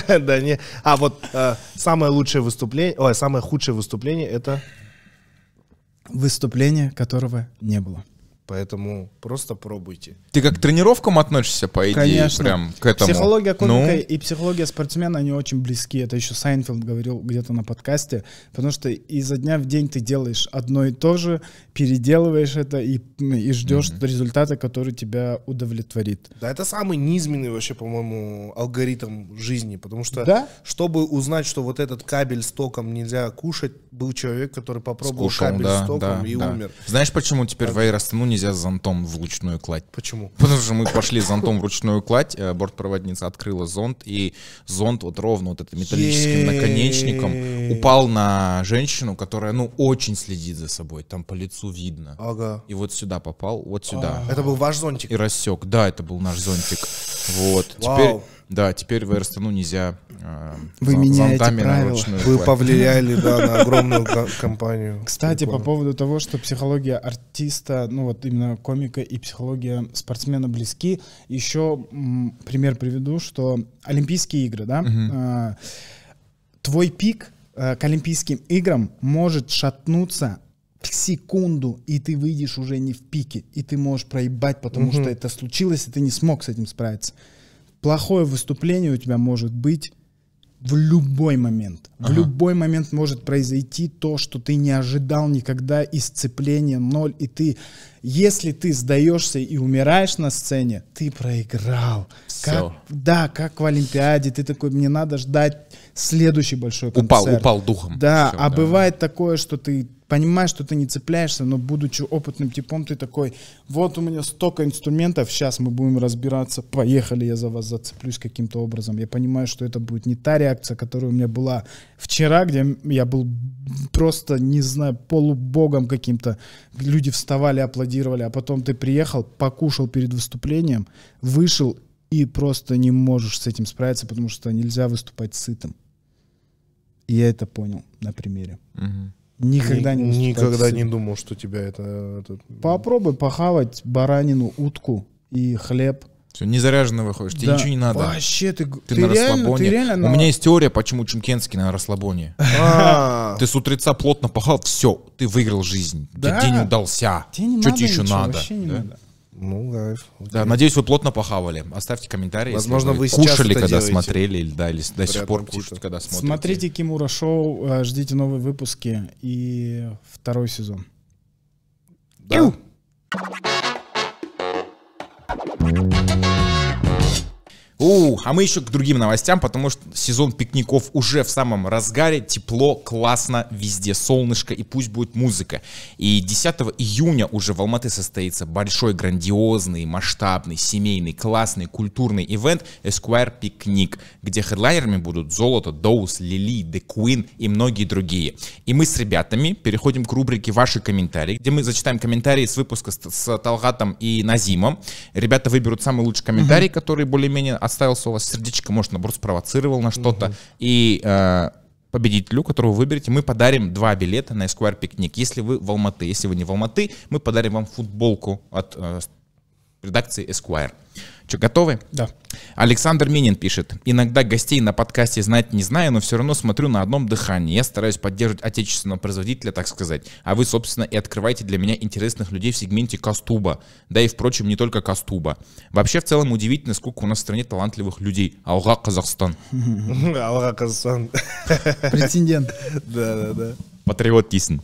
Да? Да, не. А вот э, самое лучшее выступление, ой, самое худшее выступление это... Выступление, которого не было. Поэтому просто пробуйте. Ты как к тренировкам относишься, по идее, Конечно. прям к этому? Психология ну? комика ну? и психология спортсмена, они очень близки. Это еще Сайнфилд говорил где-то на подкасте. Потому что изо дня в день ты делаешь одно и то же, переделываешь это и, и ждешь mm-hmm. результата, который тебя удовлетворит. Да, это самый низменный вообще, по-моему, алгоритм жизни. Потому что, да? чтобы узнать, что вот этот кабель с током нельзя кушать, был человек, который попробовал Скушал, кабель да, с током да, и да. умер. Знаешь, почему теперь так. в Айрастану нельзя с зонтом вручную ручную кладь. Почему? Потому что мы пошли зонтом вручную ручную кладь, э, бортпроводница открыла зонт, и зонт вот ровно вот этим металлическим наконечником упал на женщину, которая, ну, очень следит за собой, там по лицу видно. Ага. И вот сюда попал, вот сюда. А. Это был ваш зонтик? И рассек, да, это был наш зонтик. Вот. Вау. Теперь да, теперь в Эрстону нельзя э, Вы меняете правила. Вы повлияли да, на огромную компанию. Кстати, по поводу того, что психология артиста, ну вот именно комика и психология спортсмена близки, еще пример приведу, что Олимпийские игры, да, а, твой пик э, к Олимпийским играм может шатнуться секунду, и ты выйдешь уже не в пике, и ты можешь проебать, потому угу. что это случилось, и ты не смог с этим справиться плохое выступление у тебя может быть в любой момент. Ага. В любой момент может произойти то, что ты не ожидал никогда, исцепление, ноль, и ты, если ты сдаешься и умираешь на сцене, ты проиграл. Все. Как, да, как в Олимпиаде, ты такой, мне надо ждать следующий большой концерт. Упал, упал духом. Да, Все, а да. бывает такое, что ты понимаешь, что ты не цепляешься, но будучи опытным типом, ты такой, вот у меня столько инструментов, сейчас мы будем разбираться, поехали, я за вас зацеплюсь каким-то образом. Я понимаю, что это будет не та реакция, которая у меня была вчера, где я был просто, не знаю, полубогом каким-то. Люди вставали, аплодировали, а потом ты приехал, покушал перед выступлением, вышел и просто не можешь с этим справиться, потому что нельзя выступать сытым. И я это понял на примере. Угу. Никогда Ни, не Никогда не думал, что тебя это, это... Попробуй похавать баранину, утку и хлеб. Все, не заряженно выходишь, да. тебе ничего не надо. Вообще, ты, ты, ты на реально, расслабоне. Ты реально, но... У меня есть теория, почему Чумкенский на расслабоне. А. Ты с утреца плотно пахал, все, ты выиграл жизнь. День удался. Что тебе еще надо? Ну да. да. Надеюсь, вы плотно похавали. Оставьте комментарии. Возможно, вы, вы кушали, когда делаете. смотрели, или да, или до сих пор аппетита. кушаете, когда смотрите. Смотрите Кимура Шоу, э, ждите новые выпуски и второй сезон. Да. Ю! У, а мы еще к другим новостям, потому что сезон пикников уже в самом разгаре. Тепло, классно, везде солнышко и пусть будет музыка. И 10 июня уже в Алматы состоится большой, грандиозный, масштабный, семейный, классный, культурный ивент Esquire Picnic, где хедлайнерами будут Золото, Доус, Лили, The Queen и многие другие. И мы с ребятами переходим к рубрике «Ваши комментарии», где мы зачитаем комментарии с выпуска с, с Талгатом и Назимом. Ребята выберут самый лучший комментарий, mm-hmm. который более-менее оставился у вас сердечко, может, наоборот, спровоцировал на что-то. Угу. И э, победителю, которого выберете, мы подарим два билета на Esquire пикник. Если вы в Алматы, если вы не в Алматы, мы подарим вам футболку от э, редакции Esquire. Че, готовы? Да. Александр Минин пишет. Иногда гостей на подкасте знать не знаю, но все равно смотрю на одном дыхании. Я стараюсь поддерживать отечественного производителя, так сказать. А вы, собственно, и открываете для меня интересных людей в сегменте Кастуба. Да и, впрочем, не только Кастуба. Вообще, в целом, удивительно, сколько у нас в стране талантливых людей. Алга Казахстан. Алга Казахстан. Претендент. Да, да, да. Патриот Тисин.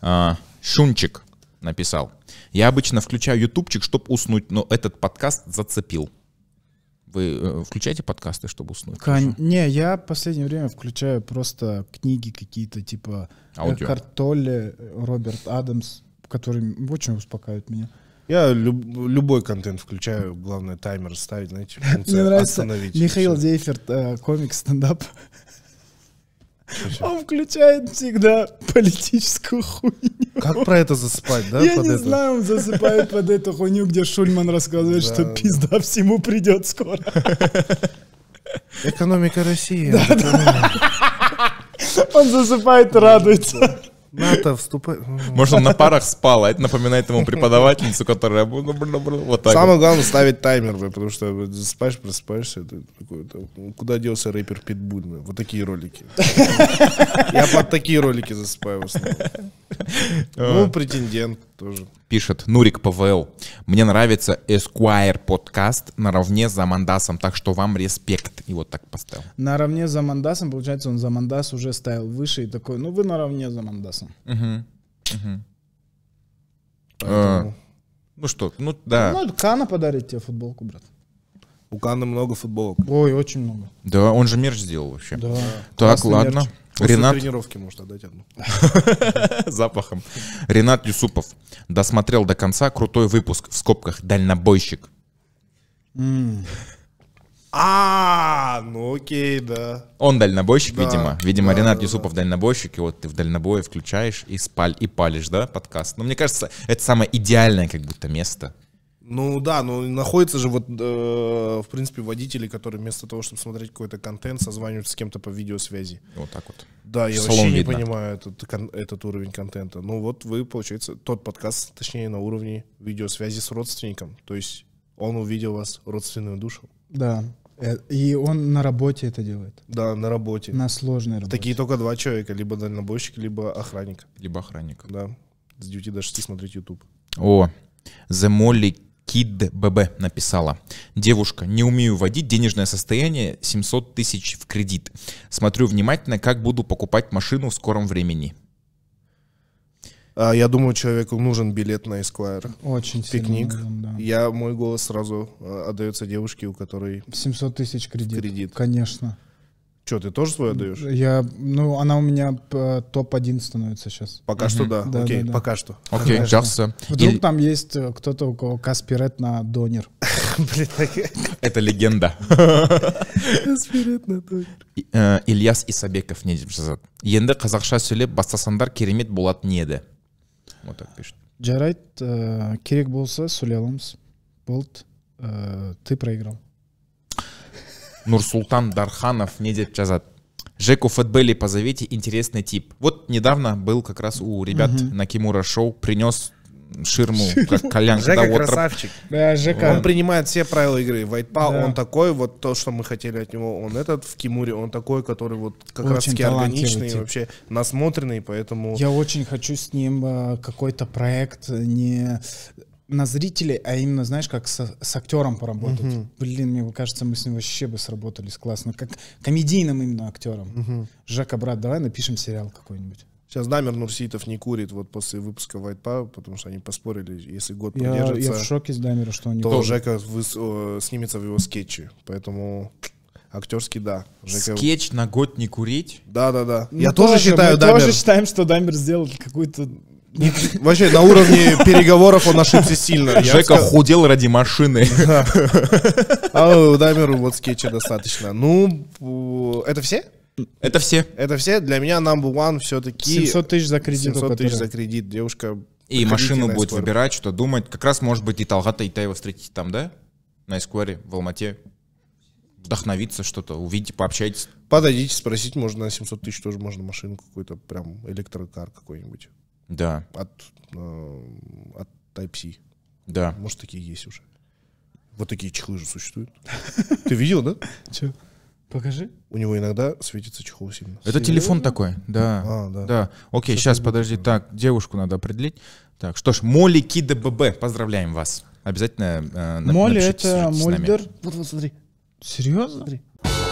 А, Шунчик написал. Я обычно включаю ютубчик, чтобы уснуть, но этот подкаст зацепил. Вы э, включаете подкасты, чтобы уснуть? Кон... Не, я в последнее время включаю просто книги какие-то, типа э, Аудио. Э, Роберт Адамс, которые очень успокаивают меня. Я люб, любой контент включаю, главное таймер ставить, знаете, Мне нравится остановить. Михаил Зейферт, э, комик, стендап. Он включает всегда политическую хуйню. Как про это засыпать, да? Я не это? знаю, он засыпает под эту хуйню, где Шульман рассказывает, да, что да. пизда всему придет скоро. Экономика России. Да, да. Он засыпает радуется. НАТО вступает. Может, он на парах спал, а это напоминает ему преподавательницу, которая... Ну, ну, вот так Самое вот. главное ставить таймер, потому что спаешь, просыпаешься, это такое, ну, куда делся рэпер Питбуль, вот такие ролики. Я под такие ролики засыпаю в основном. Э. Ну, претендент тоже. Пишет Нурик ПВЛ. Мне нравится Esquire подкаст наравне за Мандасом, так что вам респект. И вот так поставил. Наравне за Мандасом, получается, он за Мандас уже ставил выше и такой, ну вы наравне за Мандасом. Угу. Угу. Поэтому... А, ну что, ну да. Ну, Кана подарит тебе футболку, брат. У Кана много футболок. Ой, очень много. Да, он же мерч сделал вообще. Да. Так, Классный ладно. Мерч. После Ренат... тренировки может отдать одну. Запахом. Ренат Юсупов. Досмотрел до конца крутой выпуск. В скобках «Дальнобойщик». А, ну окей, да. Он дальнобойщик, видимо. Видимо, Ренат Юсупов дальнобойщик, и вот ты в дальнобое включаешь и спаль и палишь, да, подкаст. Но ну, мне кажется, это самое идеальное как будто место ну да, но ну находятся же вот, э, в принципе, водители, которые вместо того, чтобы смотреть какой-то контент, созваниваются с кем-то по видеосвязи. Вот так вот. Да, я Салон вообще не понимаю этот, этот уровень контента. Ну вот вы, получается, тот подкаст, точнее, на уровне видеосвязи с родственником. То есть он увидел вас родственную душу. Да. Э, и он на работе это делает. Да, на работе. На сложной работе. Такие только два человека, либо дальнобойщик, либо охранник. Либо охранник. Да. С дьюти до 6 смотреть YouTube. О, The Molly Кид ББ написала. Девушка, не умею вводить денежное состояние 700 тысяч в кредит. Смотрю внимательно, как буду покупать машину в скором времени. А, я думаю, человеку нужен билет на Esquire. Очень Пикник. Сильно да. Я, мой голос сразу а, отдается девушке, у которой... 700 тысяч кредит. кредит. Конечно. Что, ты тоже свою отдаешь? Я, ну, она у меня топ-1 становится сейчас. Пока угу. что да. да Окей, да, да. пока что. Окей, okay, часто. Вдруг И... там есть э, кто-то, у кого Каспирет на донер. Это легенда. Каспирет на донер. Э, Ильяс Исабеков не деп жазады. Енді қазақша сөйлеп бастасаңдар керемет болатын еді. Вот так пишет. Жарайды, э, керек болса сөйлей аламыз. Болды. Ты проиграл нурсултан дарханов не деп жазады жеку фатбели позовите интересный тип вот недавно был как раз у ребят угу. на кимура шоу принес ширму, как коленка. Жека красавчик. Да, Жека. Он принимает все правила игры. Вайтпа, да. он такой, вот то, что мы хотели от него, он этот в Кимуре, он такой, который вот как раз таки органичный, тип. вообще насмотренный, поэтому... Я очень хочу с ним а, какой-то проект не на зрителей, а именно, знаешь, как со, с актером поработать. Uh-huh. Блин, мне кажется, мы с ним вообще бы сработались классно. Как комедийным именно актером. Угу. Uh-huh. Жака, брат, давай напишем сериал какой-нибудь. Сейчас Дамер Нурситов не курит вот после выпуска White Power, потому что они поспорили, если год я, продержится... Я в шоке с Дамера, что они... То курит. Жека вы, э, снимется в его скетче, поэтому актерский да. Жека... Скетч на год не курить? Да, да, да. Мы ну я тоже, тоже считаю, мы Дамер... тоже считаем, что Дамер сделал какую-то Вообще, на уровне переговоров он ошибся сильно. Жека сказал... худел ради машины. Да. А у Дамеру вот скетча достаточно. Ну, это все? Это все. Это все. Для меня number one все-таки... 700 тысяч за кредит. 700 тысяч за кредит. Девушка... И машину будет выбирать, что думать. Как раз, может быть, и Талгата и Тайва встретить там, да? На Эскуаре, в Алмате. Вдохновиться что-то, увидеть пообщайтесь. Подойдите, спросить, можно на 700 тысяч тоже можно машину какую-то, прям электрокар какой-нибудь да. от, э, от Type-C. Да. Может, такие есть уже. Вот такие чехлы же существуют. Ты видел, да? Че? Покажи. У него иногда светится чехол сильно. Это Серьезно? телефон такой, да. А, да. да. Окей, Все сейчас, подожди. Будет. Так, девушку надо определить. Так, что ж, Молли Кида ББ, поздравляем вас. Обязательно э, Молли это Мольдер. Вот, вот, смотри. Серьезно? Смотри.